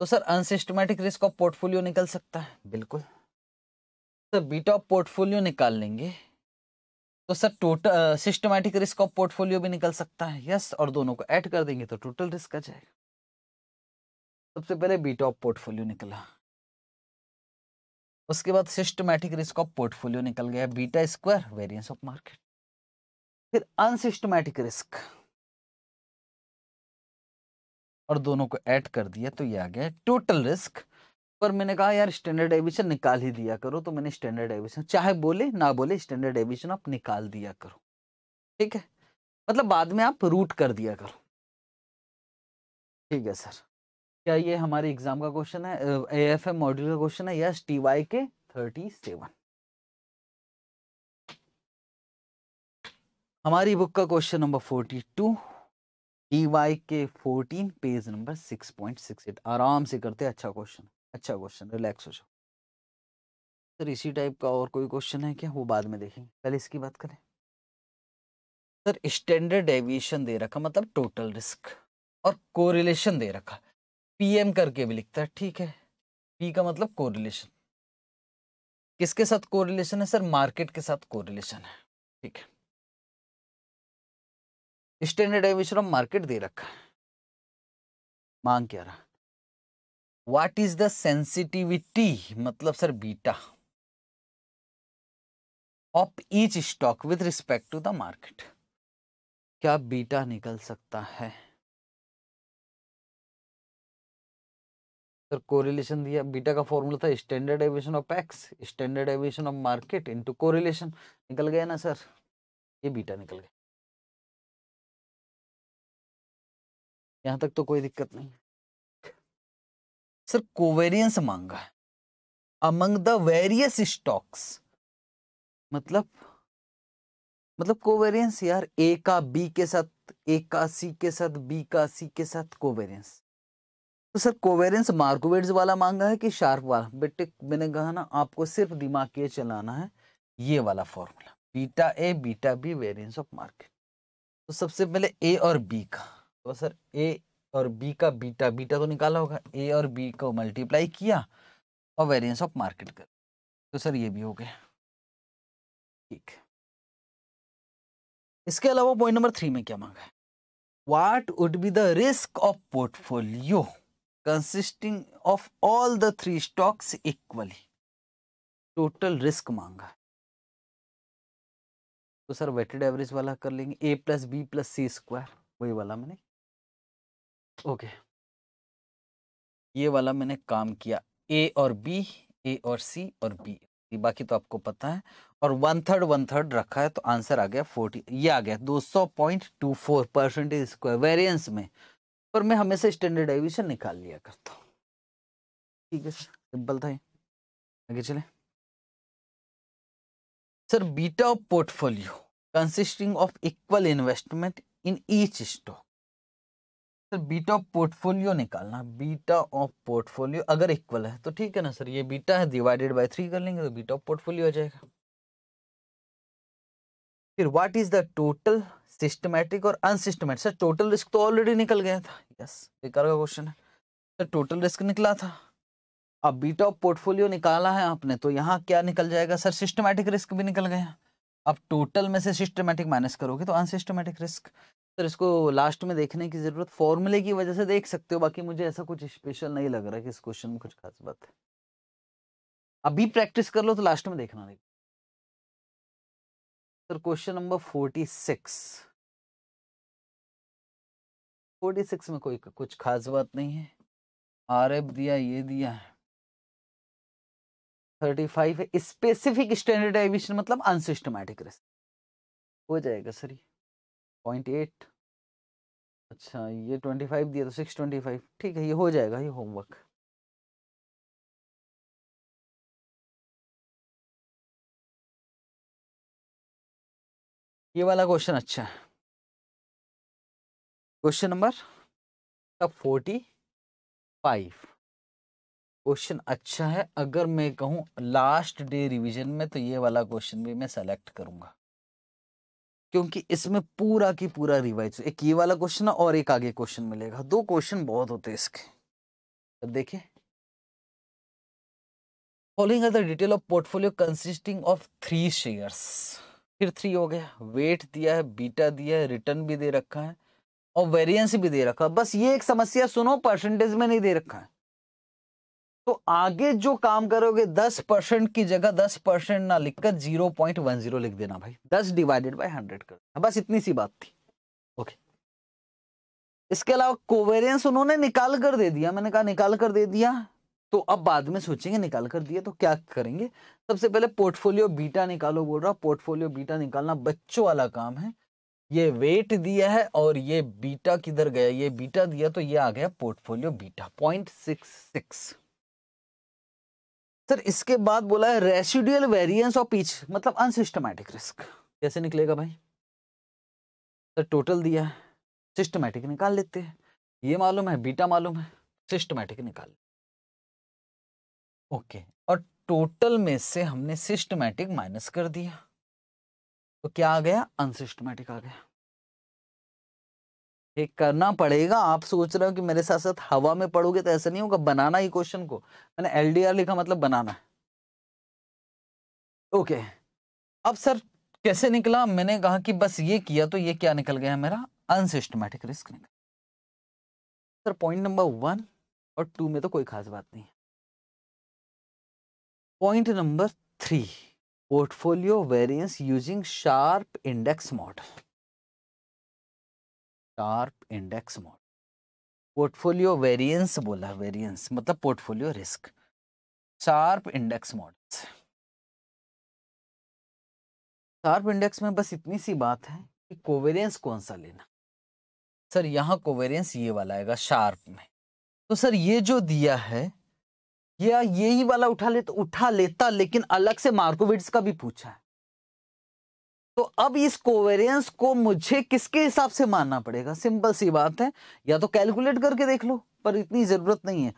तो sir unsystematic risk of portfolio निकल सकता है बिल्कुल तो सर बीटा ऑफ पोर्टफोलियो निकाल लेंगे तो sir total systematic risk of portfolio भी निकल सकता है यस और दोनों को ऐड कर देंगे तो टोटल रिस्क आ जाएगा सबसे पहले बीटा ऑफ पोर्टफोलियो निकला उसके बाद सिस्टमैटिक रिस्क ऑफ पोर्टफोलियो निकल गया beta square variance of market फिर अनसिस्टमैटिक रिस्क और दोनों को ऐड कर दिया तो ये आ गया टोटल रिस्क पर मैंने कहा यार स्टैंडर्ड एविशन निकाल ही दिया करो तो मैंने स्टैंडर्ड एविशन चाहे बोले ना बोले स्टैंडर्ड एविशन आप निकाल दिया करो ठीक है मतलब बाद में आप रूट कर दिया करो ठीक है सर क्या ये हमारे एग्जाम का क्वेश्चन है ए एफ एम मॉड्यूल का क्वेश्चन है यस टी वाई के थर्टी सेवन हमारी बुक का question number forty two T Y K fourteen page number six point six eight आराम से करते अच्छा क्वेश्चन अच्छा क्वेश्चन रिलैक्स हो जाओ सर इसी टाइप का और कोई क्वेश्चन है क्या वो बाद में देखेंगे पहले इसकी बात करें सर स्टैंडर्ड डेविएशन दे रखा मतलब टोटल रिस्क और कोरिलेशन दे रखा पीएम करके भी लिखता है ठीक है पी का मतलब कोरिलेशन किसके साथ कोरिलेशन है सर मार्केट के साथ कोरिलेशन है ठीक है स्टैंडर्ड एविशन ऑफ मार्केट दे रखा है मांग क्या रहा व्हाट इज द सेंसिटिविटी मतलब sir beta of each stock with respect to the market क्या बीटा निकल सकता है सर कोरिलेशन दिया बीटा का फॉर्मूला था standard aviation of x standard aviation of market into correlation निकल गया ना सर ये बीटा निकल गया यहां तक तो कोई दिक्कत नहीं सर कोवेरियंस मांगा अमंग द वेरियस स्टॉक्स मतलब मतलब कोवेरियंस यार ए का बी के साथ ए का सी के साथ बी का सी के साथ कोवेरियंस तो सर कोवेरेंस मार्कोवेट्स वाला मांगा है कि शार्प वाला बेटे मैंने कहा ना आपको सिर्फ दिमाग के चलाना है ये वाला formula beta A beta B variance of market तो सबसे पहले ए और बी का तो सर ए और बी का बीटा बीटा तो निकाला होगा ए और बी को मल्टीप्लाई किया और वेरियंस ऑफ मार्केट कर तो सर ये भी हो गया ठीक है इसके अलावा पॉइंट नंबर थ्री में क्या मांगा है what would be the risk of portfolio consisting of all the three stocks equally total risk मांगा तो सर वेटेड एवरेज वाला कर लेंगे A plus B plus C square वही वाला मैंने ओके okay. ये वाला मैंने काम किया ए और बी ए और सी और बी बाकी तो आपको पता है और वन थर्ड वन थर्ड रखा है तो आंसर आ गया फोर्टी ये आ गया दो सौ point two four percentage square variance में पर मैं हमेशा स्टैंडर्ड डेविएशन निकाल लिया करता हूँ ठीक है सर सिंपल था ये आगे चले sir beta of portfolio consisting of equal investment in each stock sir beta of portfolio निकालना बीटा ऑफ पोर्टफोलियो अगर इक्वल है तो ठीक है ना सर ये बीटा है डिवाइडेड बाय थ्री कर लेंगे तो बीटा ऑफ पोर्टफोलियो आ जाएगा फिर what is the total systematic और अनसिस्टमेटिक सर टोटल रिस्क तो ऑलरेडी निकल गया था यस बेकार का क्वेश्चन है सर टोटल रिस्क निकला था अब बीटा ऑफ पोर्टफोलियो निकाला है आपने तो यहाँ क्या निकल जाएगा सर सिस्टमेटिक रिस्क भी निकल गया अब टोटल में से सिस्टमेटिक माइनस करोगे तो अनसिस्टमेटिक रिस्क सर इसको लास्ट में देखने की ज़रूरत फॉर्मूले की वजह से देख सकते हो बाकी मुझे ऐसा कुछ स्पेशल नहीं लग रहा कि इस क्वेश्चन में कुछ खास बात है अभी प्रैक्टिस कर लो तो लास्ट में देखना नहीं sir question number forty six forty six में कोई कुछ खास बात नहीं है आर एफ दिया ये दिया थर्टी फाइव है स्पेसिफिक स्टैंडर्डाइजेशन मतलब अनसिस्टमैटिक रिस्क हो जाएगा सर ये पॉइंट एट अच्छा ये ट्वेंटी फाइव दिया तो सिक्स ट्वेंटी फाइव ठीक है ये हो जाएगा ये होमवर्क ये वाला क्वेश्चन अच्छा है question number forty five question अच्छा है अगर मैं कहूँ लास्ट डे रिवीजन में तो ये वाला क्वेश्चन भी मैं सेलेक्ट करूंगा क्योंकि इसमें पूरा की पूरा रिवाइज एक ये वाला क्वेश्चन और एक आगे क्वेश्चन मिलेगा दो क्वेश्चन बहुत होते हैं इसके अब देखिए following the detail of portfolio consisting of three shares फिर थ्री हो गया वेट दिया है बीटा दिया है रिटर्न भी दे रखा है और वेरिएंस भी दे रखा बस ये एक समस्या सुनो परसेंटेज में नहीं दे रखा है तो आगे जो काम करोगे दस परसेंट की जगह दस परसेंट ना लिखकर जीरो पॉइंट वन जीरो लिख देना भाई दस डिवाइडेड बाय हंड्रेड कर बस इतनी सी बात थी ओके इसके अलावा कोवेरियंस उन्होंने निकाल कर दे दिया मैंने कहा निकाल कर दे दिया तो अब बाद में सोचेंगे निकाल कर दिया तो क्या करेंगे सबसे पहले पोर्टफोलियो बीटा निकालो बोल रहा पोर्टफोलियो बीटा निकालना बच्चों वाला काम है ये वेट दिया है और ये बीटा किधर गया ये बीटा दिया तो ये आ गया portfolio beta point six six sir इसके बाद बोला है रेसिडुअल वेरिएंस ऑफ पीच मतलब अनसिस्टमैटिक रिस्क कैसे निकलेगा भाई सर टोटल दिया है सिस्टमैटिक निकाल लेते हैं ये मालूम है बीटा मालूम है सिस्टमैटिक निकाल ओके और टोटल में से हमने सिस्टमैटिक माइनस कर दिया तो क्या आ गया अनसिस्टमेटिक आ गया ये करना पड़ेगा आप सोच रहे हो कि मेरे साथ साथ हवा में पढ़ोगे तो ऐसा नहीं होगा बनाना ही क्वेश्चन को मैंने एलडीआर लिखा मतलब बनाना है ओके अब सर कैसे निकला मैंने कहा कि बस ये किया तो ये क्या निकल गया मेरा अनसिस्टमेटिक रिस्क निकल सर पॉइंट नंबर वन और टू में तो कोई खास बात नहीं है point number three portfolio variance using Sharpe index model Sharpe index model portfolio variance बोला वेरियंस मतलब portfolio risk Sharpe index model Sharpe index में बस इतनी सी बात है कि कोवेरियंस कौन सा लेना सर यहां कोवेरियंस ये वाला आएगा शार्प में तो सर ये जो दिया है या यही वाला उठा तो उठा लेता लेकिन अलग से मार्कोविट्स का भी पूछा है तो अब इस कोवेरियंस को मुझे किसके हिसाब से मानना पड़ेगा सिंपल सी बात है या तो कैलकुलेट करके देख लो पर इतनी ज़रूरत नहीं है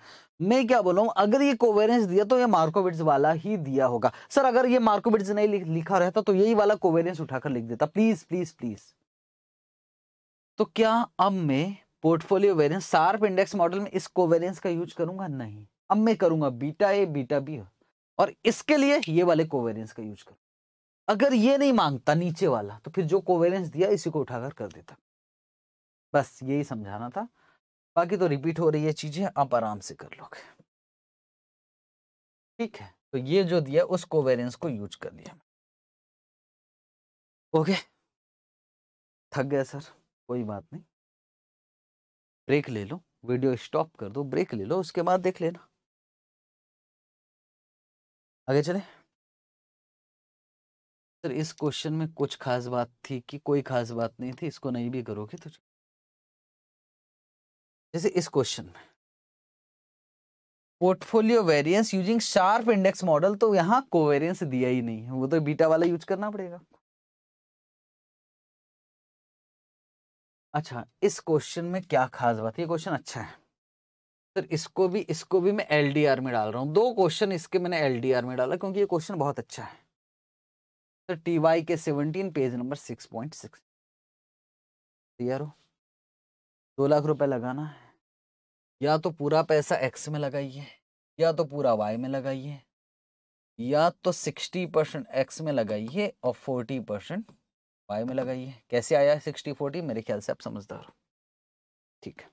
मैं क्या बोला अगर ये कोवेरियंस दिया तो ये मार्कोविट्स वाला ही दिया होगा सर अगर ये मार्कोविट्स नहीं लिखा रहता तो यही वाला कोवेरियंस उठाकर लिख देता प्लीज़ प्लीज़ प्लीज़ तो क्या अब मैं portfolio variance Sharpe index model में इस कोवेरियंस का यूज करूंगा नहीं अब मैं करूंगा बीटा ए बीटा बी और इसके लिए ये वाले कोवेरियंस का यूज करूँ अगर ये नहीं मांगता नीचे वाला तो फिर जो कोवेरियंस दिया इसी को उठाकर कर देता बस यही समझाना था बाकी तो रिपीट हो रही है चीजें आप आराम से कर लोगे ठीक है तो ये जो दिया उस कोवेरियंस को यूज कर लिया ओके थक गया सर कोई बात नहीं ब्रेक ले लो वीडियो स्टॉप कर दो ब्रेक ले लो उसके बाद देख लेना आगे चले सर इस क्वेश्चन में कुछ खास बात थी कि कोई खास बात नहीं थी इसको नहीं भी करोगे तो जैसे इस क्वेश्चन में portfolio variance using Sharpe index model तो यहां कोवेरियंस दिया ही नहीं है वो तो बीटा वाला यूज करना पड़ेगा अच्छा इस क्वेश्चन में क्या खास बात है ये क्वेश्चन अच्छा है सर इसको भी इसको भी मैं एल में डाल रहा हूँ दो क्वेश्चन इसके मैंने एल में डाला क्योंकि ये क्वेश्चन बहुत अच्छा है sir T Y K seventeen page number six point six clear हो दो लाख रुपए लगाना है या तो पूरा पैसा एक्स में लगाइए या तो पूरा वाई में लगाइए या तो सिक्सटी परसेंट एक्स में लगाइए और फोर्टी परसेंट वाई में लगाइए कैसे आया सिक्सटी फोर्टी मेरे ख्याल से आप समझदार हो ठीक है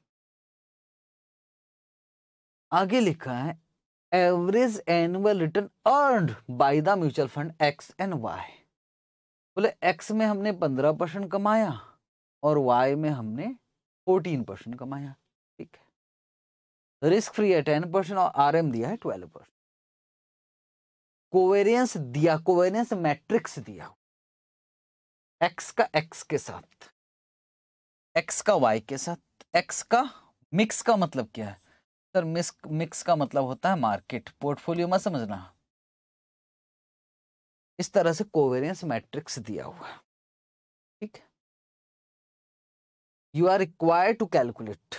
आगे लिखा है average annual return earn by the mutual fund X and Y बोले एक्स में हमने पंद्रह परसेंट कमाया और वाई में हमने फोर्टीन परसेंट कमाया ठीक है रिस्क फ्री है टेन परसेंट और आर दिया है ट्वेल्व परसेंट कोवेरियंस दिया कोवेरियंस मैट्रिक्स दिया एक्स का एक्स के साथ एक्स का वाई के साथ एक्स का मिक्स का मतलब क्या है सर मिस मिक्स का मतलब होता है मार्केट पोर्टफोलियो में समझना इस तरह से कोवेरियंस मैट्रिक्स दिया हुआ ठीक you are required to calculate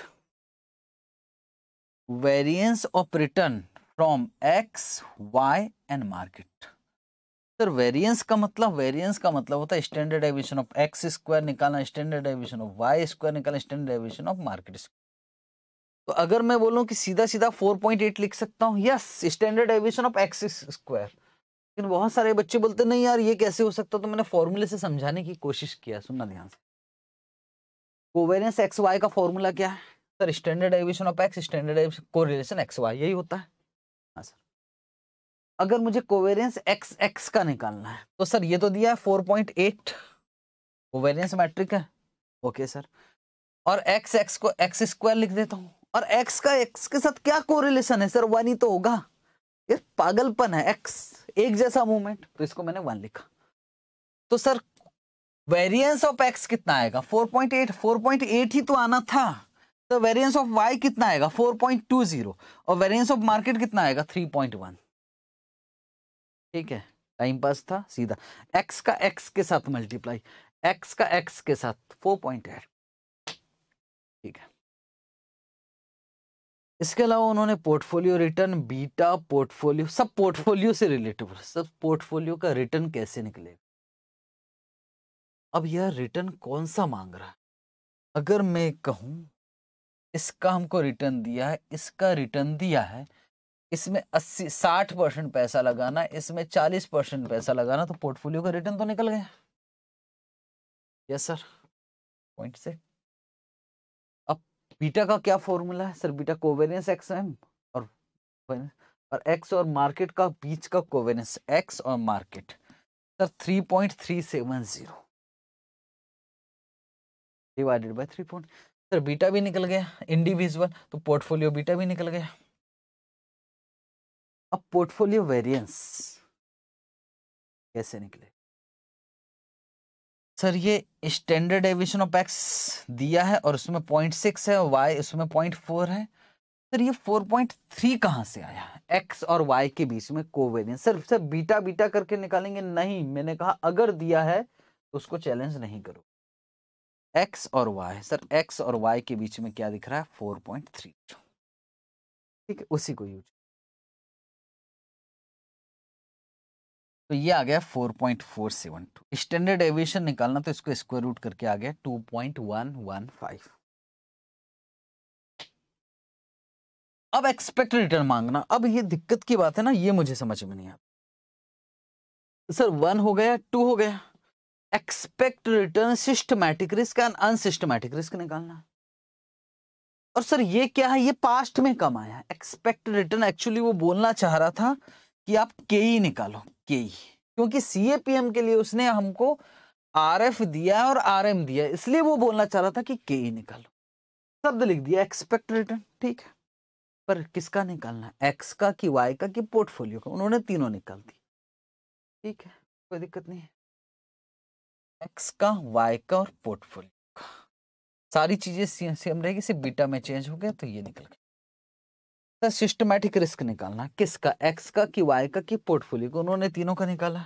variance of return from X Y and market sir variance का मतलब वेरियंस का मतलब होता है standard evasion of X square निकालना standard evasion of Y square निकालना standard evasion of market square तो अगर मैं बोलूँ कि सीधा सीधा 4.8 लिख सकता हूँ yes standard aviation of X square लेकिन बहुत सारे बच्चे बोलते नहीं यार ये कैसे हो सकता तो मैंने फॉर्मूले से समझाने की कोशिश किया सुनना ध्यान से कोवेरियंस एक्स वाई का फॉर्मूला क्या है sir standard aviation of x standard correlation X Y यही होता है हाँ सर अगर मुझे कोवेरियंस एक्स एक्स का निकालना है तो सर ये तो दिया है four point eight covariance matrix है ओके सर और एक्स एक्स को एक्स स्क्वायर लिख देता हूँ और एक्स का एक्स के साथ क्या कोरिलेशन है सर वन ही तो होगा ये पागलपन है एक्स एक जैसा मूवमेंट तो इसको मैंने वन लिखा तो सर वेरिएंस ऑफ एक्स कितना आएगा 4.8 4.8 ही तो आना था तो वेरिएंस ऑफ वाई कितना आएगा 4.20 और वेरिएंस ऑफ मार्केट कितना आएगा 3.1 ठीक है टाइम पास था सीधा एक्स का एक्स के साथ मल्टीप्लाई एक्स का एक्स के साथ 4.8 ठीक है इसके अलावा उन्होंने पोर्टफोलियो रिटर्न बीटा पोर्टफोलियो सब पोर्टफोलियो से रिलेटेड सब पोर्टफोलियो का रिटर्न कैसे निकलेगा अब यह रिटर्न कौन सा मांग रहा है अगर मैं कहूँ इसका हमको रिटर्न दिया है इसका रिटर्न दिया है इसमें अस्सी साठ परसेंट पैसा लगाना इसमें चालीस परसेंट पैसा लगाना तो पोर्टफोलियो का रिटर्न तो निकल गया yes sir point six beta का क्या फॉर्मूला है sir beta covariance X M और और एक्स और मार्केट का बीच का कोवेरियंस एक्स और market sir three point three seven zero divided by three point sir beta भी निकल गया इंडिविजुअल तो पोर्टफोलियो बीटा भी निकल गया अब पोर्टफोलियो वेरियंस कैसे निकले सर ये स्टैंडर्ड एविएशन ऑफ एक्स दिया है और उसमें पॉइंट सिक्स है वाई उसमें पॉइंट फोर है सर ये फोर पॉइंट थ्री कहाँ से आया एक्स और वाई के बीच में covariance sir sir beta beta करके निकालेंगे नहीं मैंने कहा अगर दिया है तो उसको चैलेंज नहीं करो एक्स और वाई सर एक्स और वाई के बीच में क्या दिख रहा है फोर पॉइंट थ्री ठीक है उसी को यूज तो ये आ गया 4.472 स्टैंडर्ड एविएशन निकालना तो इसको स्क्वायर रूट करके आ गया 2.115 अब एक्सपेक्ट रिटर्न मांगना अब ये दिक्कत की बात है ना ये मुझे समझ में नहीं आता सर वन हो गया टू हो गया expect return systematic risk and unsystematic risk निकालना और सर ये क्या है ये पास्ट में कम आया एक्सपेक्ट रिटर्न एक्चुअली वो बोलना चाह रहा था कि आप के ही निकालो के ही क्योंकि सी पी एम के लिए उसने हमको आर एफ दिया है और आर एम दिया है इसलिए वो बोलना चाह रहा था कि के ही निकालो शब्द लिख दिया एक्सपेक्ट रिटर्न ठीक है पर किसका निकालना एक्स का कि वाई का कि पोर्टफोलियो का उन्होंने तीनों निकाल दी ठीक है कोई दिक्कत नहीं है एक्स का वाई का और पोर्टफोलियो का सारी चीजें सेम रहेगी सिर्फ बीटा में चेंज हो गया तो ये निकल गया सिस्टमैटिक रिस्क निकालना किसका एक्स का कि वाई का कि पोर्टफोलियो का उन्होंने तीनों का निकाला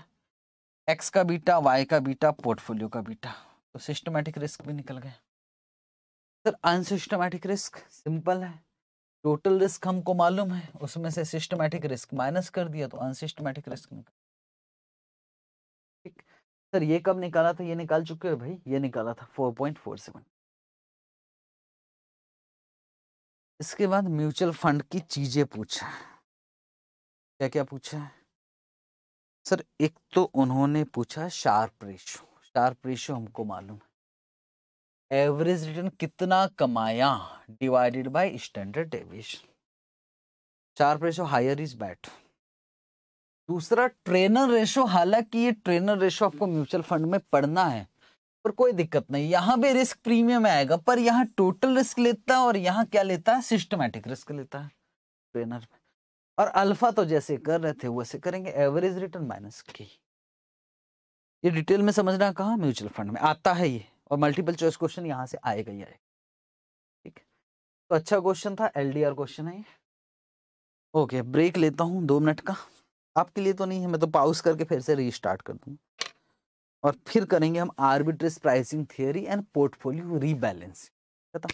एक्स का बीटा वाई का बीटा पोर्टफोलियो का बीटा तो सिस्टमैटिक रिस्क भी निकल गया सर अनसिस्टमैटिक रिस्क सिंपल है टोटल रिस्क हमको मालूम है उसमें से सिस्टमैटिक रिस्क माइनस कर दिया तो अनसिस्टमैटिक रिस्क निकल ठीक सर ये कब निकाला था ये निकाल चुके हो भाई ये निकाला था फोर पॉइंट फोर सेवन इसके बाद म्यूचुअल फंड की चीज़ें पूछा क्या क्या पूछा है सर एक तो उन्होंने पूछा शार्प रेशो शार्प रेशो हमको मालूम है एवरेज रिटर्न कितना कमाया divided by standard deviation Sharpe ratio higher is better दूसरा ट्रेनर रेशो हालांकि ये ट्रेनर रेशो आपको म्यूचुअल फंड में पढ़ना है पर कोई दिक्कत नहीं यहां भी रिस्क प्रीमियम आएगा पर यहाँ टोटल रिस्क लेता है और यहाँ क्या लेता है सिस्टमेटिक रिस्क लेता है ट्रेनर और अल्फा तो जैसे कर रहे थे वैसे करेंगे एवरेज रिटर्न माइनस की ये डिटेल में समझना कहा म्यूचुअल फंड में आता है ये और मल्टीपल चॉइस क्वेश्चन यहाँ से आएगा ही आएगा ठीक तो अच्छा क्वेश्चन था आर क्वेश्चन है ओके ब्रेक लेता हूँ दो मिनट का आपके लिए तो नहीं है मैं तो पाउस करके फिर से रिस्टार्ट कर दूंगा और फिर करेंगे हम arbitrage pricing theory and portfolio rebalance खत्म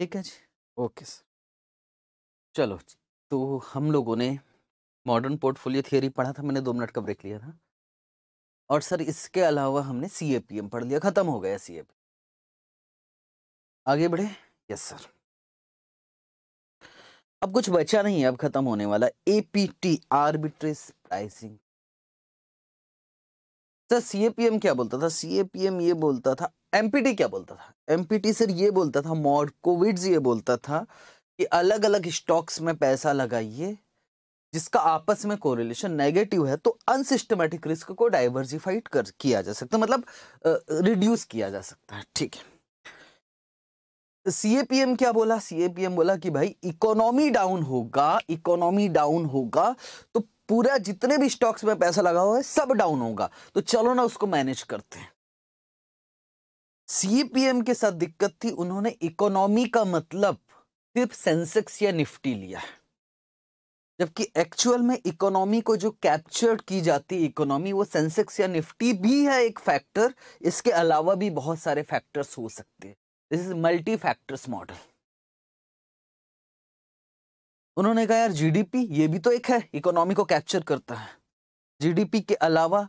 ठीक है जी ओके सर चलो तो हम लोगों ने मॉडर्न पोर्टफोलियो थियोरी पढ़ा था मैंने दो मिनट का ब्रेक लिया था और सर इसके अलावा हमने सी ए पी एम पढ़ लिया ख़त्म हो गया सी ए पी आगे बढ़े यस सर अब कुछ बचा नहीं है अब ख़त्म होने वाला A P T arbitrage pricing sir CAPM क्या बोलता था सीएपीएम ये बोलता था एमपीटी क्या बोलता था एमपीटी सर ये बोलता था मॉड कोविड ये बोलता था कि अलग अलग स्टॉक्स में पैसा लगाइए जिसका आपस में कोरिलेशन नेगेटिव है तो अनसिस्टमेटिक रिस्क को डाइवर्सिफाइड कर किया जा सकता मतलब रिड्यूस किया जा सकता है ठीक है सीएपीएम क्या बोला सीएपीएम बोला कि भाई इकोनॉमी डाउन होगा इकोनॉमी डाउन होगा तो पूरा जितने भी स्टॉक्स में पैसा लगा हुआ है सब डाउन होगा तो चलो ना उसको मैनेज करते हैं सीपीएम के साथ दिक्कत थी उन्होंने इकोनॉमी का मतलब सिर्फ सेंसेक्स या निफ्टी लिया है जबकि एक्चुअल में इकोनॉमी को जो कैप्चर्ड की जाती है इकोनॉमी वो सेंसेक्स या निफ्टी भी है एक फैक्टर इसके अलावा भी बहुत सारे फैक्टर्स हो सकते हैं this is multi factors model उन्होंने कहा यार जीडीपी ये भी तो एक है इकोनॉमी को कैप्चर करता है जीडीपी के अलावा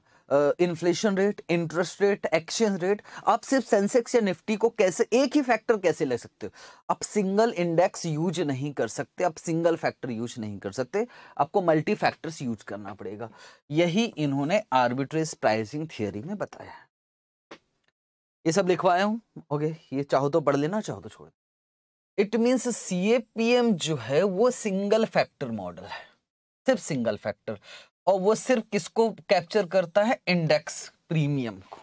inflation rate interest rate exchange rate आप सिर्फ सेंसेक्स या निफ्टी को कैसे एक ही फैक्टर कैसे ले सकते हो आप सिंगल इंडेक्स यूज नहीं कर सकते आप सिंगल फैक्टर यूज नहीं कर सकते आपको मल्टी फैक्टर्स यूज करना पड़ेगा यही इन्होंने आर्बिट्रेज प्राइसिंग थियोरी में बताया है ये सब लिखवाया हूँ ओके ये चाहो तो पढ़ लेना चाहो तो छोड़ it means C A P M जो है वो सिंगल फैक्टर मॉडल है सिर्फ सिंगल फैक्टर और वो सिर्फ किसको कैप्चर करता है इंडेक्स प्रीमियम को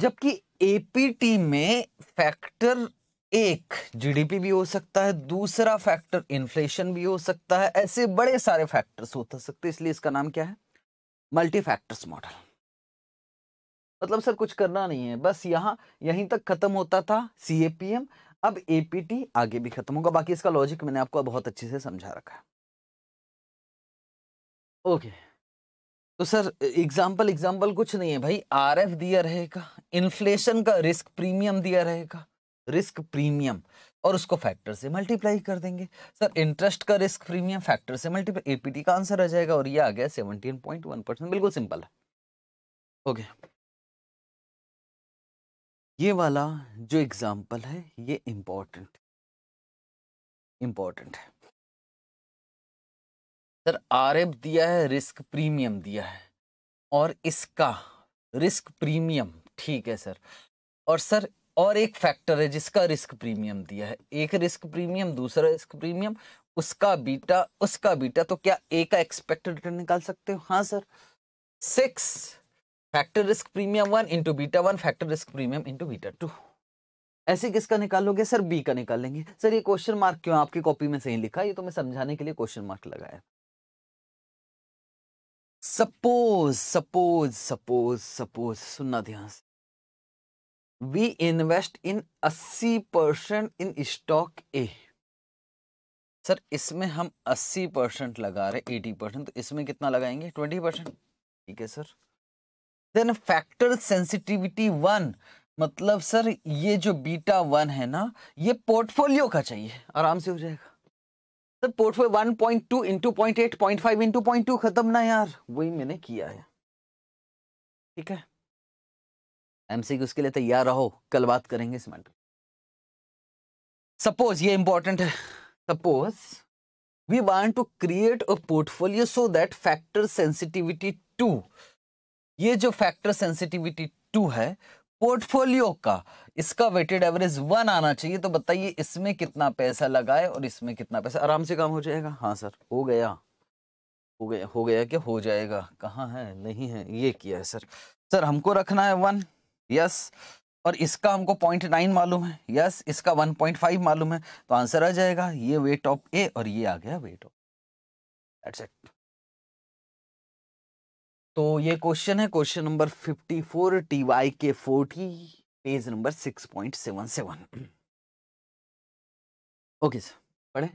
जबकि एपीटी में फैक्टर एक जीडीपी भी हो सकता है दूसरा फैक्टर इन्फ्लेशन भी हो सकता है ऐसे बड़े सारे फैक्टर्स हो सकते हैं इसलिए इसका नाम क्या है मल्टी फैक्टर्स मॉडल मतलब सर कुछ करना नहीं है बस यहाँ यहीं तक खत्म होता था सी अब एपीटी आगे भी खत्म होगा बाकी इसका लॉजिक मैंने आपको बहुत अच्छे से समझा रखा है ओके तो सर एग्जाम्पल एग्जाम्पल कुछ नहीं है भाई आर एफ दिया रहेगा इन्फ्लेशन का रिस्क प्रीमियम दिया रहेगा रिस्क प्रीमियम और उसको फैक्टर से मल्टीप्लाई कर देंगे सर इंटरेस्ट का रिस्क प्रीमियम फैक्टर से मल्टीप्लाई एपीटी का आंसर आ जाएगा और ये आ गया सेवनटीन पॉइंट वन परसेंट बिल्कुल सिंपल है ओके okay. ये वाला जो एग्ज़ाम्पल है ये इम्पोर्टेंट इम्पोर्टेंट है सर आर दिया है रिस्क प्रीमियम दिया है और इसका रिस्क प्रीमियम ठीक है सर और सर और एक फैक्टर है जिसका रिस्क प्रीमियम दिया है एक रिस्क प्रीमियम दूसरा रिस्क प्रीमियम उसका बीटा उसका बीटा तो क्या ए का एक्सपेक्टेड रिटर्न निकाल सकते हो हाँ sir six factor risk premium one into beta one factor risk premium into beta two ऐसे किसका निकालोगे सर बी का लेंगे सर ये क्वेश्चन मार्क क्यों आपकी कॉपी में सही लिखा ये तो मैं समझाने के लिए क्वेश्चन मार्क लगाया सपोज सपोज सपोज सपोज सुनना ध्यान से we invest in 80 percent in stock A sir इसमें हम 80 परसेंट लगा रहे 80 परसेंट तो इसमें कितना लगाएंगे 20 परसेंट ठीक है sir then factor sensitivity one मतलब सर ये जो बीटा वन है ना ये पोर्टफोलियो का चाहिए आराम से हो जाएगा sir portfolio one point two into point eight point five into point two खत्म ना यार वही मैंने किया है ठीक है एमसीक्यू उसके लिए तैयार रहो कल बात करेंगे इस मैटर सपोज ये इंपॉर्टेंट है suppose we want to create a portfolio so that factor sensitivity two ये जो फैक्टर सेंसिटिविटी टू है पोर्टफोलियो का इसका वेटेड एवरेज वन आना चाहिए तो बताइए इसमें कितना पैसा लगाए और इसमें कितना पैसा आराम से काम हो जाएगा हाँ सर हो गया हो गया हो गया क्या हो जाएगा कहाँ है नहीं है ये किया है सर सर हमको रखना है वन यस और इसका हमको पॉइंट नाइन मालूम है यस इसका वन पॉइंट फाइव मालूम है तो आंसर आ जाएगा ये वेट ऑफ ए और ये आ गया वेट ऑफ दैट्स इट तो ये क्वेश्चन है question number fifty four T Y K forty page number six point seven seven okay sir पढ़े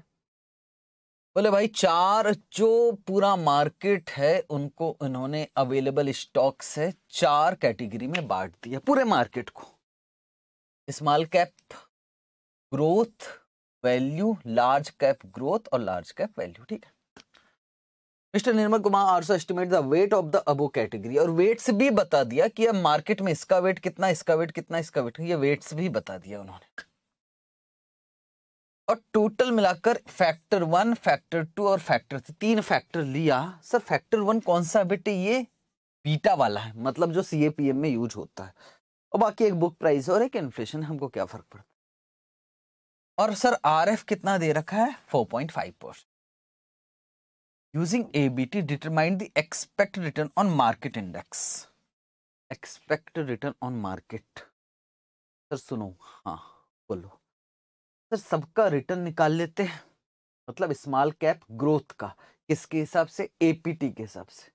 बोले भाई चार जो पूरा मार्केट है उनको उन्होंने अवेलेबल स्टॉक से चार कैटेगरी में बांट दिया पूरे मार्केट को small cap growth value large cap growth और लार्ज कैप वैल्यू ठीक है mister Nirmal Kumar also estimate the weight of the above category और वेट्स भी बता दिया कि अब मार्केट में इसका वेट कितना इसका वेट कितना इसका वेट ये वेट्स भी बता दिया उन्होंने और टोटल मिलाकर फैक्टर वन फैक्टर टू और फैक्टर थ्री तीन फैक्टर लिया सर फैक्टर वन कौन सा बेटे ये बीटा वाला है मतलब जो सी में यूज होता है और बाकी एक बुक प्राइस और एक इन्फ्लेशन हमको क्या फर्क पड़ता है और सर आर कितना दे रखा है four point five percent using ABT determine the expected return on market index. Expected return on market. Sir सुनो हाँ बोलो सर सबका रिटर्न निकाल लेते हैं मतलब स्मॉल कैप ग्रोथ का किसके हिसाब से एपीटी के हिसाब से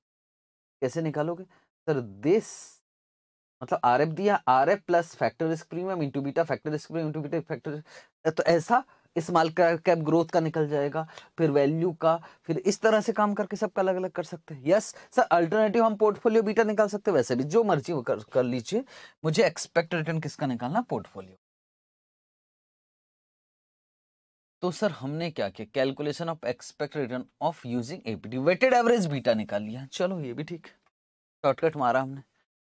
कैसे निकालोगे सर दिस मतलब आर एफ दिया R F plus factor risk premium into beta factor risk premium into beta factor तो ऐसा इस माल कैप ग्रोथ का निकल जाएगा फिर वैल्यू का फिर इस तरह से काम करके सबका अलग अलग कर सकते हैं यस सर अल्टरनेटिव हम पोर्टफोलियो बीटा निकाल सकते हैं वैसे भी जो मर्जी कर, कर लीजिए मुझे एक्सपेक्ट रिटर्न किसका निकालना पोर्टफोलियो तो सर हमने क्या किया calculation of expect return of using APT weighted average beta निकाल लिया चलो ये भी ठीक शॉर्टकट मारा हमने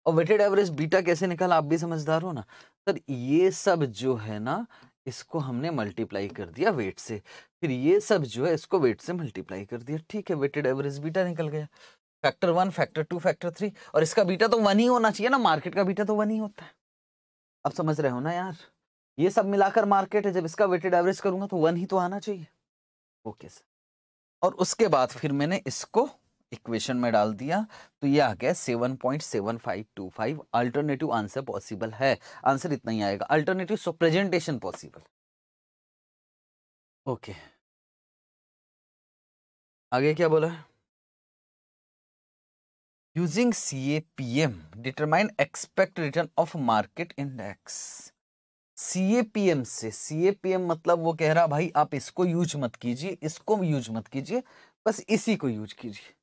और वेटेड एवरेज बीटा कैसे निकाला आप भी समझदार हो ना सर ये सब जो है ना इसको हमने मल्टीप्लाई कर दिया वेट से फिर ये सब जो है इसको वेट से मल्टीप्लाई कर दिया ठीक है वेटेड एवरेज बीटा निकल गया factor one factor two factor three और इसका बीटा तो वन ही होना चाहिए ना मार्केट का बीटा तो वन ही होता है अब समझ रहे हो ना यार ये सब मिलाकर मार्केट है जब इसका वेटेड एवरेज करूंगा तो वन ही तो आना चाहिए ओके सर और उसके बाद फिर मैंने इसको इक्वेशन में डाल दिया तो ये आ गया seven point seven five two five alternative answer possible है आंसर इतना ही आएगा alternative so presentation possible okay आगे क्या बोला using C A P M determine expect return of market index C A P M से सी ए पी एम मतलब वो कह रहा भाई आप इसको यूज मत कीजिए इसको यूज मत कीजिए बस इसी को यूज कीजिए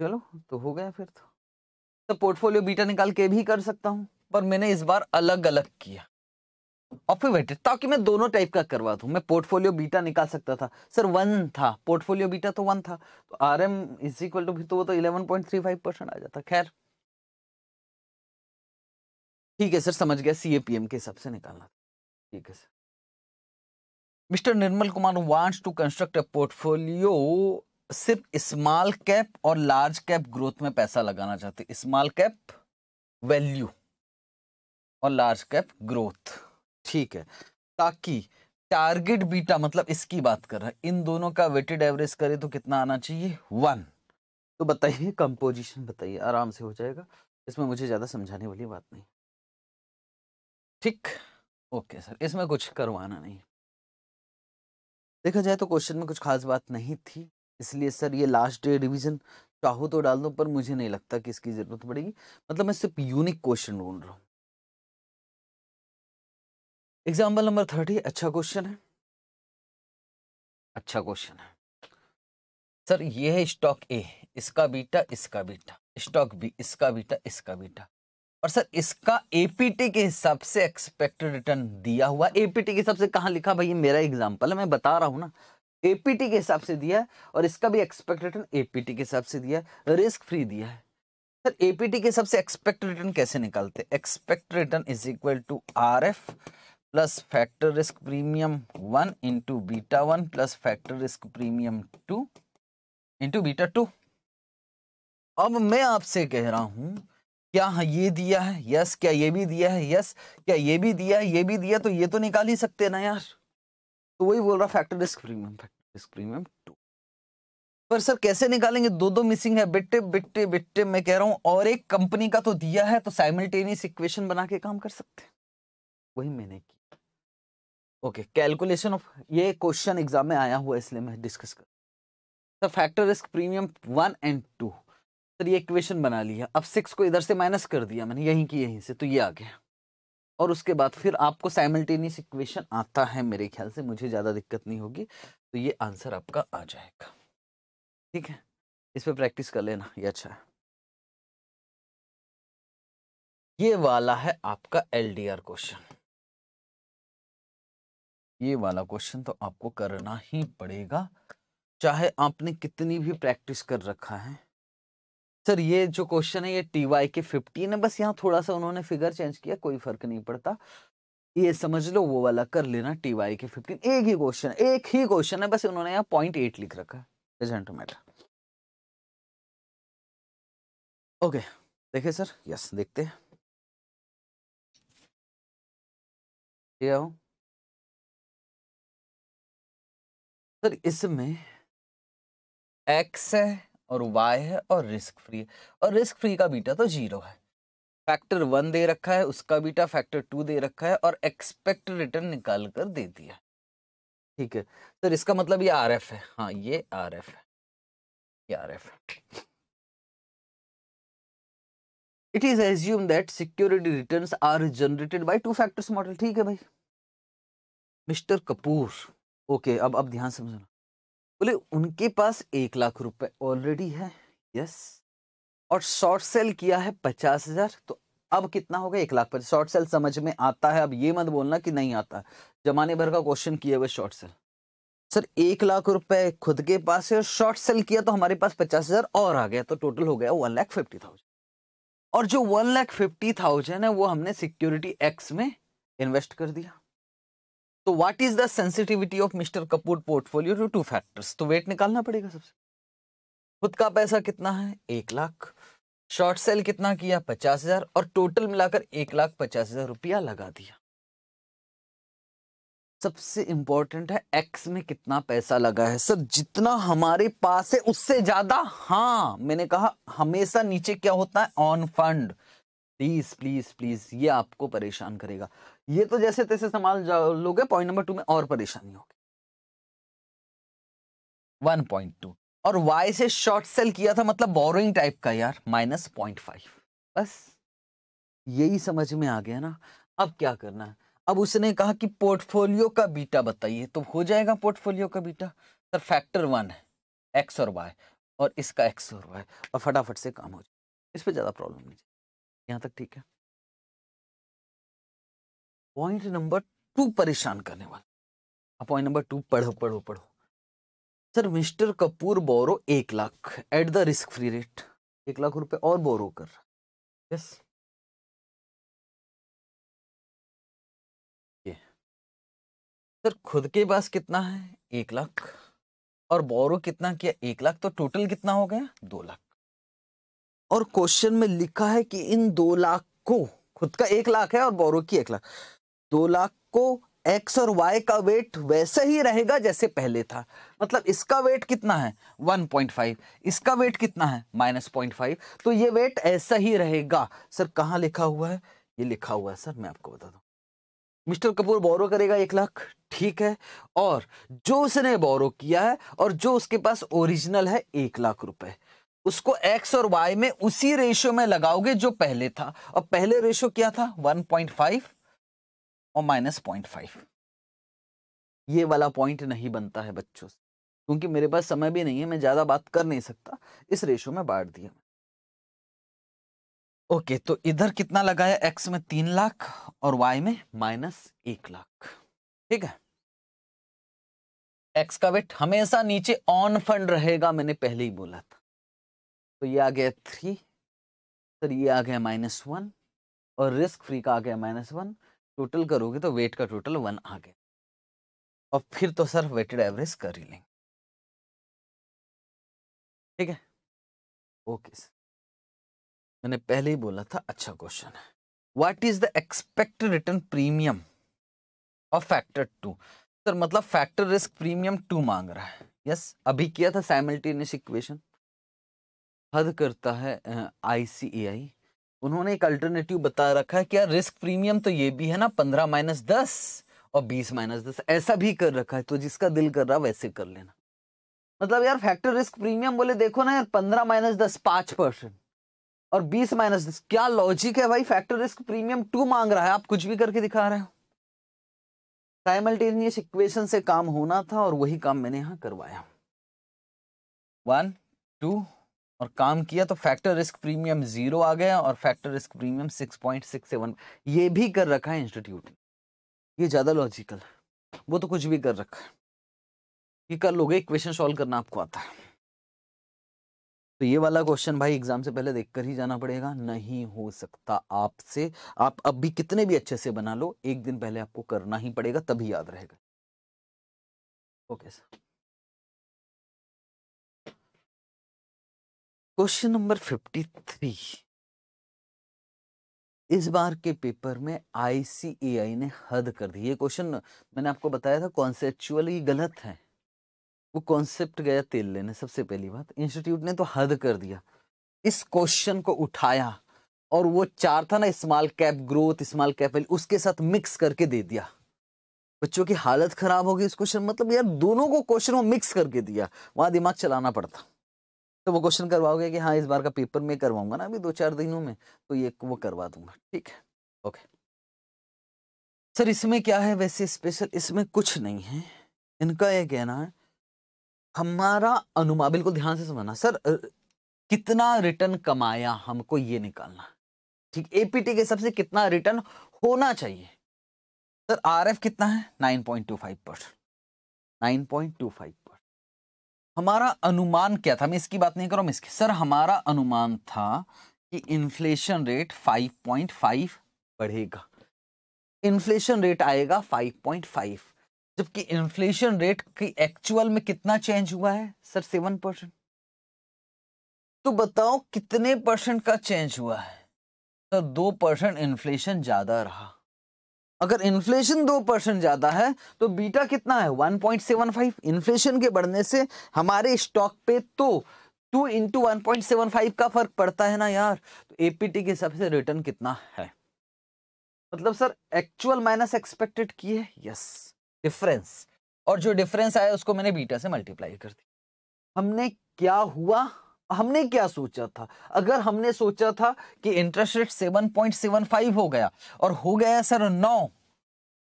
चलो तो हो गया फिर तो, तो पोर्टफोलियो बीटा निकाल के भी कर सकता हूं पर मैंने इस बार अलग अलग किया और फिर वेटेड ताकि मैं दोनों टाइप का करवा दू मैं पोर्टफोलियो बीटा निकाल सकता था सर वन था पोर्टफोलियो बीटा तो वन था तो R M is equal to फिर तो वो तो eleven point three five percent आ जाता खैर ठीक है सर समझ गया सीएपीएम के हिसाब से निकालना ठीक है sir mister Nirmal Kumar wants to construct a portfolio सिर्फ स्मॉल कैप और लार्ज कैप ग्रोथ में पैसा लगाना चाहते स्मॉल कैप वैल्यू और लार्ज कैप ग्रोथ ठीक है ताकि टारगेट बीटा मतलब इसकी बात कर रहा है इन दोनों का वेटेड एवरेज करें तो कितना आना चाहिए वन तो बताइए कंपोजिशन बताइए आराम से हो जाएगा इसमें मुझे ज़्यादा समझाने वाली बात नहीं ठीक ओके सर इसमें कुछ करवाना नहीं देखा जाए तो क्वेश्चन में कुछ खास बात नहीं थी इसलिए सर ये लास्ट डे रिवीजन चाहो तो डाल दो पर मुझे नहीं लगता कि इसकी ज़रूरत पड़ेगी मतलब मैं सिर्फ यूनिक क्वेश्चन ढूंढ रहा हूँ एग्जाम्पल नंबर थर्टी अच्छा क्वेश्चन है अच्छा क्वेश्चन है सर ये है स्टॉक ए इसका बीटा इसका बीटा स्टॉक बी इसका बीटा इसका बीटा और सर इसका एपीटी के हिसाब से एक्सपेक्टेड रिटर्न दिया हुआ एपीटी के हिसाब से कहा लिखा भाई मेरा एग्जाम्पल है मैं बता रहा हूँ ना एपीटी के हिसाब से दिया है और इसका भी एक्सपेक्ट रिटर्न एपीटी के हिसाब से दिया है रिस्क फ्री दिया है सर एपीटी के हिसाब से एक्सपेक्ट रिटर्न कैसे निकालते expect return is equal to R F plus factor risk premium one into beta one plus factor risk premium two into beta two अब मैं आपसे कह रहा हूं क्या ये दिया है यस क्या ये भी दिया है यस क्या ये भी दिया है ये भी दिया तो ये तो निकाल ही सकते ना यार तो वही बोल रहा factor risk premium factor risk premium two पर सर कैसे निकालेंगे दो दो मिसिंग है बिट्टे बिट्टे बिट्टे मैं कह रहा हूं और एक कंपनी का तो दिया है तो साइमल्टेनियस इक्वेशन बना के काम कर सकते हैं वही मैंने की ओके कैलकुलेशन ऑफ ये क्वेश्चन एग्जाम में आया हुआ इसलिए मैं डिस्कस कर sir factor risk premium one and two sir ये इक्वेशन बना लिया अब सिक्स को इधर से माइनस कर दिया मैंने यहीं की यहीं से तो ये आ गया और उसके बाद फिर आपको साइमल्टेनियस इक्वेशन आता है मेरे ख्याल से मुझे ज़्यादा दिक्कत नहीं होगी तो ये आंसर आपका आ जाएगा ठीक है इस पर प्रैक्टिस कर लेना ये अच्छा है ये वाला है आपका एलडीआर क्वेश्चन ये वाला क्वेश्चन तो आपको करना ही पड़ेगा चाहे आपने कितनी भी प्रैक्टिस कर रखा है सर ये जो क्वेश्चन है ये टी वाई के फिफ्टीन है बस यहाँ थोड़ा सा उन्होंने फिगर चेंज किया कोई फर्क नहीं पड़ता ये समझ लो वो वाला कर लेना टी वाई के फिफ्टीन एक ही क्वेश्चन एक ही क्वेश्चन है बस उन्होंने यहाँ पॉइंट एट लिख रखा है रिजल्ट मैटर ओके देखिए सर यस देखते हैं सर इसमें एक्स है और वाई है और रिस्क फ्री है और रिस्क फ्री का बीटा तो जीरो है फैक्टर वन दे रखा है उसका बीटा फैक्टर टू दे रखा है और एक्सपेक्ट रिटर्न निकाल कर दे दिया ठीक है तो इसका मतलब ये आर एफ है हाँ ये आर एफ है ये आर एफ है it is assume that security return are generated by two factors model ठीक है भाई मिस्टर कपूर ओके अब अब ध्यान समझना बोले उनके पास एक लाख रुपए ऑलरेडी है यस और शॉर्ट सेल किया है पचास हजार तो अब कितना होगा एक लाख पचास शॉर्ट सेल समझ में आता है अब ये मत बोलना कि नहीं आता जमाने भर का क्वेश्चन किए हुए शॉर्ट सेल सर एक लाख रुपए खुद के पास है और शॉर्ट सेल किया तो हमारे पास पचास हजार और आ गया तो टोटल हो गया वन लाख फिफ्टी थाउजेंड और जो वन लाख फिफ्टी थाउजेंड है वो हमने सिक्योरिटी एक्स में इन्वेस्ट कर दिया तो what is the sensitivity of mister Kapoor portfolio to two factors तो वेट निकालना पड़ेगा सबसे खुद का पैसा कितना है एक लाख शॉर्ट सेल कितना किया पचास हजार और टोटल मिलाकर एक लाख पचास हजार रुपया लगा दिया सबसे इंपॉर्टेंट है एक्स में कितना पैसा लगा है सर जितना हमारे पास है उससे ज्यादा हाँ मैंने कहा हमेशा नीचे क्या होता है on fund please please please ये आपको परेशान करेगा ये तो जैसे तैसे संभाल लोगे पॉइंट नंबर टू में और परेशानी होगी वन पॉइंट टू और वाई से शॉर्ट सेल किया था मतलब बोरोइंग टाइप का यार माइनस पॉइंट फाइव बस यही समझ में आ गया ना अब क्या करना है अब उसने कहा कि पोर्टफोलियो का बीटा बताइए तो हो जाएगा पोर्टफोलियो का बीटा सर फैक्टर वन है एक्स और वाई और इसका एक्स और वाई और फटाफट से काम हो जाए इस पर ज़्यादा प्रॉब्लम नहीं यहाँ तक ठीक है पॉइंट नंबर टू परेशान करने वाला पॉइंट नंबर टू पढ़ो पढ़ो पढ़ो सर मिस्टर कपूर बोरो एक lakh at the risk free rate एक लाख रुपए और बोरो कर रहा यस ये सर खुद के पास कितना है एक लाख और बोरो कितना किया एक लाख तो टोटल कितना हो गया दो लाख और क्वेश्चन में लिखा है कि इन दो लाख को खुद का एक लाख है और बोरो की एक लाख दो लाख को एक्स और वाई का वेट वैसे ही रहेगा जैसे पहले था मतलब इसका वेट कितना है 1.5 इसका वेट कितना है माइनस पॉइंट फाइव तो ये वेट ऐसा ही रहेगा सर कहाँ लिखा हुआ है ये लिखा हुआ है सर मैं आपको बता दू मिस्टर कपूर बोरो करेगा एक लाख ठीक है और जो उसने बोरो किया है और जो उसके पास ओरिजिनल है एक लाख रुपए उसको एक्स और वाई में उसी रेशियो में लगाओगे जो पहले था और पहले रेशियो क्या था 1.5 और माइनस पॉइंट फाइव ये वाला पॉइंट नहीं बनता है बच्चों से क्योंकि मेरे पास समय भी नहीं है मैं ज़्यादा बात कर नहीं सकता इस रेशो में बांट दिया ओके तो इधर कितना लगाया एक्स में तीन लाख और वाई में माइनस एक लाख ठीक है एक्स का वेट हमेशा नीचे ऑन फंड रहेगा मैंने पहले ही बोला था तो ये आ गया थ्री सर ये आ गया माइनस वन और रिस्क फ्री का आ गया माइनस वन टोटल करोगे तो वेट का टोटल वन आ गया और फिर तो सर वेटेड एवरेज कर ही लेंगे ठीक है ओके सर मैंने पहले ही बोला था अच्छा क्वेश्चन है what is the expected return premium of factor two sir मतलब फैक्टर रिस्क प्रीमियम टू मांग रहा है यस yes, अभी किया था साइमल्टेनियस इक्वेशन हद करता है आईसीएआई सी उन्होंने एक अल्टरनेटिव बता रखा है कि यार रिस्क प्रीमियम तो ये भी है ना पंद्रह माइनस दस और बीस माइनस दस ऐसा भी कर रखा है तो जिसका दिल कर रहा वैसे कर लेना मतलब यार फैक्टर रिस्क प्रीमियम बोले देखो ना यार पंद्रह माइनस दस पांच परसेंट और बीस माइनस दस क्या लॉजिक है भाई फैक्टर रिस्क प्रीमियम टू मांग रहा है आप कुछ भी करके दिखा रहे हो साइमल्टेनियस इक्वेशन से काम होना था और वही काम मैंने यहां करवाया वन टू और काम किया तो फैक्टर रिस्क प्रीमियम जीरो आ गया और factor risk premium six point six seven ये भी कर रखा है इंस्टीट्यूट ये ज़्यादा लॉजिकल वो तो कुछ भी कर रखा है ये कर लोगे इक्वेशन सॉल्व करना आपको आता है तो ये वाला क्वेश्चन भाई एग्जाम से पहले देखकर ही जाना पड़ेगा नहीं हो सकता आपसे आप अब भी कितने भी अच्छे से बना लो एक दिन पहले आपको करना ही पड़ेगा तभी याद रहेगा okay sir question number fifty three इस बार के पेपर में आईसीएआई ने हद कर दी ये क्वेश्चन मैंने आपको बताया था कॉन्सेप्चुअली गलत है वो कॉन्सेप्ट गया तेल लेने सबसे पहली बात इंस्टीट्यूट ने तो हद कर दिया इस क्वेश्चन को उठाया और वो चार था ना small cap growth small cap उसके साथ मिक्स करके दे दिया बच्चों की हालत खराब होगी इस क्वेश्चन मतलब यार दोनों को क्वेश्चन वो मिक्स करके दिया वहां दिमाग चलाना पड़ता तो वो क्वेश्चन करवाओगे कि हाँ इस बार का पेपर मैं करवाऊंगा ना अभी दो चार दिनों में तो ये वो करवा दूंगा ठीक है ओके सर इसमें क्या है वैसे स्पेशल इसमें कुछ नहीं है इनका यह कहना है हमारा अनुमान बिल्कुल ध्यान से समझना सर कितना रिटर्न कमाया हमको ये निकालना ठीक एपीटी के सबसे कितना रिटर्न होना चाहिए सर आरएफ कितना है 9.25 परसेंट फाइव हमारा अनुमान क्या था मैं इसकी बात नहीं कर रहा हूँ इसकी सर हमारा अनुमान था कि इन्फ्लेशन रेट 5.5 बढ़ेगा इन्फ्लेशन रेट आएगा 5.5 जबकि इन्फ्लेशन रेट की एक्चुअल में कितना चेंज हुआ है सर सेवन परसेंट तो बताओ कितने परसेंट का चेंज हुआ है सर तो दो परसेंट इन्फ्लेशन ज्यादा रहा अगर इन्फ्लेशन दो परसेंट ज़्यादा है तो बीटा कितना है 1.75 इन्फ्लेशन के बढ़ने से हमारे स्टॉक पे तो टू इंटू वन का फर्क पड़ता है ना यार तो एपीटी के हिसाब से रिटर्न कितना है मतलब सर एक्चुअल माइनस एक्सपेक्टेड की है यस डिफरेंस और जो डिफरेंस आया उसको मैंने बीटा से मल्टीप्लाई कर दिया हमने क्या हुआ हमने क्या सोचा था अगर हमने सोचा था कि interest rate seven point seven five हो गया और हो गया सर नौ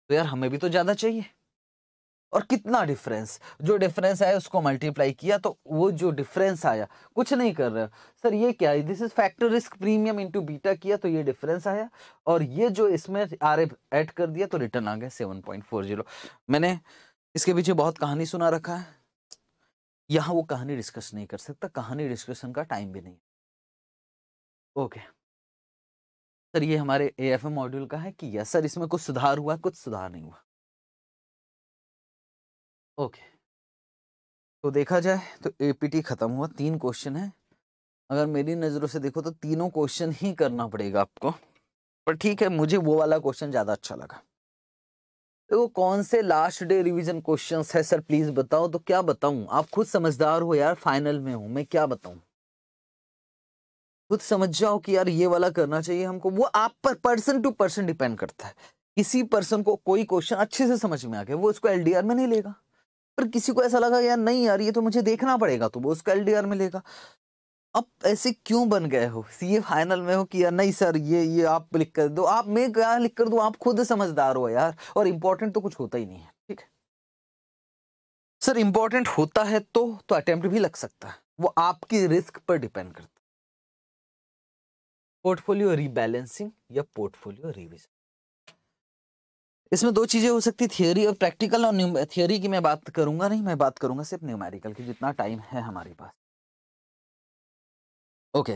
तो यार हमें भी तो ज्यादा चाहिए और कितना डिफरेंस जो डिफरेंस आया उसको मल्टीप्लाई किया तो वो जो डिफरेंस आया कुछ नहीं कर रहे सर ये क्या है this is factor risk premium into beta किया तो ये डिफरेंस आया और ये जो इसमें आर ऐड कर दिया तो रिटर्न आ गया सेवन पॉइंट फोर जीरो मैंने इसके पीछे बहुत कहानी सुना रखा है यहां वो कहानी डिस्कस नहीं कर सकता कहानी डिस्कशन का टाइम भी नहीं ओके सर ये हमारे ए एफ एम मॉड्यूल का है कि यस सर इसमें कुछ सुधार हुआ कुछ सुधार नहीं हुआ ओके तो देखा जाए तो एपीटी खत्म हुआ तीन क्वेश्चन है अगर मेरी नज़रों से देखो तो तीनों क्वेश्चन ही करना पड़ेगा आपको पर ठीक है मुझे वो वाला क्वेश्चन ज़्यादा अच्छा लगा देखो कौन से लास्ट डे रिवीजन क्वेश्चंस है सर प्लीज बताओ तो क्या बताऊं आप खुद समझदार हो यार फाइनल में हूं मैं क्या बताऊं खुद समझ जाओ कि यार ये वाला करना चाहिए हमको वो आप पर पर्सन टू पर्सन डिपेंड करता है किसी पर्सन को कोई क्वेश्चन अच्छे से समझ में आ गया वो उसको एल में नहीं लेगा पर किसी को ऐसा लगा यार नहीं यार ये तो मुझे देखना पड़ेगा तो वो उसको एल में लेगा अब ऐसे क्यों बन गए हो सीए फाइनल में हो कि यार नहीं सर ये ये आप लिख कर दो आप मैं क्या लिख कर दो आप खुद समझदार हो यार और इम्पोर्टेंट तो कुछ होता ही नहीं है ठीक है सर इम्पोर्टेंट होता है तो तो अटेम्प्ट भी लग सकता है वो आपकी रिस्क पर डिपेंड करता है पोर्टफोलियो रीबैलेंसिंग या पोर्टफोलियो रिविजन इसमें दो चीजें हो सकती थियोरी और प्रैक्टिकल और थियोरी की मैं बात करूंगा नहीं मैं बात करूंगा सिर्फ न्यूमेरिकल की जितना टाइम है हमारे पास ओके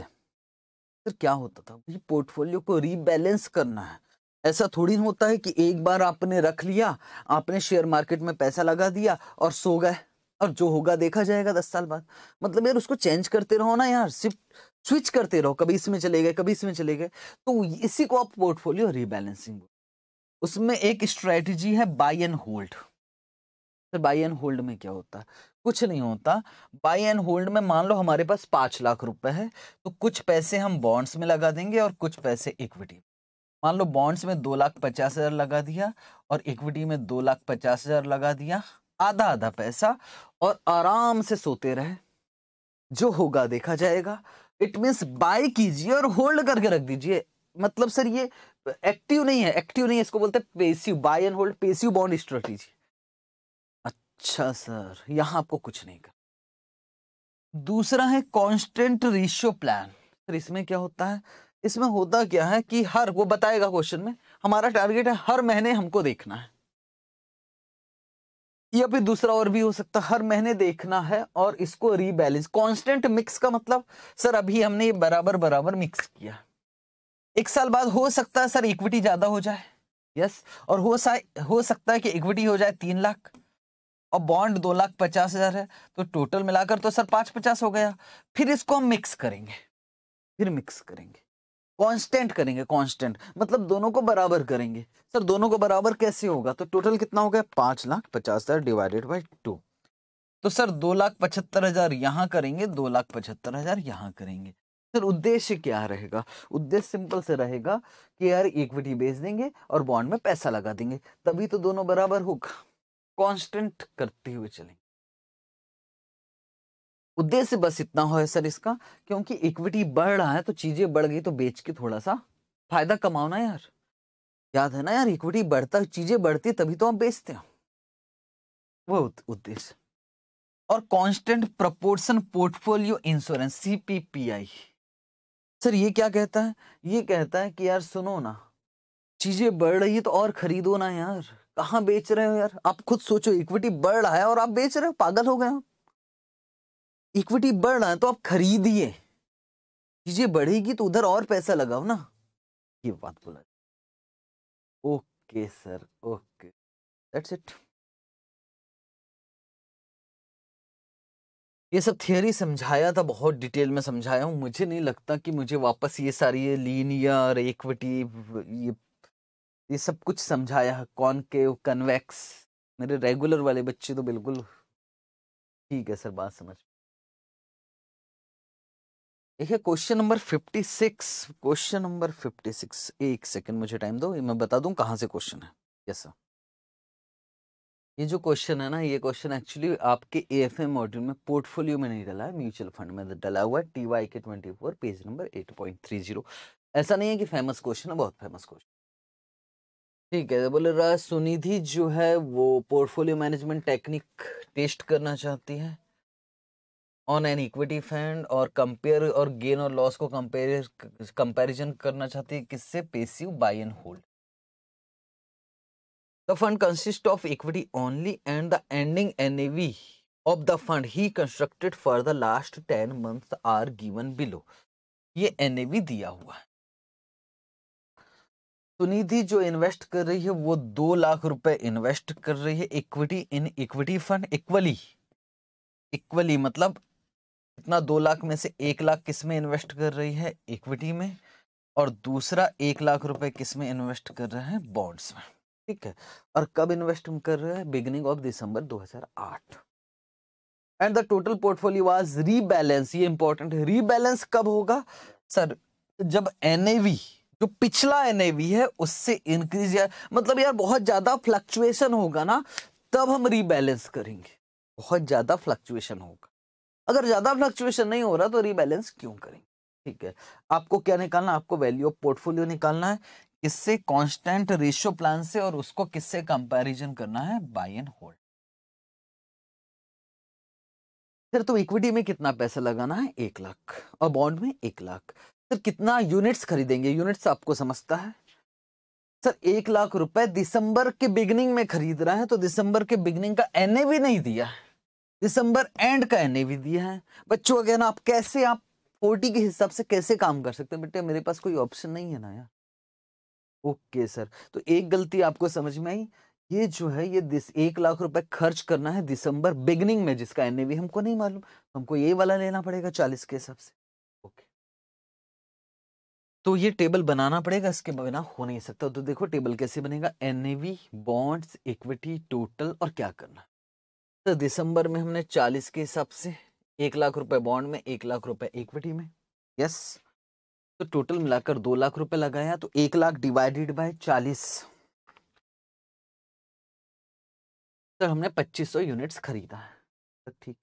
सर क्या होता था भाई पोर्टफोलियो को रीबैलेंस करना है ऐसा थोड़ी होता है कि एक बार आपने रख लिया आपने शेयर मार्केट में पैसा लगा दिया और सो गए और जो होगा देखा जाएगा दस साल बाद मतलब यार उसको चेंज करते रहो ना यार सिर्फ स्विच करते रहो कभी इसमें चले गए कभी इसमें चले गए तो इसी को आप पोर्टफोलियो रीबैलेंसिंग उसमें एक स्ट्रेटजी है buy and hold sir buy and hold में क्या होता है कुछ नहीं होता बाई एंड होल्ड में मान लो हमारे पास पांच लाख रुपए है तो कुछ पैसे हम बॉन्ड्स में लगा देंगे और कुछ पैसे इक्विटी मान लो बॉन्ड्स में दो लाख पचास हज़ार लगा दिया और इक्विटी में दो लाख पचास हज़ार लगा दिया आधा आधा पैसा और आराम से सोते रहे जो होगा देखा जाएगा इट मीन्स बाय कीजिए और होल्ड करके रख दीजिए मतलब सर ये एक्टिव नहीं है एक्टिव नहीं है इसको बोलते हैं passive buy and hold passive bond strategy अच्छा सर यहां आपको कुछ नहीं कर दूसरा है कांस्टेंट रेशियो प्लान सर इसमें क्या होता है इसमें होता क्या है कि हर वो बताएगा क्वेश्चन में हमारा टारगेट है हर महीने हमको देखना है या फिर दूसरा और भी हो सकता है हर महीने देखना है और इसको रीबैलेंस कांस्टेंट मिक्स का मतलब सर अभी हमने ये बराबर बराबर मिक्स किया एक साल बाद हो सकता है सर इक्विटी ज्यादा हो जाए यस और हो हो सकता है कि इक्विटी हो जाए तीन लाख और बॉन्ड दो लाख पचास हज़ार है तो टोटल मिलाकर तो सर पांच पचास हो गया फिर इसको हम मिक्स करेंगे फिर मिक्स करेंगे कांस्टेंट करेंगे कांस्टेंट मतलब दोनों को बराबर करेंगे सर दोनों को बराबर कैसे होगा तो टोटल कितना हो गया पांच लाख पचास हज़ार डिवाइडेड बाई टू तो सर दो लाख पचहत्तर हज़ार यहां करेंगे दो लाख पचहत्तर हज़ार यहां करेंगे सर उद्देश्य क्या रहेगा उद्देश्य सिंपल से रहेगा कि यार इक्विटी बेच देंगे और बॉन्ड में पैसा लगा देंगे तभी तो दोनों बराबर होगा कांस्टेंट करते हुए चलेंगे उद्देश्य बस इतना हो सर इसका क्योंकि इक्विटी बढ़ रहा है तो चीजें बढ़ गई तो बेच के थोड़ा सा फायदा कमाओ ना यार याद है ना यार इक्विटी बढ़ता चीजें बढ़ती तभी तो आप बेचते हो वो उद्देश्य और constant proportion portfolio insurance CPPI sir ये क्या कहता है ये कहता है कि यार सुनो ना चीजें बढ़ रही है तो और खरीदो ना यार कहाँ बेच रहे हो यार आप खुद सोचो इक्विटी बढ़ रहा है और आप बेच रहे हो पागल हो गए इक्विटी बढ़ रहा है तो आप खरीदिए चीजें बढ़ेगी तो उधर और पैसा लगाओ ना ये बात बोला तो okay sir okay that's it ये सब थियोरी समझाया था बहुत डिटेल में समझाया हूँ मुझे नहीं लगता कि मुझे वापस ये सारी ये लीनियर इक्विटी ये ये सब कुछ समझाया कॉनकेव कन्वेक्स मेरे रेगुलर वाले बच्चे तो बिल्कुल ठीक है सर बात समझ देखिए question number fifty six question number fifty six एक सेकंड मुझे टाइम दो मैं बता दूं कहाँ से क्वेश्चन है यस सर ये जो क्वेश्चन है ना ये क्वेश्चन एक्चुअली आपके ए एफ एम मॉड्यूल में पोर्टफोलियो में नहीं डला है म्यूचुअल फंड में डला हुआ है T Y K twenty four page number eight point three zero ऐसा नहीं है कि फेमस क्वेश्चन है बहुत फेमस क्वेश्चन ठीक है बोले राज सुनिधि जो है वो पोर्टफोलियो मैनेजमेंट टेक्निक टेस्ट करना चाहती है ऑन एन इक्विटी फंड और कंपेयर और गेन और लॉस को कंपेयर कंपैरिजन करना चाहती है किससे passive buy and hold the fund consist of equity only and the ending NAV of the fund he constructed for the last ten month are given below ये NAV दिया हुआ है सुनिधि तो जो इन्वेस्ट कर रही है वो दो लाख रुपए इन्वेस्ट कर रही है equity in equity fund equally equally मतलब इतना दो लाख में से एक लाख किस में इन्वेस्ट कर रही है इक्विटी में और दूसरा एक लाख रुपए किस में इन्वेस्ट कर रहे हैं बॉन्ड्स में ठीक है और कब इन्वेस्ट कर रहे हैं beginning of December 2008 and the total portfolio was rebalance ये इंपॉर्टेंट है रीबैलेंस कब होगा सर जब एनएवी जो पिछला एन है उससे इंक्रीज या मतलब यार बहुत ज़्यादा फ्लक्चुएशन होगा ना तब हम रीबैलेंस करेंगे बहुत ज़्यादा फ्लक्चुएशन होगा अगर ज़्यादा फ्लक्चुएशन नहीं हो रहा तो रीबैलेंस क्यों करेंगे ठीक है आपको क्या निकालना है आपको वैल्यू ऑफ पोर्टफोलियो निकालना है किससे कॉन्स्टेंट रेशियो प्लान से और उसको किससे कंपेरिजन करना है बाय एंड होल्ड सर तो इक्विटी में कितना पैसा लगाना है एक लाख और बॉन्ड में एक लाख सर कितना यूनिट्स खरीदेंगे यूनिट्स आपको समझता है सर एक लाख रुपए दिसंबर के बिगनिंग में खरीद रहा है तो दिसंबर के बिगनिंग का एन नहीं दिया है दिसंबर एंड का एन दिया है बच्चों अगेन आप कैसे आप फोर्टी के हिसाब से कैसे काम कर सकते हैं बेटे मेरे पास कोई ऑप्शन नहीं है ना यार ओके सर तो एक गलती आपको समझ में आई ये जो है ये दिस एक लाख रुपए खर्च करना है दिसंबर बिगनिंग में जिसका एन हमको नहीं मालूम हमको ये वाला लेना पड़ेगा चालीस के हिसाब से तो ये टेबल बनाना पड़ेगा इसके बिना हो नहीं सकता तो देखो टेबल कैसे बनेगा एनएवी बॉन्ड्स इक्विटी टोटल और क्या करना तो दिसंबर में हमने 40 के हिसाब से एक लाख रुपए बॉन्ड में एक लाख रुपए इक्विटी में यस तो टोटल मिलाकर दो लाख रुपए लगाया तो एक लाख डिवाइडेड बाय चालीस तो हमने पच्चीस सौ यूनिट्स खरीदा है तो ठीक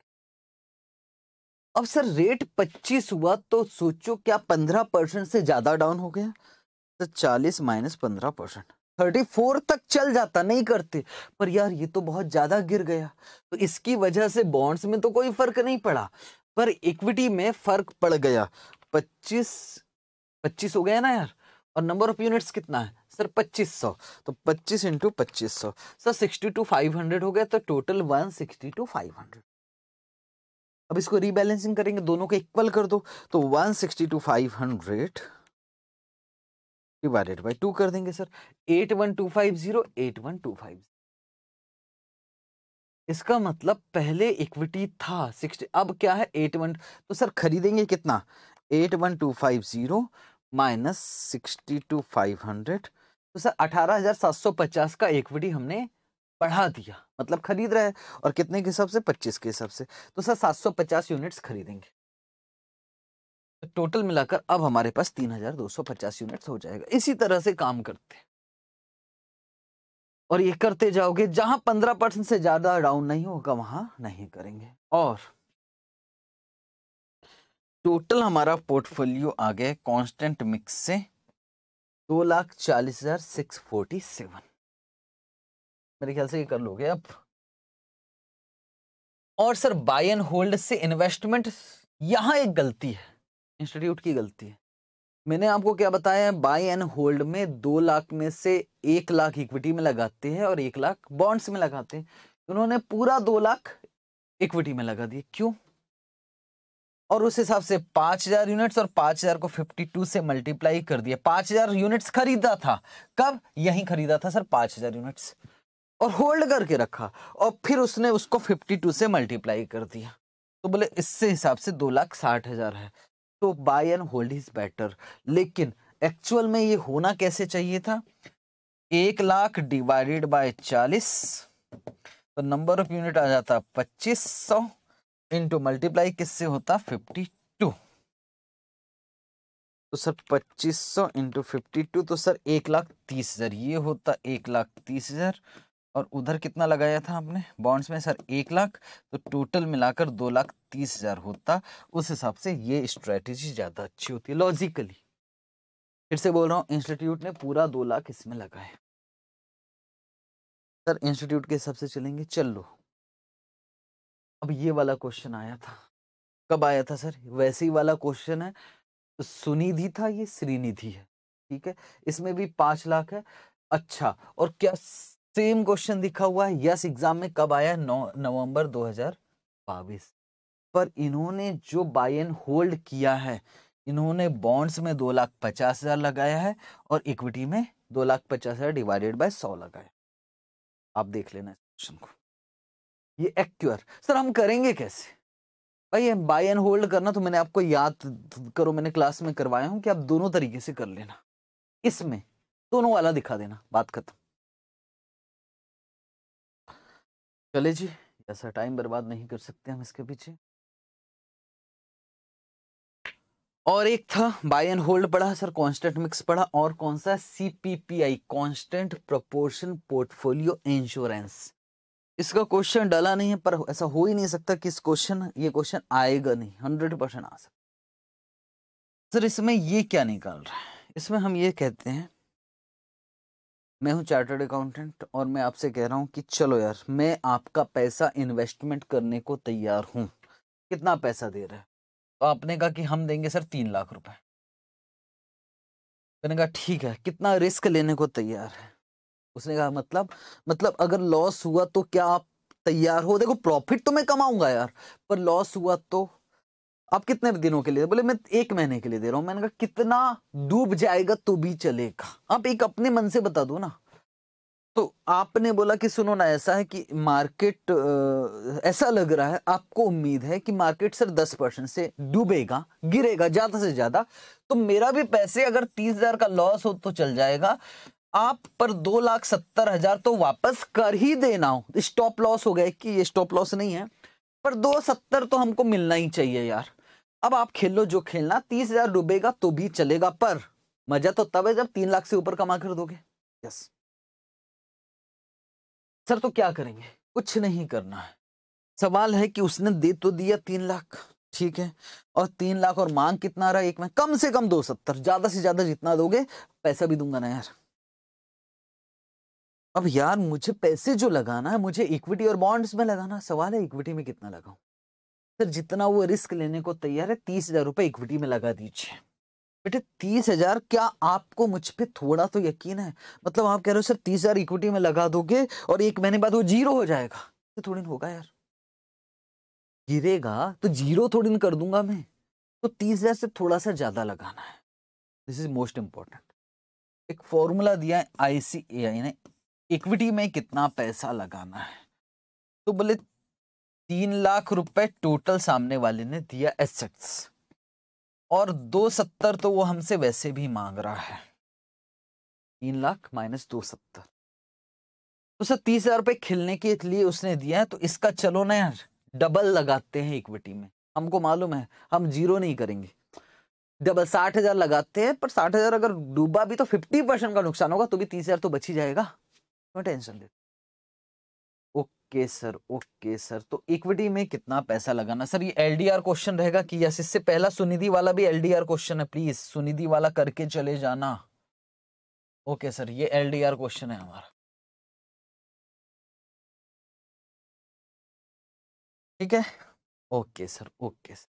अब सर रेट 25 हुआ तो सोचो क्या 15 परसेंट से ज़्यादा डाउन हो गया तो 40 माइनस पंद्रह परसेंट थर्टी फोर तक चल जाता नहीं करते पर यार ये तो बहुत ज़्यादा गिर गया तो इसकी वजह से बॉन्ड्स में तो कोई फ़र्क नहीं पड़ा पर इक्विटी में फ़र्क पड़ गया पच्चीस पच्चीस हो गया ना यार और नंबर ऑफ यूनिट्स कितना है सर 2500 तो 25 इंटू पच्चीस सर सिक्सटी टू 500 हो गया तो टोटल सिक्सटी टू 500 अब इसको रीबैलेंसिंग करेंगे दोनों को इक्वल कर दो तो one sixty two five hundred divided by two कर देंगे sir eight one two five zero eight one two five इसका मतलब पहले इक्विटी था सिक्सटी अब क्या है एट वन तो सर खरीदेंगे कितना eight one two five zero minus sixty two five hundred तो सर अठारह हजार सात सौ पचास का इक्विटी हमने बढ़ा दिया मतलब खरीद रहा है और कितने के हिसाब से पच्चीस के हिसाब से तो सर सात सौ पचास यूनिट्स खरीदेंगे तो टोटल मिलाकर अब हमारे पास तीन हजार दो सौ पचास यूनिट्स हो जाएगा इसी तरह से काम करते हैं और ये करते जाओगे जहां पंद्रह परसेंट से ज्यादा डाउन नहीं होगा वहां नहीं करेंगे और टोटल हमारा पोर्टफोलियो आ गया कॉन्स्टेंट मिक्स से दो लाख चालीस हजार सिक्स फोर्टी सेवन मेरे ख्याल से ये कर लोगे आप और सर बाय एंड होल्ड से इन्वेस्टमेंट यहां एक गलती है इंस्टीट्यूट की गलती है मैंने आपको क्या बताया है बाय एंड होल्ड में दो लाख में से एक लाख इक्विटी में लगाते हैं और एक लाख बॉन्ड्स में लगाते हैं उन्होंने पूरा दो लाख इक्विटी में लगा दिए क्यों और उस हिसाब से पांच हजार यूनिट्स और पांच हजार को फिफ्टी टू से मल्टीप्लाई कर दिया पांच हजार यूनिट्स खरीदा था कब यही खरीदा था सर पांच हजार यूनिट्स और होल्ड करके रखा और फिर उसने उसको 52 से मल्टीप्लाई कर दिया तो बोले इससे हिसाब से दो लाख साठ हज़ार है तो buy and hold is better लेकिन एक्चुअल में ये होना कैसे चाहिए था एक लाख डिवाइडेड बाय चालीस तो नंबर ऑफ यूनिट आ जाता पच्चीस सौ इंटू मल्टीप्लाई किससे होता फिफ्टी टू तो सर पच्चीस सौ इंटू फिफ्टी टू तो सर एक लाख तीस हजार ये होता एक लाख तीस हजार और उधर कितना लगाया था आपने बॉन्ड्स में सर एक लाख तो टोटल मिलाकर दो लाख तीस हजार होता उस हिसाब से ये स्ट्रेटेजी ज़्यादा अच्छी होती है लॉजिकली फिर से बोल रहा हूँ इंस्टीट्यूट ने पूरा दो लाख इसमें लगाया सर इंस्टीट्यूट के हिसाब से चलेंगे चल लो अब ये वाला क्वेश्चन आया था कब आया था सर वैसे ही वाला क्वेश्चन है तो सुनिधि था ये श्रीनिधि है ठीक है इसमें भी पांच लाख है अच्छा और क्या सेम क्वेश्चन दिखा हुआ है यस एग्जाम में कब आया नौ नवंबर 2022 पर इन्होंने जो बाय एंड होल्ड किया है इन्होंने बॉन्ड्स में दो लाख पचास हजार लगाया है और इक्विटी में दो लाख पचास हजार डिवाइडेड बाय सौ लगाया आप देख लेना क्वेश्चन को ये एक्यूर सर हम करेंगे कैसे भाई बाय एंड होल्ड करना तो मैंने आपको याद करो मैंने क्लास में करवाया हूं कि आप दोनों तरीके से कर लेना इसमें दोनों वाला दिखा देना बात खत्म चले जी ऐसा टाइम बर्बाद नहीं कर सकते हम इसके पीछे और एक था बाय एंड होल्ड पढ़ा सर कांस्टेंट मिक्स पढ़ा और कौन सा CPPI constant proportion portfolio insurance इसका क्वेश्चन डाला नहीं है पर ऐसा हो ही नहीं सकता कि इस क्वेश्चन ये क्वेश्चन आएगा नहीं हंड्रेड परसेंट आ सकता सर इसमें ये क्या निकाल रहा है इसमें हम ये कहते हैं मैं हूं चार्टर्ड अकाउंटेंट और मैं आपसे कह रहा हूं कि चलो यार मैं आपका पैसा इन्वेस्टमेंट करने को तैयार हूं कितना पैसा दे रहा है तो आपने कहा कि हम देंगे सर तीन लाख रुपए मैंने कहा ठीक है कितना रिस्क लेने को तैयार है उसने कहा मतलब मतलब अगर लॉस हुआ तो क्या आप तैयार हो देखो प्रॉफिट तो मैं कमाऊंगा यार पर लॉस हुआ तो आप कितने दिनों के लिए बोले मैं एक महीने के लिए दे रहा हूं मैंने कहा कितना डूब जाएगा तो भी चलेगा आप एक अपने मन से बता दो ना तो आपने बोला कि सुनो ना ऐसा है कि मार्केट आ, ऐसा लग रहा है आपको उम्मीद है कि मार्केट सर दस परसेंट से डूबेगा गिरेगा ज्यादा से ज्यादा तो मेरा भी पैसे अगर तीस हजार का लॉस हो तो चल जाएगा आप पर दो लाख सत्तर हजार तो वापस कर ही देना हो स्टॉप लॉस हो गया कि ये स्टॉप लॉस नहीं है पर दो सत्तर तो हमको मिलना ही चाहिए यार अब आप खेल लो जो खेलना तीस हजार डूबेगा तो भी चलेगा पर मजा तो तब है जब तीन लाख से ऊपर कमा कर दोगे यस सर तो क्या करेंगे कुछ नहीं करना है सवाल है कि उसने दे तो दिया तीन लाख ठीक है और तीन लाख और मांग कितना रहा एक में कम से कम दो सत्तर ज्यादा से ज्यादा जितना दोगे पैसा भी दूंगा ना यार अब यार मुझे पैसे जो लगाना है मुझे इक्विटी और बॉन्ड्स में लगाना सवाल है इक्विटी में कितना लगाऊं सर जितना वो रिस्क लेने को तैयार है तीस हजार रुपए इक्विटी में लगा दीजिए बेटे तीस हजार क्या आपको मुझ पर थोड़ा तो यकीन है मतलब आप कह रहे हो सर तीस हजार इक्विटी में लगा दोगे और एक महीने बाद वो जीरो हो जाएगा तो थोड़ी होगा यार गिरेगा तो जीरो थोड़ी कर दूंगा मैं तो तीस हजार से थोड़ा सा ज्यादा लगाना है दिस इज मोस्ट इंपॉर्टेंट एक फॉर्मूला दिया है आई ने इक्विटी में कितना पैसा लगाना है तो बोले तीन लाख रुपए टोटल सामने वाले ने दिया एसेट्स और दो सत्तर तो वो हमसे वैसे भी मांग रहा है तीन लाख माइनस दो सत्तर तो सर तीस हजार रुपए खिलने के लिए उसने दिया है तो इसका चलो ना यार डबल लगाते हैं इक्विटी में हमको मालूम है हम जीरो नहीं करेंगे डबल साठ हजार लगाते हैं पर साठ हजार अगर डूबा भी तो फिफ्टी परसेंट का नुकसान होगा तो भी तीस हजार तो बची जाएगा तो टेंशन लेते ओके सर ओके सर तो इक्विटी में कितना पैसा लगाना सर ये एलडीआर क्वेश्चन रहेगा कि यस इससे पहला सुनिधि वाला भी एलडीआर क्वेश्चन है प्लीज सुनिधि वाला करके चले जाना ओके सर ये एलडीआर क्वेश्चन है हमारा ठीक है ओके सर ओके सर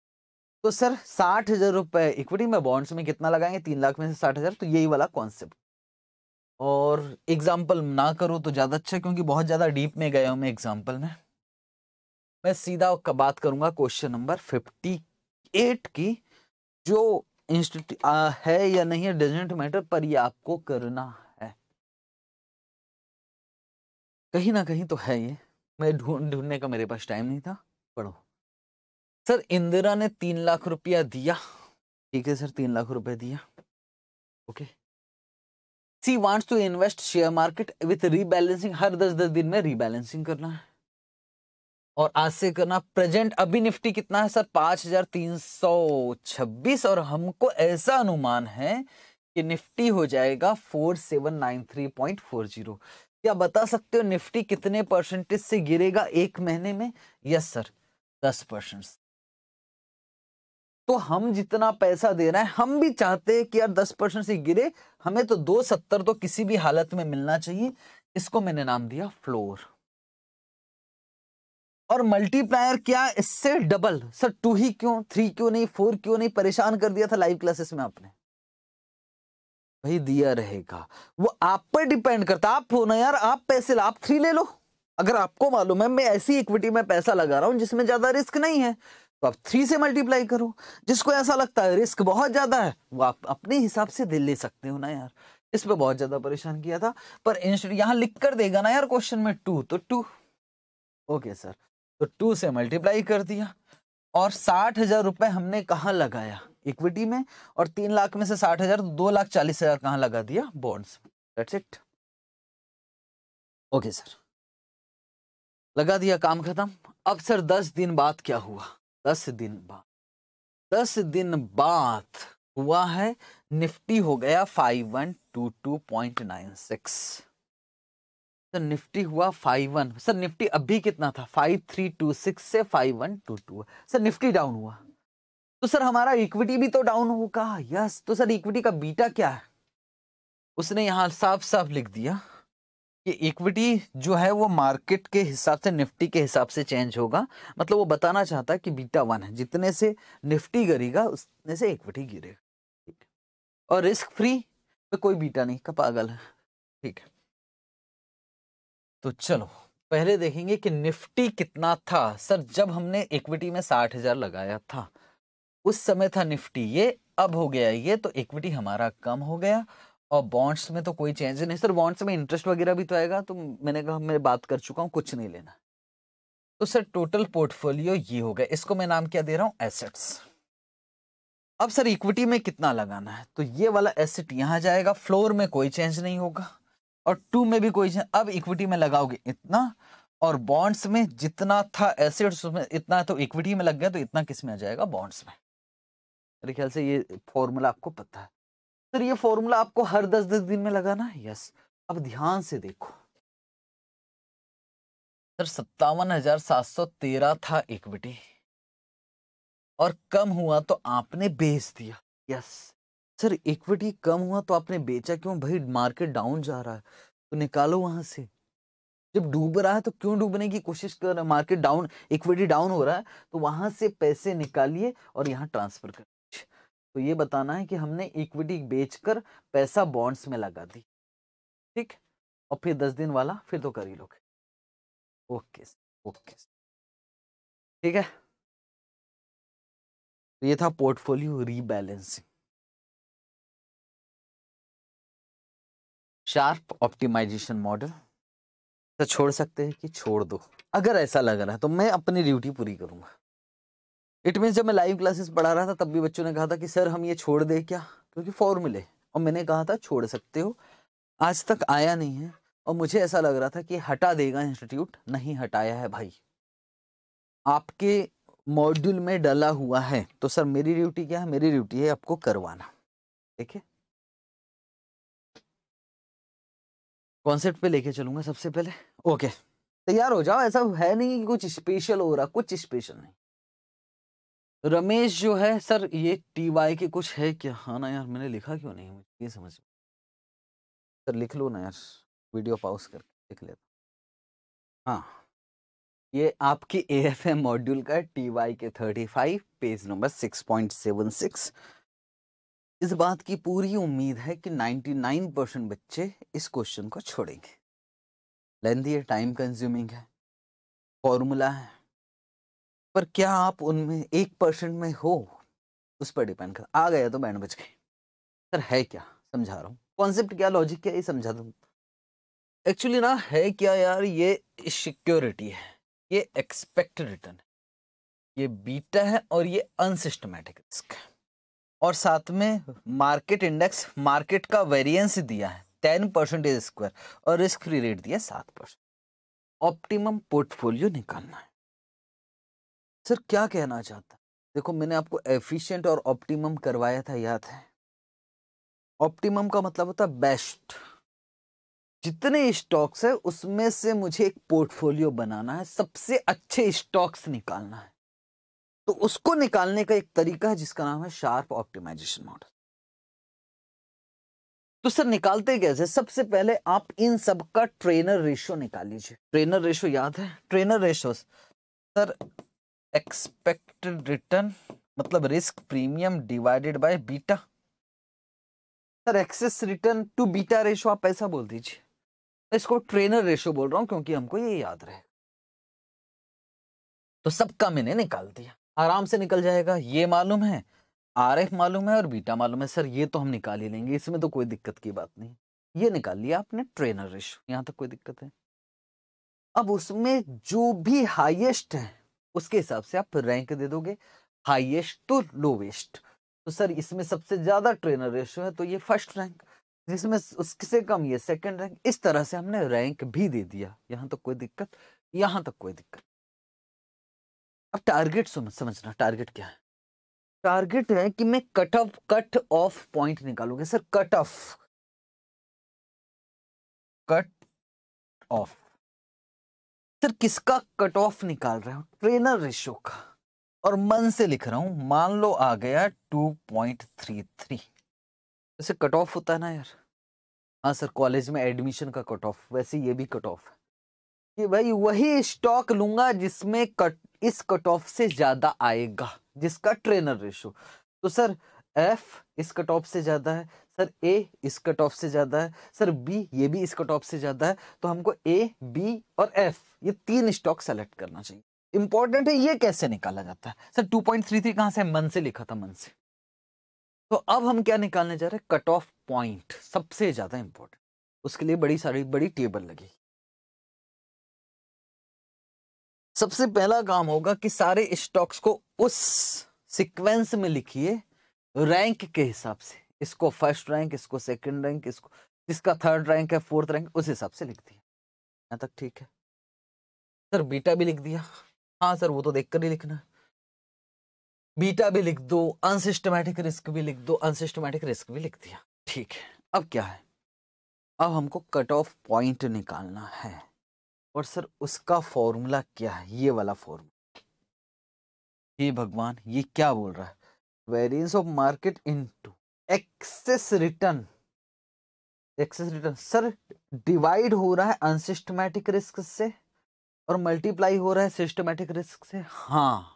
तो सर साठ हजार रुपए इक्विटी में बॉन्ड्स में कितना लगाएंगे तीन लाख में से साठ हजार तो यही वाला कॉन्सेप्ट और एग्ज़ाम्पल ना करो तो ज़्यादा अच्छा क्योंकि बहुत ज़्यादा डीप में गया हूँ मैं एग्ज़ाम्पल में मैं सीधा बात करूँगा क्वेश्चन नंबर फिफ्टी एट की जो इंस्टीट्यूट है या नहीं है डजेंट मैटर पर ये आपको करना है कहीं ना कहीं तो है ये मैं ढूंढ ढूंढने का मेरे पास टाइम नहीं था पढ़ो सर इंदिरा ने तीन लाख रुपया दिया ठीक है सर तीन लाख रुपया दिया okay she wants to invest share market with rebalancing हर दस दस दिन में रीबैलेंसिंग करना है और आज से करना प्रेजेंट अभी निफ्टी कितना है सर पांच हजार तीन सौ छब्बीस और हमको ऐसा अनुमान है कि निफ्टी हो जाएगा four seven nine three point four zero क्या बता सकते हो निफ्टी कितने परसेंटेज से गिरेगा एक महीने में यस सर दस परसेंट तो हम जितना पैसा दे रहे हैं हम भी चाहते हैं कि यार दस परसेंट से गिरे हमें तो दो सत्तर तो किसी भी हालत में मिलना चाहिए इसको मैंने नाम दिया फ्लोर और मल्टीप्लायर क्या इससे डबल सर टू ही क्यों थ्री क्यों नहीं फोर क्यों नहीं परेशान कर दिया था लाइव क्लासेस में आपने भाई दिया रहेगा वो आप पर डिपेंड करता आप हो ना यार आप पैसे आप थ्री ले लो अगर आपको मालूम है मैं ऐसी इक्विटी में पैसा लगा रहा हूं जिसमें ज्यादा रिस्क नहीं है तो आप थ्री से मल्टीप्लाई करो जिसको ऐसा लगता है रिस्क बहुत ज़्यादा है वो आप अपने हिसाब से दिल ले सकते हो ना यार इस पर बहुत ज़्यादा परेशान किया था पर यहां लिख कर देगा ना यार क्वेश्चन में टू तो टू ओके सर तो टू से मल्टीप्लाई कर दिया और साठ हज़ार रुपए हमने कहा लगाया इक्विटी में और तीन लाख में से साठ हज़ार तो दो लाख चालीस हज़ार कहां लगा दिया bonds that's it okay sir लगा दिया काम खत्म अब सर दस दिन बाद क्या हुआ दस दिन बाद दस दिन बाद हुआ है निफ्टी हो गया five one two two point nine six sir तो निफ्टी हुआ फाइव वन सर निफ्टी अभी कितना था फाइव थ्री टू सिक्स से five one two two sir Nifty down हुआ तो सर हमारा इक्विटी भी तो डाउन होगा यस तो सर इक्विटी का बीटा क्या है उसने यहां साफ साफ लिख दिया कि इक्विटी जो है वो मार्केट के हिसाब से निफ्टी के हिसाब से चेंज होगा मतलब वो बताना चाहता है कि बीटा वन है जितने से निफ्टी गिरेगा उतने से इक्विटी गिरेगा ठीक और रिस्क फ्री में कोई बीटा नहीं का पागल है ठीक है तो चलो पहले देखेंगे कि निफ्टी कितना था सर जब हमने इक्विटी में साठ हजार लगाया था उस समय था निफ्टी ये अब हो गया ये तो इक्विटी हमारा कम हो गया और बॉन्ड्स में तो कोई चेंज नहीं सर बॉन्ड्स में इंटरेस्ट वगैरह भी तो आएगा तो मैंने कहा मैं बात कर चुका हूँ कुछ नहीं लेना तो सर टोटल पोर्टफोलियो ये हो गया इसको मैं नाम क्या दे रहा हूँ एसेट्स अब सर इक्विटी में कितना लगाना है तो ये वाला एसेट यहाँ जाएगा फ्लोर में कोई चेंज नहीं होगा और टू में भी कोई अब इक्विटी में लगाओगे इतना और बॉन्ड्स में जितना था एसेट्स उसमें इतना तो इक्विटी में लग गया तो इतना किस में आ जाएगा बॉन्ड्स में मेरे ख्याल से ये फॉर्मूला आपको पता है सर तो ये फॉर्मूला आपको हर दस दस दिन में लगाना है यस अब ध्यान से देखो सर सत्तावन हजार सात सौ तेरह था इक्विटी और कम हुआ तो आपने बेच दिया यस सर इक्विटी कम हुआ तो आपने बेचा क्यों भाई मार्केट डाउन जा रहा है तो निकालो वहां से जब डूब रहा है तो क्यों डूबने की कोशिश कर रहा है मार्केट डाउन इक्विटी डाउन हो रहा है तो वहां से पैसे निकालिए और यहाँ ट्रांसफर कर तो ये बताना है कि हमने इक्विटी बेचकर पैसा बॉन्ड्स में लगा दी ठीक और फिर दस दिन वाला फिर तो कर ही लोगे ओके ओके ठीक है तो ये था portfolio rebalancing Sharpe optimisation model तो छोड़ सकते हैं कि छोड़ दो अगर ऐसा लग रहा है तो मैं अपनी ड्यूटी पूरी करूंगा इट मीन्स जब मैं लाइव क्लासेस पढ़ा रहा था तब भी बच्चों ने कहा था कि सर हम ये छोड़ दें क्या क्योंकि फॉर्मूले और मैंने कहा था छोड़ सकते हो आज तक आया नहीं है और मुझे ऐसा लग रहा था कि हटा देगा इंस्टीट्यूट नहीं हटाया है भाई आपके मॉड्यूल में डला हुआ है तो सर मेरी ड्यूटी क्या है मेरी ड्यूटी है आपको करवाना ठीक है कॉन्सेप्ट पे लेके चलूंगा सबसे पहले ओके तैयार हो जाओ ऐसा है नहीं कि कुछ स्पेशल हो रहा कुछ स्पेशल नहीं रमेश जो है सर ये टी वाई के कुछ है क्या हाँ ना यार मैंने लिखा क्यों नहीं मुझे ये समझ सर लिख लो ना यार वीडियो पॉज करके लिख लेता हाँ ये आपकी ए एफ एम मॉड्यूल का टी वाई के thirty five page number six point seven six इस बात की पूरी उम्मीद है कि नाइन्टी नाइन परसेंट बच्चे इस क्वेश्चन को छोड़ेंगे लेंदी है टाइम कंज्यूमिंग है फॉर्मूला है पर क्या आप उनमें एक परसेंट में हो उस पर डिपेंड कर आ गया तो बैंड बच गए सर है क्या समझा रहा हूँ कॉन्सेप्ट क्या लॉजिक क्या ये समझा दूँ एक्चुअली ना है क्या यार ये सिक्योरिटी है ये एक्सपेक्ट रिटर्न है ये बीटा है और ये अनसिस्टमेटिक रिस्क है और साथ में मार्केट इंडेक्स मार्केट का वेरिएंस दिया है टेन परसेंटेज स्क्वायर और रिस्क फ्री रेट दिया सात परसेंट ऑप्टिमम पोर्टफोलियो निकालना है सर क्या कहना चाहता देखो मैंने आपको एफिशिएंट और ऑप्टिमम करवाया था याद है ऑप्टिमम का मतलब होता है बेस्ट जितने स्टॉक्स है उसमें से मुझे एक पोर्टफोलियो बनाना है सबसे अच्छे स्टॉक्स निकालना है तो उसको निकालने का एक तरीका है जिसका नाम है शार्प ऑप्टिमाइजेशन मॉडल तो सर निकालते कैसे सबसे पहले आप इन सब का ट्रेनर रेशो निकाल लीजिए ट्रेनर रेशो याद है Treynor ratio sir expected return मतलब risk premium divided by beta sir excess return to beta ratio आप ऐसा बोल दीजिए मैं इसको ट्रेनर रेशो बोल रहा हूँ क्योंकि हमको ये याद रहे तो सबका मैंने निकाल दिया आराम से निकल जाएगा ये मालूम है आर एफ मालूम है और बीटा मालूम है सर ये तो हम निकाल ही लेंगे इसमें तो कोई दिक्कत की बात नहीं ये निकाल लिया आपने ट्रेनर रेशो यहां तक कोई दिक्कत है अब उसमें जो भी हाईएस्ट है उसके हिसाब से आप रैंक दे दोगे हाईएस्ट टू तो लोवेस्ट तो सर इसमें सबसे ज़्यादा ट्रेनर रेशो है तो ये फर्स्ट रैंक जिसमें उससे कम ये सेकंड रैंक इस तरह से हमने रैंक भी दे दिया यहाँ तक तो कोई दिक्कत यहाँ तक तो कोई दिक्कत अब टारगेट समझना टारगेट क्या है टारगेट है कि मैं cut off cut off point निकालूंगा sir cut off cut off sir किसका कट ऑफ निकाल रहे हो ट्रेनर रेशो का और मन से लिख रहा हूं मान लो आ गया 2.33 वैसे कट ऑफ होता है ना यार हाँ सर कॉलेज में एडमिशन का कट ऑफ वैसे ये भी कट ऑफ है भाई वही स्टॉक लूंगा जिसमें कट इस कट ऑफ से ज्यादा आएगा जिसका ट्रेनर रेशो तो सर एफ इस कट ऑफ से ज़्यादा है सर ए इस कट ऑफ से ज़्यादा है सर बी ये भी इस कट ऑफ से ज़्यादा है तो हमको ए बी और एफ ये तीन स्टॉक सेलेक्ट करना चाहिए इंपॉर्टेंट है ये कैसे निकाला जाता है सर 2.33 पॉइंट कहाँ से मन से लिखा था मन से तो अब हम क्या निकालने जा रहे हैं कट ऑफ पॉइंट सबसे ज़्यादा इंपॉर्टेंट उसके लिए बड़ी सारी बड़ी टेबल लगी सबसे पहला काम होगा कि सारे स्टॉक्स को उस सीक्वेंस में लिखिए रैंक के हिसाब से इसको फर्स्ट रैंक इसको सेकंड रैंक इसको जिसका थर्ड रैंक है फोर्थ रैंक उस हिसाब से लिख दिया यहाँ तक ठीक है सर बीटा भी लिख दिया हाँ सर वो तो देख ही लिखना है बीटा भी लिख दो अनसिस्टमेटिक रिस्क भी लिख दो अनसिस्टमेटिक रिस्क भी लिख दिया ठीक है अब क्या है अब हमको कट ऑफ पॉइंट निकालना है और सर उसका फॉर्मूला क्या है ये वाला फॉर्मूला हे भगवान ये क्या बोल रहा है variance of market into excess return excess return sir divide हो रहा है अनसिस्टमैटिक रिस्क से और मल्टीप्लाई हो रहा है सिस्टमैटिक रिस्क से हाँ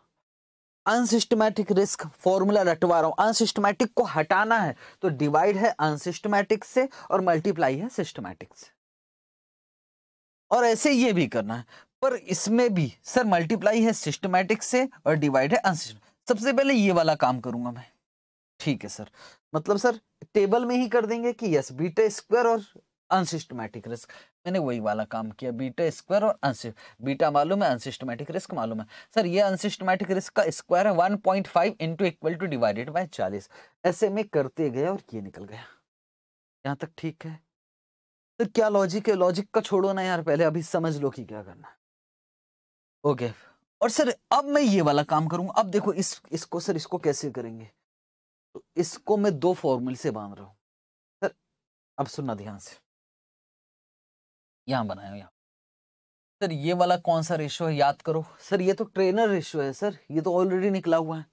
अनसिस्टमैटिक रिस्क फॉर्मूला रटवा रहा हूं अनसिस्टमैटिक को हटाना है तो डिवाइड है अनसिस्टमैटिक से और मल्टीप्लाई है सिस्टमैटिक से और ऐसे ये भी करना है पर इसमें भी सर मल्टीप्लाई है सिस्टमैटिक से और डिवाइड है अनसिस्टम सबसे पहले ये वाला काम करूंगा मैं ठीक है सर मतलब सर टेबल में ही कर देंगे कि यस बीटा स्क्वायर और अनसिस्टमैटिक रिस्क मैंने वही वाला काम किया बीटा स्क्वायर और अनसिस्ट बीटा मालूम है अनसिस्टमैटिक रिस्क मालूम है सर ये अनसिस्टमैटिक रिस्क का स्क्वायर है one point five into equal to divided by चालीस ऐसे में करते गए और ये निकल गया यहाँ तक ठीक है तो क्या लॉजिक है लॉजिक का छोड़ो ना यार पहले अभी समझ लो कि क्या करना है ओके okay. और सर अब मैं ये वाला काम करूंगा अब देखो इस इसको सर इसको कैसे करेंगे तो इसको मैं दो फॉर्मूले से बांध रहा हूँ सर अब सुनना ध्यान से यहाँ बनाया यहाँ सर ये वाला कौन सा रेशो है याद करो सर ये तो ट्रेनर रेशो है सर ये तो ऑलरेडी निकला हुआ है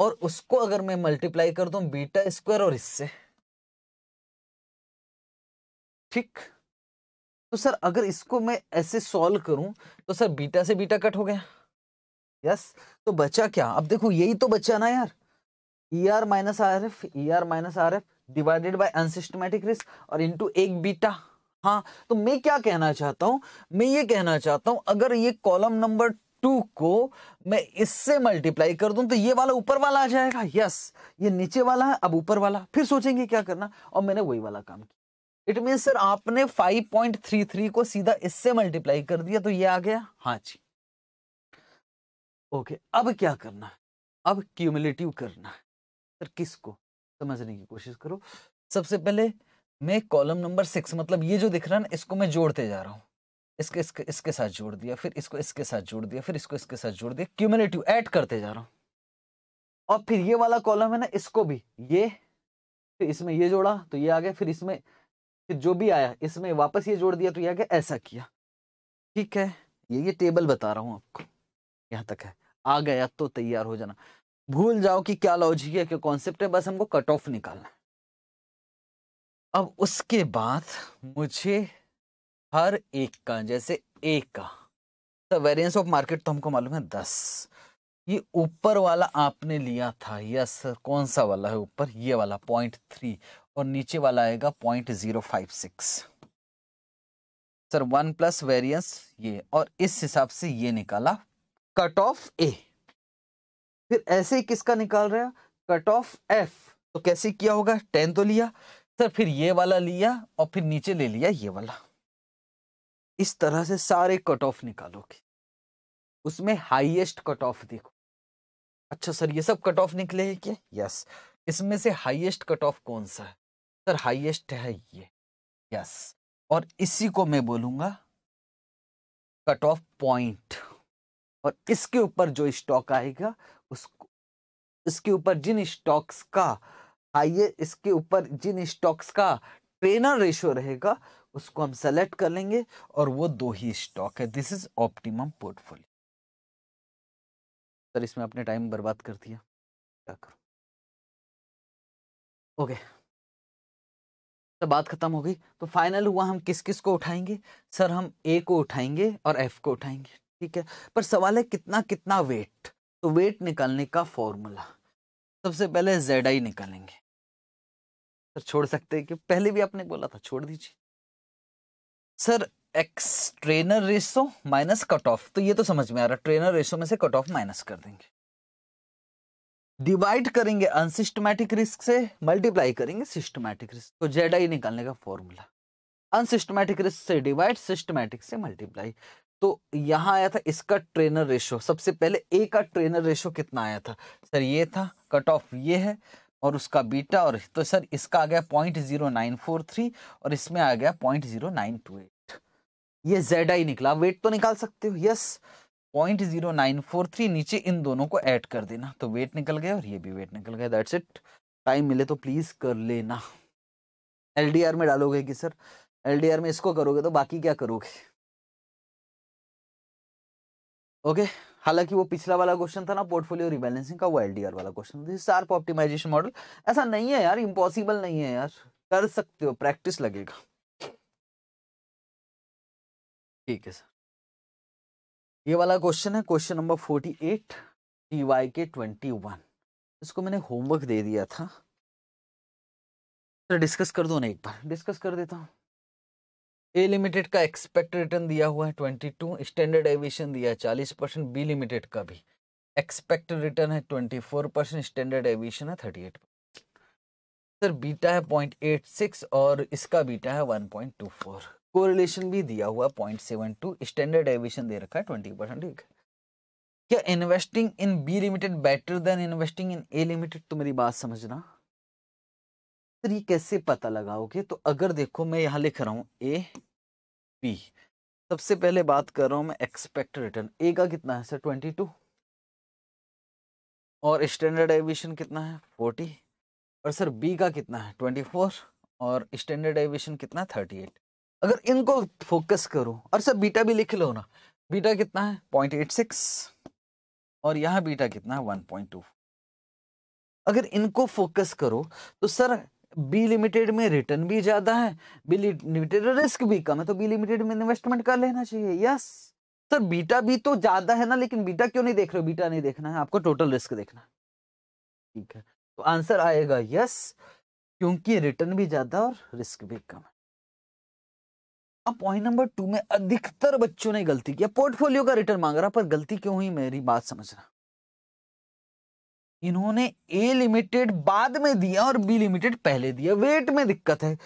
और उसको अगर मैं मल्टीप्लाई कर दूं बीटा स्क्वायर और इससे ठीक तो सर अगर इसको मैं ऐसे सॉल्व करूं तो सर बीटा से बीटा कट हो गया यस तो बचा क्या अब देखो यही तो बचा ना यार E e R minus R F E R minus R F divided by unsystematic risk और इंटू एक बीटा हाँ तो मैं क्या कहना चाहता हूं मैं ये कहना चाहता हूं अगर ये कॉलम नंबर टू को मैं इससे मल्टीप्लाई कर दूं तो ये वाला ऊपर वाला आ जाएगा यस ये नीचे वाला है अब ऊपर वाला फिर सोचेंगे क्या करना और मैंने वही वाला काम किया इट मीन सर आपने 5.33 को सीधा इससे मल्टीप्लाई कर दिया तो ये आ गया हाँ जी ओके अब क्या करना अब क्यूमुलेटिव करना है सर किसको समझने की कोशिश करो सबसे पहले मैं कॉलम नंबर सिक्स मतलब ये जो दिख रहा है ना इसको मैं जोड़ते जा रहा हूँ इसके इसके इसके साथ जोड़ दिया फिर इसको इसके साथ जोड़ दिया फिर इसको इसके साथ जोड़ दिया क्यूमुलेटिव ऐड करते जा रहा हूँ और फिर ये वाला कॉलम है ना इसको भी ये फिर तो इसमें ये जोड़ा तो ये आ गया फिर इसमें कि जो भी आया इसमें वापस ये जोड़ दिया तो यह क्या ऐसा किया ठीक है ये ये टेबल बता रहा हूँ आपको यहाँ तक है आ गया तो तैयार हो जाना भूल जाओ कि क्या लॉजिक है क्या कॉन्सेप्ट है बस हमको कट ऑफ निकालना अब उसके बाद मुझे हर एक का जैसे एक का द वेरियंस ऑफ मार्केट तो हमको मालूम है दस ये ऊपर वाला आपने लिया था यस कौन सा वाला है ऊपर ये वाला पॉइंट थ्री और नीचे वाला आएगा point zero five six sir one plus variance ये और इस हिसाब से ये निकाला कट ऑफ ए फिर ऐसे ही किसका निकाल रहे कट ऑफ एफ तो कैसे किया होगा टेन तो लिया सर फिर ये वाला लिया और फिर नीचे ले लिया ये वाला इस तरह से सारे कट ऑफ निकालोगे उसमें हाईएस्ट कट ऑफ देखो अच्छा सर ये सब कट ऑफ निकले हैं क्या यस इसमें से हाईएस्ट कट ऑफ कौन सा है सर हाईएस्ट है ये यस और इसी को मैं बोलूंगा कट ऑफ पॉइंट और इसके ऊपर जो स्टॉक आएगा उसको इसके ऊपर जिन स्टॉक्स का हाइए इसके ऊपर जिन स्टॉक्स का ट्रेनर रेशो रहेगा उसको हम सेलेक्ट कर लेंगे और वो दो ही स्टॉक है this is optimum portfolio sir इसमें आपने टाइम बर्बाद कर दिया क्या करो ओके okay. तो बात खत्म हो गई तो फाइनल हुआ हम किस किस को उठाएंगे सर हम ए को उठाएंगे और एफ को उठाएंगे ठीक है पर सवाल है कितना कितना वेट तो वेट निकालने का फॉर्मूला सबसे पहले जेड आई निकालेंगे सर छोड़ सकते हैं कि पहले भी आपने बोला था छोड़ दीजिए sir X Treynor ratio minus cut off तो ये तो समझ में आ रहा ट्रेनर रेशो में से कट ऑफ माइनस कर देंगे डिवाइड करेंगे अनसिस्टमैटिक रिस्क से मल्टीप्लाई करेंगे सिस्टमैटिक रिस्क तो जेड आई निकालने का फॉर्मूला अनसिस्टमैटिक रिस्क से डिवाइड सिस्टमैटिक से मल्टीप्लाई तो यहाँ आया था इसका ट्रेनर रेशो सबसे पहले ए का ट्रेनर रेशो कितना आया था सर ये था कट ऑफ ये है और उसका बीटा और तो सर इसका आ गया point zero nine four three और इसमें आ गया point zero nine two eight ये जेड आई निकला वेट तो निकाल सकते हो yes yes. Point zero nine four three नीचे इन दोनों को ऐड कर देना तो वेट निकल गया और ये भी वेट निकल गया दैट्स इट टाइम मिले तो प्लीज़ कर लेना एल में डालोगे कि सर एल में इसको करोगे तो बाकी क्या करोगे ओके हालांकि वो पिछला वाला क्वेश्चन था ना पोर्टफोलियो रिबैलेंसिंग का वो एलडीआर वाला क्वेश्चन था शार्प ऑप्टिमाइजेशन मॉडल ऐसा नहीं है यार इम्पॉसिबल नहीं है यार कर सकते हो प्रैक्टिस लगेगा ठीक है सर ये वाला क्वेश्चन है question number forty eight T Y K twenty one इसको मैंने होमवर्क दे दिया था तो डिस्कस कर दो ना एक बार डिस्कस कर देता हूँ ए लिमिटेड का एक्सपेक्ट रिटर्न दिया हुआ है ट्वेंटी टू स्टैंडर्ड एविएशन दिया है चालीस परसेंट बी लिमिटेड का भी एक्सपेक्ट रिटर्न है twenty four percent standard deviation है थर्टी एट सर बीटा है पॉइंट एट सिक्स और इसका बीटा है one point two four correlation भी दिया हुआ point seven two standard deviation दे रखा है ट्वेंटी परसेंट ठीक क्या investing in B limited better than investing in A limited तो मेरी बात समझना सर ये कैसे पता लगाओगे तो अगर देखो मैं यहाँ लिख रहा हूँ ए पी सबसे पहले बात कर रहा हूँ मैं एक्सपेक्ट रिटर्न ए का कितना है सर ट्वेंटी टू और स्टैंडर्ड एविशन कितना है फोर्टी और सर बी का कितना है ट्वेंटी फोर और स्टैंडर्ड एविशन कितना है थर्टी एट अगर इनको फोकस करो और सर बीटा भी लिख लो ना बीटा कितना है पॉइंट एट सिक्स और यहाँ बीटा कितना है वन पॉइंट टू अगर इनको फोकस करो तो सर बी लिमिटेड में रिटर्न भी ज़्यादा है बी लिमिटेड रिस्क भी कम है तो बी लिमिटेड में इन्वेस्टमेंट कर लेना चाहिए यस सर बीटा भी तो ज़्यादा है ना लेकिन बीटा क्यों नहीं देख रहे हो बीटा नहीं देखना है आपको टोटल रिस्क देखना है ठीक है तो आंसर आएगा यस क्योंकि रिटर्न भी ज़्यादा और रिस्क भी कम है अब पॉइंट नंबर टू में अधिकतर बच्चों ने गलती किया पोर्टफोलियो का रिटर्न मांग रहा पर गलती क्यों हुई मेरी बात समझ रहा इन्होंने ए लिमिटेड बाद में दिया और बी लिमिटेड पहले दिया वेट में दिक्कत है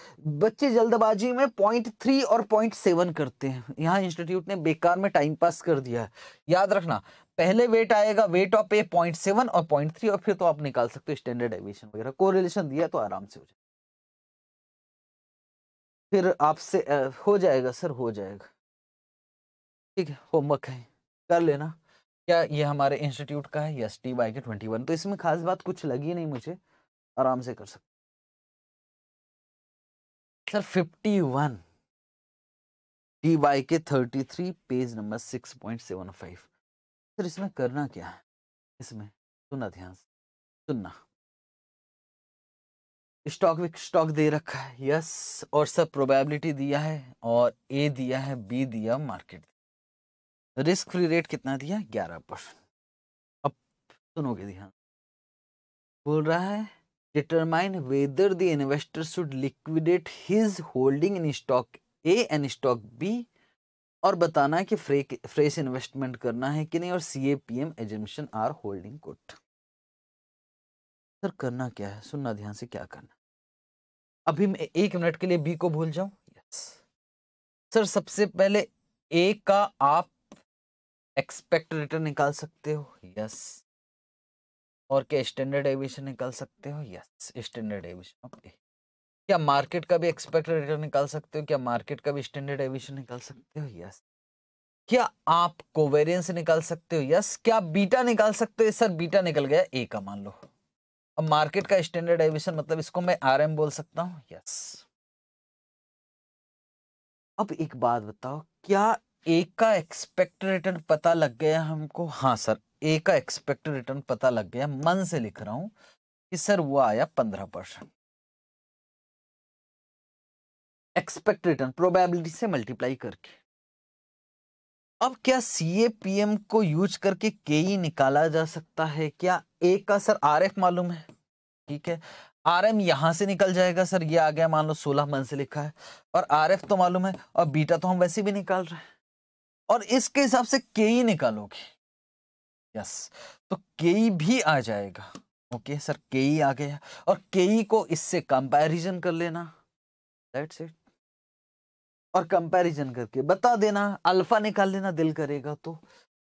बच्चे जल्दबाजी में पॉइंट थ्री और पॉइंट सेवन करते हैं यहाँ इंस्टीट्यूट ने बेकार में टाइम पास कर दिया है याद रखना पहले वेट आएगा weight of A point seven और पॉइंट थ्री और फिर तो आप निकाल सकते हो स्टैंडर्ड एविएशन वगैरह कोरिलेशन दिया तो आराम से हो जाए फिर आपसे हो जाएगा सर हो जाएगा ठीक है होमवर्क है कर लेना क्या ये हमारे इंस्टीट्यूट का है yes T Y K twenty one तो इसमें खास बात कुछ लगी नहीं मुझे आराम से कर सकते sir fifty one T Y K thirty three page number six point seven five sir इसमें करना क्या है इसमें सुना ध्यान से सुनना स्टॉक विक स्टॉक दे रखा है यस और सब प्रोबेबिलिटी दिया है और ए दिया है बी दिया मार्केट रिस्क फ्री रेट कितना दिया ग्यारह परसेंट अब सुनोगे ध्यान बोल रहा है determine whether the investor should liquidate his holding in stock A and stock B और बताना है कि फ्रेश इन्वेस्टमेंट करना है कि नहीं और सी ए पी एम एजेंशन आर होल्डिंग कोट सर करना क्या है सुनना ध्यान से क्या करना अभी मैं एक मिनट के लिए बी को भूल जाऊं यस सर सबसे पहले ए का आप एक्सपेक्ट रिटर्न निकाल सकते हो यस और क्या स्टैंडर्ड एविशन निकाल सकते हो यस स्टैंडर्ड एविशन ओके क्या मार्केट का भी एक्सपेक्ट रिटर्न निकाल सकते हो क्या मार्केट का भी स्टैंडर्ड एविशन निकाल सकते हो यस क्या आप कोवेरियंस निकाल सकते हो यस क्या बीटा निकाल सकते हो सर बीटा निकल गया ए का मान लो अब मार्केट का स्टैंडर्ड डेविएशन मतलब इसको मैं आर बोल सकता हूं यस अब एक बात बताओ क्या ए का एक्सपेक्टेड रिटर्न पता लग गया हमको हाँ सर ए का एक्सपेक्टेड रिटर्न पता लग गया मन से लिख रहा हूं कि सर वो आया पंद्रह परसेंट एक्सपेक्ट रिटर्न प्रोबेबिलिटी से मल्टीप्लाई करके अब क्या सी ए पी एम को यूज करके के ई e निकाला जा सकता है क्या ए का सर आर एफ मालूम है ठीक है आर एम यहाँ से निकल जाएगा सर ये आ गया मान लो सोलह मन से लिखा है और आर एफ तो मालूम है और बीटा तो हम वैसे भी निकाल रहे हैं और इसके हिसाब से के ई e निकालोगे यस तो के ई e भी आ जाएगा ओके सर के ई आ गया और के ई को इससे कंपेरिजन कर लेना दैट्स इट और कंपैरिजन करके बता देना अल्फा निकाल लेना दिल करेगा तो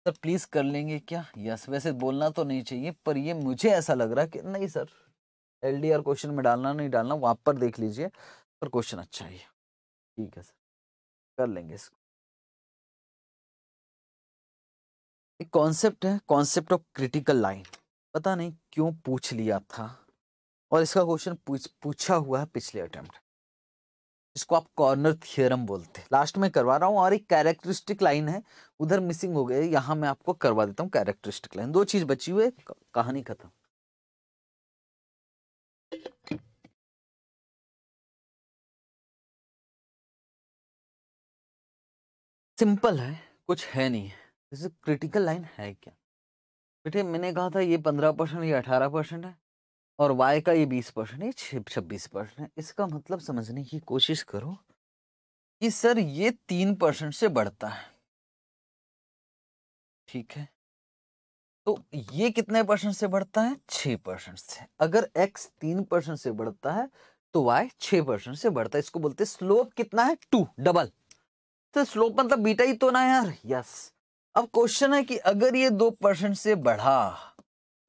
सर प्लीज़ कर लेंगे क्या यस वैसे बोलना तो नहीं चाहिए पर ये मुझे ऐसा लग रहा है कि नहीं सर एल क्वेश्चन में डालना नहीं डालना वहाँ पर देख लीजिए पर क्वेश्चन अच्छा है ठीक है सर कर लेंगे इसको एक कॉन्सेप्ट है कॉन्सेप्ट ऑफ क्रिटिकल लाइन पता नहीं क्यों पूछ लिया था और इसका क्वेश्चन पूछ पूछा हुआ है पिछले अटेम्प्ट इसको आप कॉर्नर थियरम बोलते हैं लास्ट में करवा रहा हूँ और एक कैरेक्टरिस्टिक लाइन है उधर मिसिंग हो गए यहाँ मैं आपको करवा देता हूँ कैरेक्टरिस्टिक लाइन दो चीज बची हुई कहानी खत्म सिंपल है कुछ है नहीं जैसे क्रिटिकल लाइन है क्या बेटे मैंने कहा था ये पंद्रह परसेंट या अठारह परसेंट है और y का ये बीस परसेंट है छब्बीस परसेंट इसका मतलब समझने की कोशिश करो कि सर ये तीन परसेंट से बढ़ता है ठीक है तो ये कितने परसेंट से बढ़ता है छः परसेंट से अगर x तीन परसेंट से बढ़ता है तो y छः परसेंट से बढ़ता है इसको बोलते हैं स्लोप कितना है टू डबल तो स्लोप मतलब बीटा ही तो ना यार यस अब क्वेश्चन है कि अगर ये दो परसेंट से बढ़ा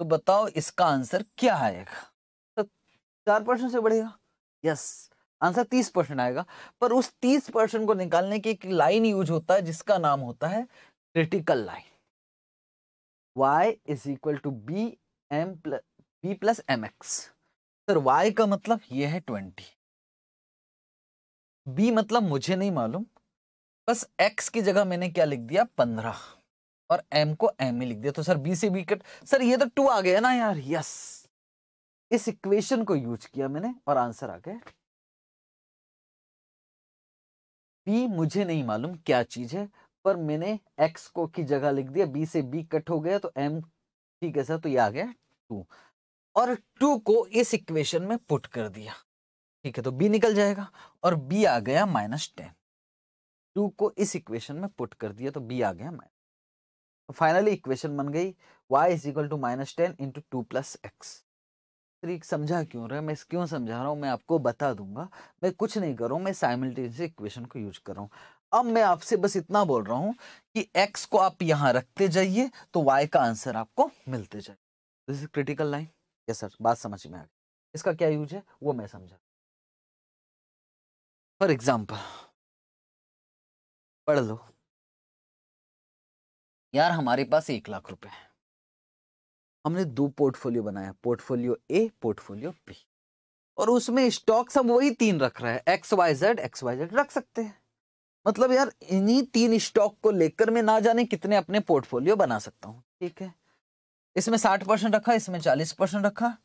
तो बताओ इसका आंसर क्या आएगा तो चार परसेंट से बढ़ेगा यस आंसर तीस परसेंट आएगा पर उस तीस परसेंट को निकालने की एक लाइन यूज होता है जिसका नाम होता है critical line y is equal to B M plus B plus M X sir y का मतलब ये है ट्वेंटी b मतलब मुझे नहीं मालूम बस x की जगह मैंने क्या लिख दिया पंद्रह और एम को एम ही लिख दिया तो सर बी से बी कट सर ये तो टू आ गया ना यार यस इस इक्वेशन को यूज किया मैंने और आंसर आ गया बी मुझे नहीं मालूम क्या चीज है पर मैंने एक्स को की जगह लिख दिया बी से बी कट हो गया तो एम ठीक है सर तो ये आ गया टू और टू को इस इक्वेशन में पुट कर दिया ठीक है तो बी निकल जाएगा और बी आ गया माइनस टेन टू को इस इक्वेशन में पुट कर दिया तो बी आ गया माइनस तो फाइनली इक्वेशन बन गई y is equal to minus ten into two plus X trick समझा क्यों रहा मैं क्यों समझा रहा हूँ मैं आपको बता दूंगा मैं कुछ नहीं कर रहा हूँ मैं साइमल्टेनियस इक्वेशन को यूज कर रहा हूँ अब मैं आपसे बस इतना बोल रहा हूँ कि x को आप यहाँ रखते जाइए तो y का आंसर आपको मिलते जाइए this is critical line yes sir बात समझ में आ गई इसका क्या यूज है वो मैं समझा फॉर एग्जाम्पल पढ़ लो यार हमारे पास एक लाख रुपए है हमने दो पोर्टफोलियो बनाया पोर्टफोलियो ए पोर्टफोलियो बी और उसमें स्टॉक्स हम वही तीन रख रहे हैं X Y Z X Y Z रख सकते हैं मतलब यार इन्हीं तीन स्टॉक को लेकर मैं ना जाने कितने अपने पोर्टफोलियो बना सकता हूँ ठीक है इसमें साठ परसेंट रखा इसमें चालीस परसेंट रखा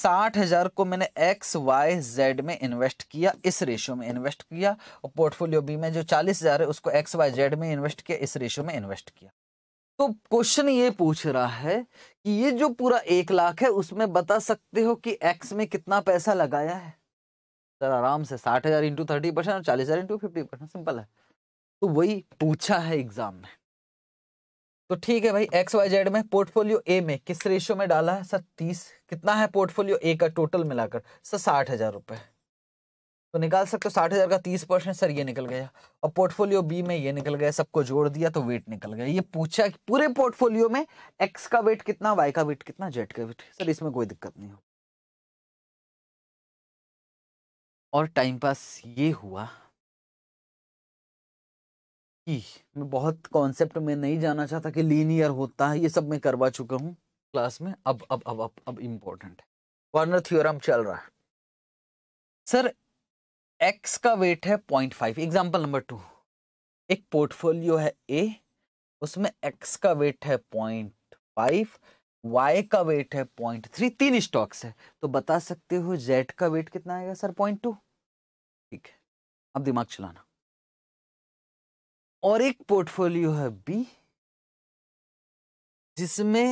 साठ हजार को मैंने एक्स वाई जेड में इन्वेस्ट किया इस रेशियो में इन्वेस्ट किया और पोर्टफोलियो बी में जो चालीस हजार है उसको एक्स वाई जेड में इन्वेस्ट किया इस रेशियो में इन्वेस्ट किया तो क्वेश्चन ये पूछ रहा है कि ये जो पूरा एक लाख है उसमें बता सकते हो कि एक्स में कितना पैसा लगाया है सर आराम से साठ हजार इंटू थर्टी परसेंट और चालीस हजार इंटू फिफ्टी परसेंट सिंपल है तो वही पूछा है एग्जाम में तो ठीक है भाई एक्स वाई जेड में पोर्टफोलियो ए में किस रेशियो में डाला है सर तीस कितना है पोर्टफोलियो ए का टोटल मिलाकर सर साठ हजार रुपये तो निकाल सकते हो साठ हज़ार का तीस परसेंट सर ये निकल गया और पोर्टफोलियो बी में ये निकल गया सबको जोड़ दिया तो वेट निकल गया ये पूछा कि पूरे पोर्टफोलियो में एक्स का वेट कितना वाई का वेट कितना जेड का वेट सर इसमें कोई दिक्कत नहीं हो और टाइम पास ये हुआ कि मैं बहुत कॉन्सेप्ट में नहीं जाना चाहता कि लीनियर होता है ये सब मैं करवा चुका हूँ क्लास में अब अब अब अब अब इम्पोर्टेंट है कॉर्नर थ्योरम चल रहा है सर एक्स का वेट है point five example number two एक पोर्टफोलियो है ए उसमें एक्स का वेट है पॉइंट फाइव वाई का वेट है पॉइंट थ्री तीन स्टॉक्स है तो बता सकते हो जेड का वेट कितना आएगा सर पॉइंट टू ठीक है अब दिमाग चलाना और एक पोर्टफोलियो है बी जिसमें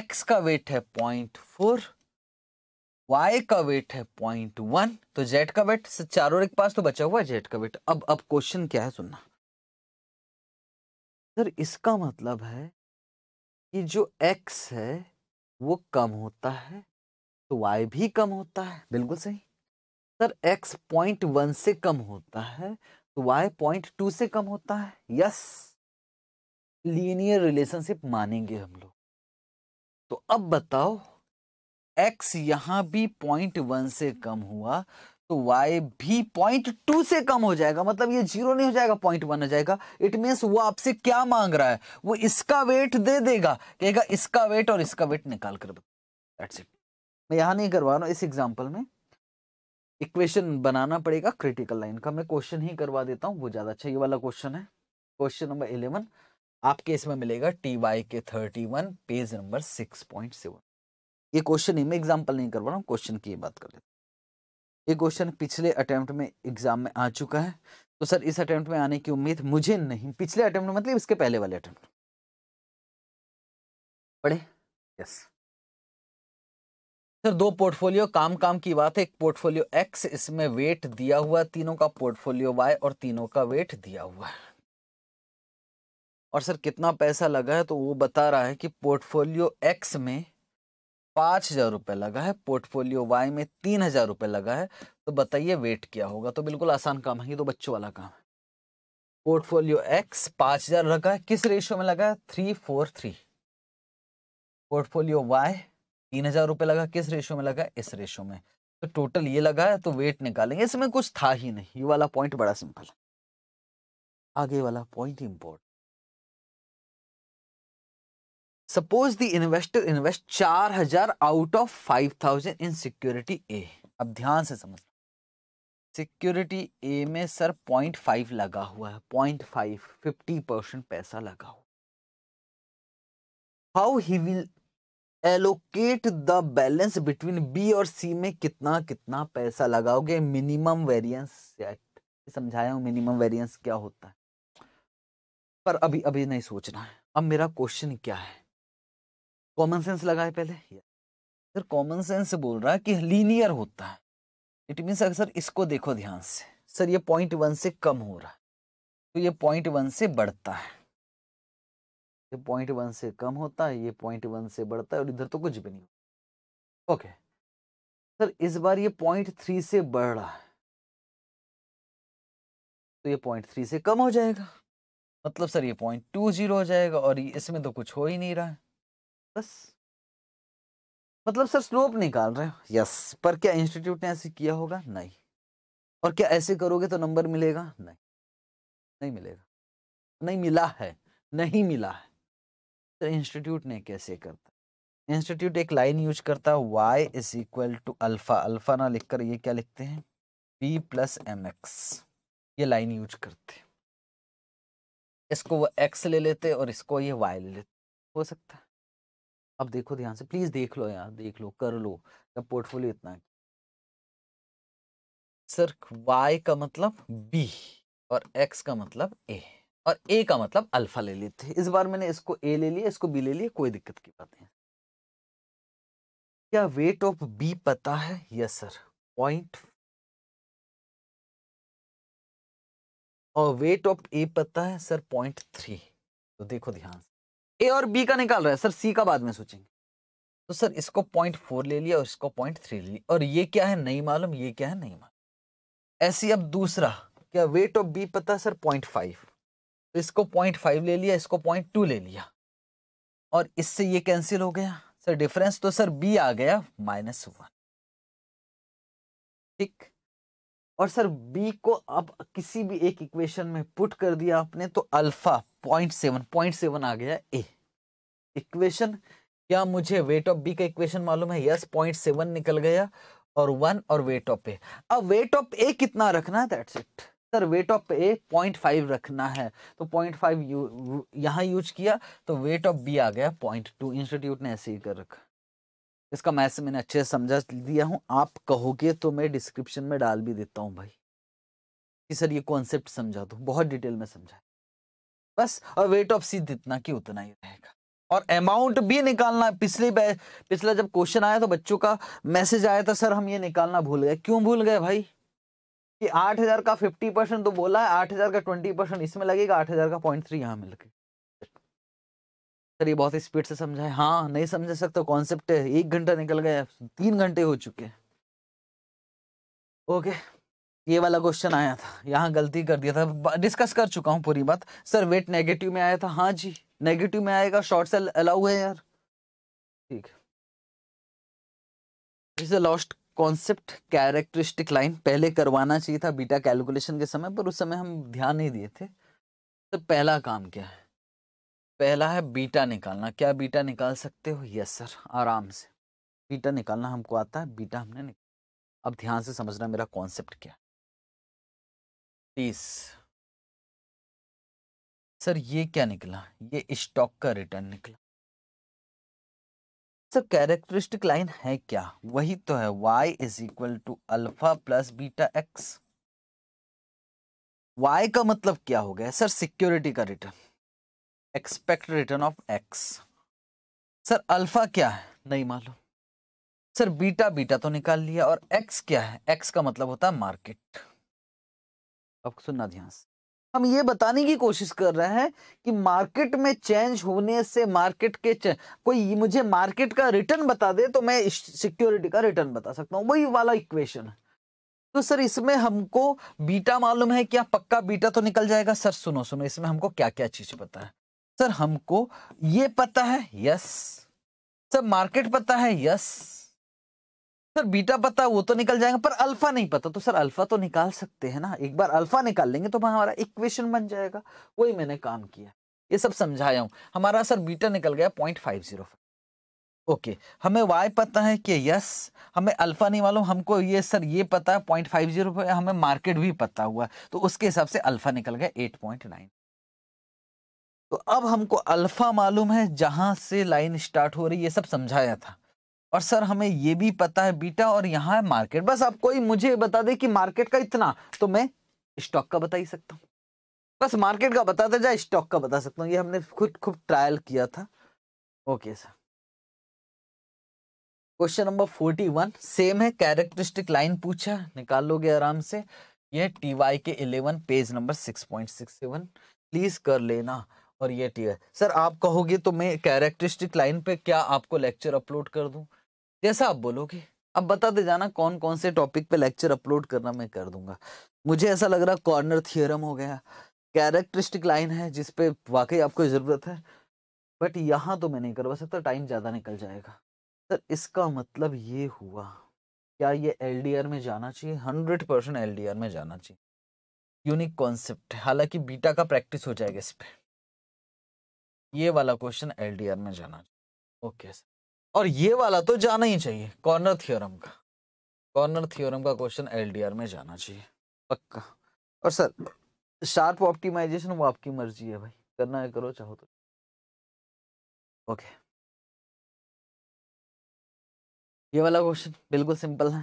एक्स का वेट है पॉइंट फोर y का वेट है पॉइंट वन तो z का वेट चारों के पास तो बचा हुआ है z का वेट अब अब क्वेश्चन क्या है सुनना सर इसका मतलब है कि जो x है वो कम होता है तो वाई भी कम होता है बिल्कुल सही सर एक्स पॉइंट वन से कम होता है तो वाई पॉइंट टू से कम होता है यस लीनियर रिलेशनशिप मानेंगे हम लोग तो अब बताओ एक्स यहां भी पॉइंट वन से कम हुआ तो y भी पॉइंट टू से कम हो जाएगा मतलब ये जीरो नहीं हो जाएगा पॉइंट वन हो जाएगा इट मीन्स वो आपसे क्या मांग रहा है वो इसका वेट दे देगा कहेगा इसका वेट और इसका वेट निकाल कर दैट्स इट मैं यहां नहीं करवा रहा इस एग्जाम्पल में इक्वेशन बनाना पड़ेगा क्रिटिकल लाइन का मैं क्वेश्चन ही करवा देता हूँ वो ज़्यादा अच्छा ये वाला क्वेश्चन है क्वेश्चन नंबर इलेवन आपके इसमें मिलेगा टी वाई के thirty one page number six point seven ये क्वेश्चन ही मैं एग्जाम्पल नहीं करवा रहा हूँ क्वेश्चन की बात कर लेते ये क्वेश्चन पिछले अटेम्प्ट में एग्जाम में आ चुका है तो सर इस अटेम्प्ट में आने की उम्मीद मुझे नहीं पिछले अटेम्प्ट मतलब इसके पहले वाले अटेम्प्ट पढ़े यस सर दो पोर्टफोलियो काम काम की बात है एक पोर्टफोलियो एक्स इसमें वेट दिया हुआ है तीनों का पोर्टफोलियो वाई और तीनों का वेट दिया हुआ है और सर कितना पैसा लगा है तो वो बता रहा है कि पोर्टफोलियो एक्स में पाँच हज़ार रुपये लगा है पोर्टफोलियो वाई में तीन हज़ार रुपये लगा है तो बताइए वेट क्या होगा तो बिल्कुल आसान काम है ये तो बच्चों वाला काम है पोर्टफोलियो एक्स पाँच हज़ार लगा है किस रेशियो में लगा है three four three portfolio Y तीन हज़ार रुपये लगा किस रेशियो में लगा इस रेशियो में तो टोटल ये लगा है तो वेट निकालेंगे इसमें कुछ था ही नहीं ये वाला पॉइंट बड़ा सिंपल है आगे वाला point import suppose the investor invest चार हजार out of five thousand in security A अब ध्यान से समझ सिक्योरिटी ए में सर पॉइंट फाइव लगा हुआ है पॉइंट फाइव फिफ्टी परसेंट पैसा लगा हुआ how he will allocate the balance between B और सी में कितना कितना पैसा लगाओगे मिनिमम वेरियंस समझाया हूँ मिनिमम वेरियंस क्या होता है पर अभी अभी नहीं सोचना है अब मेरा क्वेश्चन क्या है कॉमन सेंस लगाए पहले सर कॉमन सेंस बोल रहा है कि लीनियर होता है इट मीन्स अगर सर इसको देखो ध्यान से सर ये पॉइंट वन से कम हो रहा है तो ये पॉइंट वन से बढ़ता है ये पॉइंट वन से कम होता है ये पॉइंट वन से बढ़ता है और इधर तो कुछ भी नहीं होता ओके सर इस बार ये पॉइंट थ्री से बढ़ रहा है तो ये पॉइंट थ्री से कम हो जाएगा मतलब सर ये पॉइंट टू जीरो हो जाएगा और इसमें तो कुछ हो ही नहीं रहा है बस मतलब सर स्लोप निकाल रहे हो यस पर क्या इंस्टीट्यूट ने ऐसे किया होगा नहीं और क्या ऐसे करोगे तो नंबर मिलेगा नहीं नहीं मिलेगा नहीं मिला है नहीं मिला है तो इंस्टीट्यूट ने कैसे करता इंस्टीट्यूट एक लाइन यूज करता है y is equal to alpha alpha ना लिखकर ये क्या लिखते हैं p प्लस एम एक्स ये लाइन यूज करते इसको वो x ले लेते और इसको ये y ले लेते हो सकता है अब देखो ध्यान से प्लीज़ देख लो यार देख लो कर लो या पोर्टफोलियो इतना सर वाई का मतलब बी और एक्स का मतलब ए और ए का मतलब अल्फा ले लेते इस बार मैंने इसको ए ले लिया इसको बी ले लिया कोई दिक्कत की बात नहीं क्या वेट ऑफ बी पता है यस सर पॉइंट और वेट ऑफ ए पता है सर पॉइंट थ्री तो देखो ध्यान से ए और बी का निकाल रहा है सर सी का बाद में सोचेंगे तो सर इसको पॉइंट फोर ले लिया और इसको पॉइंट थ्री ले लिया और ये क्या है नहीं मालूम ये क्या है नहीं मालूम ऐसी अब दूसरा क्या वेट ऑफ बी पता सर पॉइंट फाइव तो इसको पॉइंट फाइव ले लिया इसको पॉइंट टू ले लिया और इससे ये कैंसिल हो गया सर डिफरेंस तो सर बी आ गया माइनस वन ठीक और सर बी को अब किसी भी एक इक्वेशन में पुट कर दिया आपने तो alpha point seven point seven आ गया ए इक्वेशन क्या मुझे वेट ऑफ बी का इक्वेशन मालूम है यस पॉइंट सेवन निकल गया और वन और वेट ऑफ ए अब वेट ऑफ ए कितना रखना है that's it sir weight of A point five रखना है तो पॉइंट फाइव यू यहाँ यूज किया तो वेट ऑफ बी आ गया पॉइंट टू इंस्टीट्यूट ने ऐसे ही कर रखा इसका ऐसे मैंने अच्छे से समझा दिया हूँ आप कहोगे तो मैं डिस्क्रिप्शन में डाल भी देता हूँ भाई कि सर ये कॉन्सेप्ट समझा दो बहुत डिटेल में समझा बस और वेट ऑफ सी जितना की उतना ही रहेगा और अमाउंट भी निकालना पिछले पिछला जब क्वेश्चन आया तो बच्चों का मैसेज आया था सर हम ये निकालना भूल गए क्यों भूल गए भाई कि आठ हजार का फिफ्टी परसेंट तो बोला है आठ हजार का ट्वेंटी परसेंट इसमें लगेगा आठ हजार का पॉइंट थ्री यहाँ मिल के सर ये बहुत स्पीड से समझाए हाँ नहीं समझ सकते कॉन्सेप्ट है एक घंटा निकल गया तीन घंटे हो चुके हैं ओके ये वाला क्वेश्चन आया था यहाँ गलती कर दिया था डिस्कस कर चुका हूँ पूरी बात सर वेट नेगेटिव में आया था हाँ जी नेगेटिव में आएगा शॉर्ट सेल अलाउ है यार ठीक है लॉस्ट कॉन्सेप्ट कैरेक्टरिस्टिक लाइन पहले करवाना चाहिए था बीटा कैलकुलेशन के समय पर उस समय हम ध्यान नहीं दिए थे तो पहला काम क्या है पहला है बीटा निकालना क्या बीटा निकाल सकते हो यस सर आराम से बीटा निकालना हमको आता है बीटा हमने निकाल अब ध्यान से समझना मेरा कॉन्सेप्ट क्या है तीस सर ये क्या निकला ये स्टॉक का रिटर्न निकला सर कैरेक्टरिस्टिक लाइन है क्या वही तो है Y is equal to alpha plus beta X y का मतलब क्या हो गया सर सिक्योरिटी का return expect return of x sir alpha क्या है नहीं मालूम सर बीटा बीटा तो निकाल लिया और x क्या है x का मतलब होता है मार्केट अब सुनना ध्यान से हम ये बताने की कोशिश कर रहे हैं कि मार्केट में चेंज होने से मार्केट के कोई मुझे मार्केट का रिटर्न बता दे तो मैं सिक्योरिटी का रिटर्न बता सकता हूँ वही वाला इक्वेशन तो सर इसमें हमको बीटा मालूम है क्या पक्का बीटा तो निकल जाएगा सर सुनो सुनो इसमें हमको क्या क्या चीज पता है सर हमको ये पता है यस सर मार्केट पता है यस सर बीटा पता वो तो निकल जाएगा पर अल्फा नहीं पता तो सर अल्फा तो निकाल सकते हैं ना एक बार अल्फा निकाल लेंगे तो हमारा इक्वेशन बन जाएगा वही मैंने काम किया ये सब समझाया हूँ हमारा सर बीटा निकल गया पॉइंट फाइव जीरो ओके हमें वाई पता है कि यस हमें अल्फा नहीं मालूम हमको ये सर ये पता है पॉइंट फाइव जीरो हमें मार्केट भी पता हुआ तो उसके हिसाब से अल्फा निकल गया एट पॉइंट नाइन तो अब हमको अल्फा मालूम है जहां से लाइन स्टार्ट हो रही है सब समझाया था और सर हमें ये भी पता है बीटा और यहाँ है मार्केट बस आप कोई मुझे बता दे कि मार्केट का इतना तो मैं स्टॉक का बता ही सकता हूँ बस मार्केट का बता दे जाए स्टॉक का बता सकता हूँ ये हमने खुद खुद ट्रायल किया था okay sir question number forty one same है कैरेक्टरिस्टिक लाइन पूछा निकाल लोगे आराम से ये T Y K eleven page number six point six seven please कर लेना और ये टी वाई सर आप कहोगे तो मैं कैरेक्टरिस्टिक लाइन पे क्या आपको लेक्चर अपलोड कर दूँ जैसा आप बोलोगे अब बताते जाना कौन कौन से टॉपिक पे लेक्चर अपलोड करना मैं कर दूंगा मुझे ऐसा लग रहा कॉर्नर थियरम हो गया कैरेक्टरिस्टिक लाइन है जिसपे वाकई आपको ज़रूरत है बट यहाँ तो मैं नहीं करवा सकता तो टाइम ज़्यादा निकल जाएगा सर इसका मतलब ये हुआ क्या ये एल में जाना चाहिए हंड्रेड परसेंट एल में जाना चाहिए यूनिक कॉन्सेप्ट है हालांकि बीटा का प्रैक्टिस हो जाएगा इस पर ये वाला क्वेश्चन एल में जाना चाहिए ओके सर और ये वाला तो जाना ही चाहिए कॉर्नर थियोरम का कॉर्नर थियोरम का क्वेश्चन एलडीआर में जाना चाहिए पक्का और सर शार्प ऑप्टिमाइजेशन वो आपकी मर्जी है भाई करना है करो चाहो तो ओके ये वाला क्वेश्चन बिल्कुल सिंपल है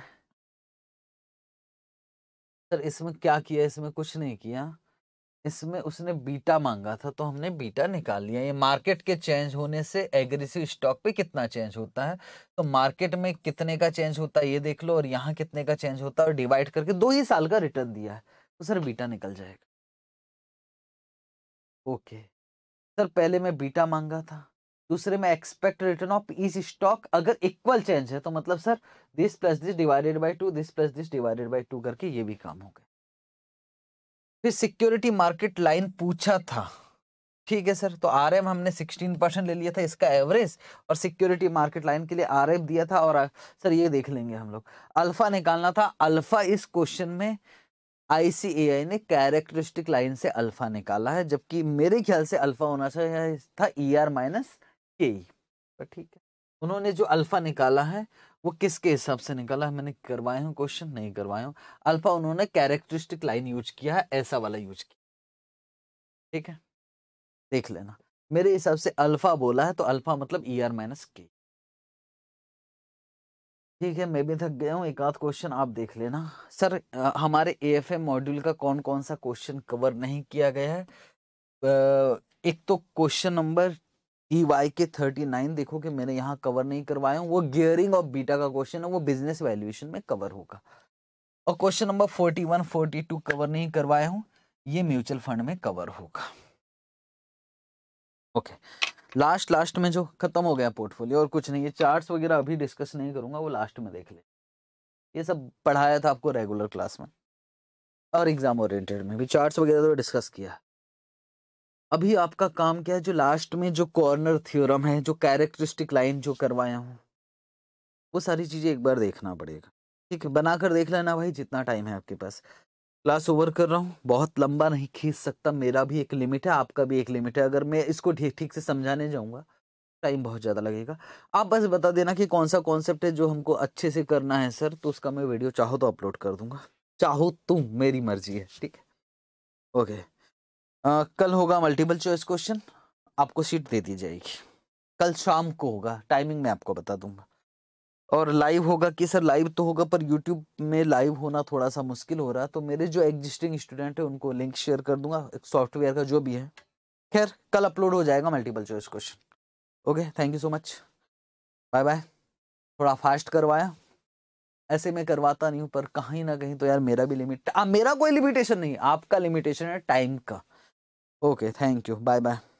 सर इसमें क्या किया इसमें कुछ नहीं किया इसमें उसने बीटा मांगा था तो हमने बीटा निकाल लिया ये मार्केट के चेंज होने से एग्रेसिव स्टॉक पे कितना चेंज होता है तो मार्केट में कितने का चेंज होता है ये देख लो और यहाँ कितने का चेंज होता है और डिवाइड करके दो ही साल का रिटर्न दिया है तो सर बीटा निकल जाएगा ओके सर पहले मैं बीटा मांगा था दूसरे में expect return of is stock अगर इक्वल चेंज है तो मतलब sir this plus this divided by two this plus this divided by two करके ये भी काम हो गया फिर सिक्योरिटी मार्केट लाइन पूछा था ठीक है सर तो आर एम हमने 16 परसेंट ले लिया था इसका एवरेज और सिक्योरिटी मार्केट लाइन के लिए आर दिया था और सर ये देख लेंगे हम लोग अल्फ़ा निकालना था अल्फ़ा इस क्वेश्चन में आईसीएआई ने कैरेक्टरिस्टिक लाइन से अल्फ़ा निकाला है जबकि मेरे ख्याल से अल्फ़ा होना चाहिए था ई आर माइनस के ठीक है उन्होंने जो अल्फ़ा निकाला है वो किसके हिसाब से निकाला मैंने करवाया हूँ क्वेश्चन नहीं करवाया हूँ अल्फा उन्होंने कैरेक्टरिस्टिक लाइन यूज किया है ऐसा वाला यूज किया ठीक है देख लेना मेरे हिसाब से अल्फा बोला है तो अल्फा मतलब ई आर माइनस के ठीक है मैं भी थक गया हूँ एक आध क्वेश्चन आप देख लेना सर हमारे ए एफ एम मॉड्यूल का कौन कौन सा क्वेश्चन कवर नहीं किया गया है एक तो क्वेश्चन नंबर ई वाई के थर्टी नाइन देखो कि मैंने यहाँ कवर नहीं करवाया हूँ वो गियरिंग और बीटा का क्वेश्चन है वो बिजनेस वैल्यूएशन में कवर होगा और question number forty one forty two cover नहीं करवाया हूँ ये म्यूचुअल फंड में कवर होगा ओके लास्ट लास्ट में जो खत्म हो गया पोर्टफोलियो और कुछ नहीं है चार्ट्स वगैरह अभी डिस्कस नहीं करूंगा वो लास्ट में देख ले ये सब पढ़ाया था आपको रेगुलर क्लास में और एग्जाम ओरिएंटेड में भी चार्ट्स वगैरह तो डिस्कस किया अभी आपका काम क्या है जो लास्ट में जो कॉर्नर थ्योरम है जो कैरेक्टरिस्टिक लाइन जो करवाया हूँ वो सारी चीज़ें एक बार देखना पड़ेगा ठीक है बनाकर देख लेना भाई जितना टाइम है आपके पास क्लास ओवर कर रहा हूँ बहुत लंबा नहीं खींच सकता मेरा भी एक लिमिट है आपका भी एक लिमिट है अगर मैं इसको ठीक ठीक से समझाने जाऊँगा टाइम बहुत ज़्यादा लगेगा आप बस बता देना कि कौन सा कॉन्सेप्ट है जो हमको अच्छे से करना है सर तो उसका मैं वीडियो चाहो तो अपलोड कर दूंगा चाहो तुम मेरी मर्जी है ठीक है ओके आ, कल होगा मल्टीपल चॉइस क्वेश्चन आपको सीट दे दी जाएगी कल शाम को होगा टाइमिंग मैं आपको बता दूंगा और लाइव होगा कि सर लाइव तो होगा पर यूट्यूब में लाइव होना थोड़ा सा मुश्किल हो रहा तो मेरे जो एग्जिस्टिंग स्टूडेंट है उनको लिंक शेयर कर दूंगा सॉफ्टवेयर का जो भी है खैर कल अपलोड हो जाएगा multiple choice question okay thank you so much bye bye थोड़ा फास्ट करवाया ऐसे मैं करवाता नहीं हूँ पर कहीं ना कहीं तो यार मेरा भी लिमिट आ, मेरा कोई लिमिटेशन नहीं आपका लिमिटेशन है टाइम का okay thank you bye bye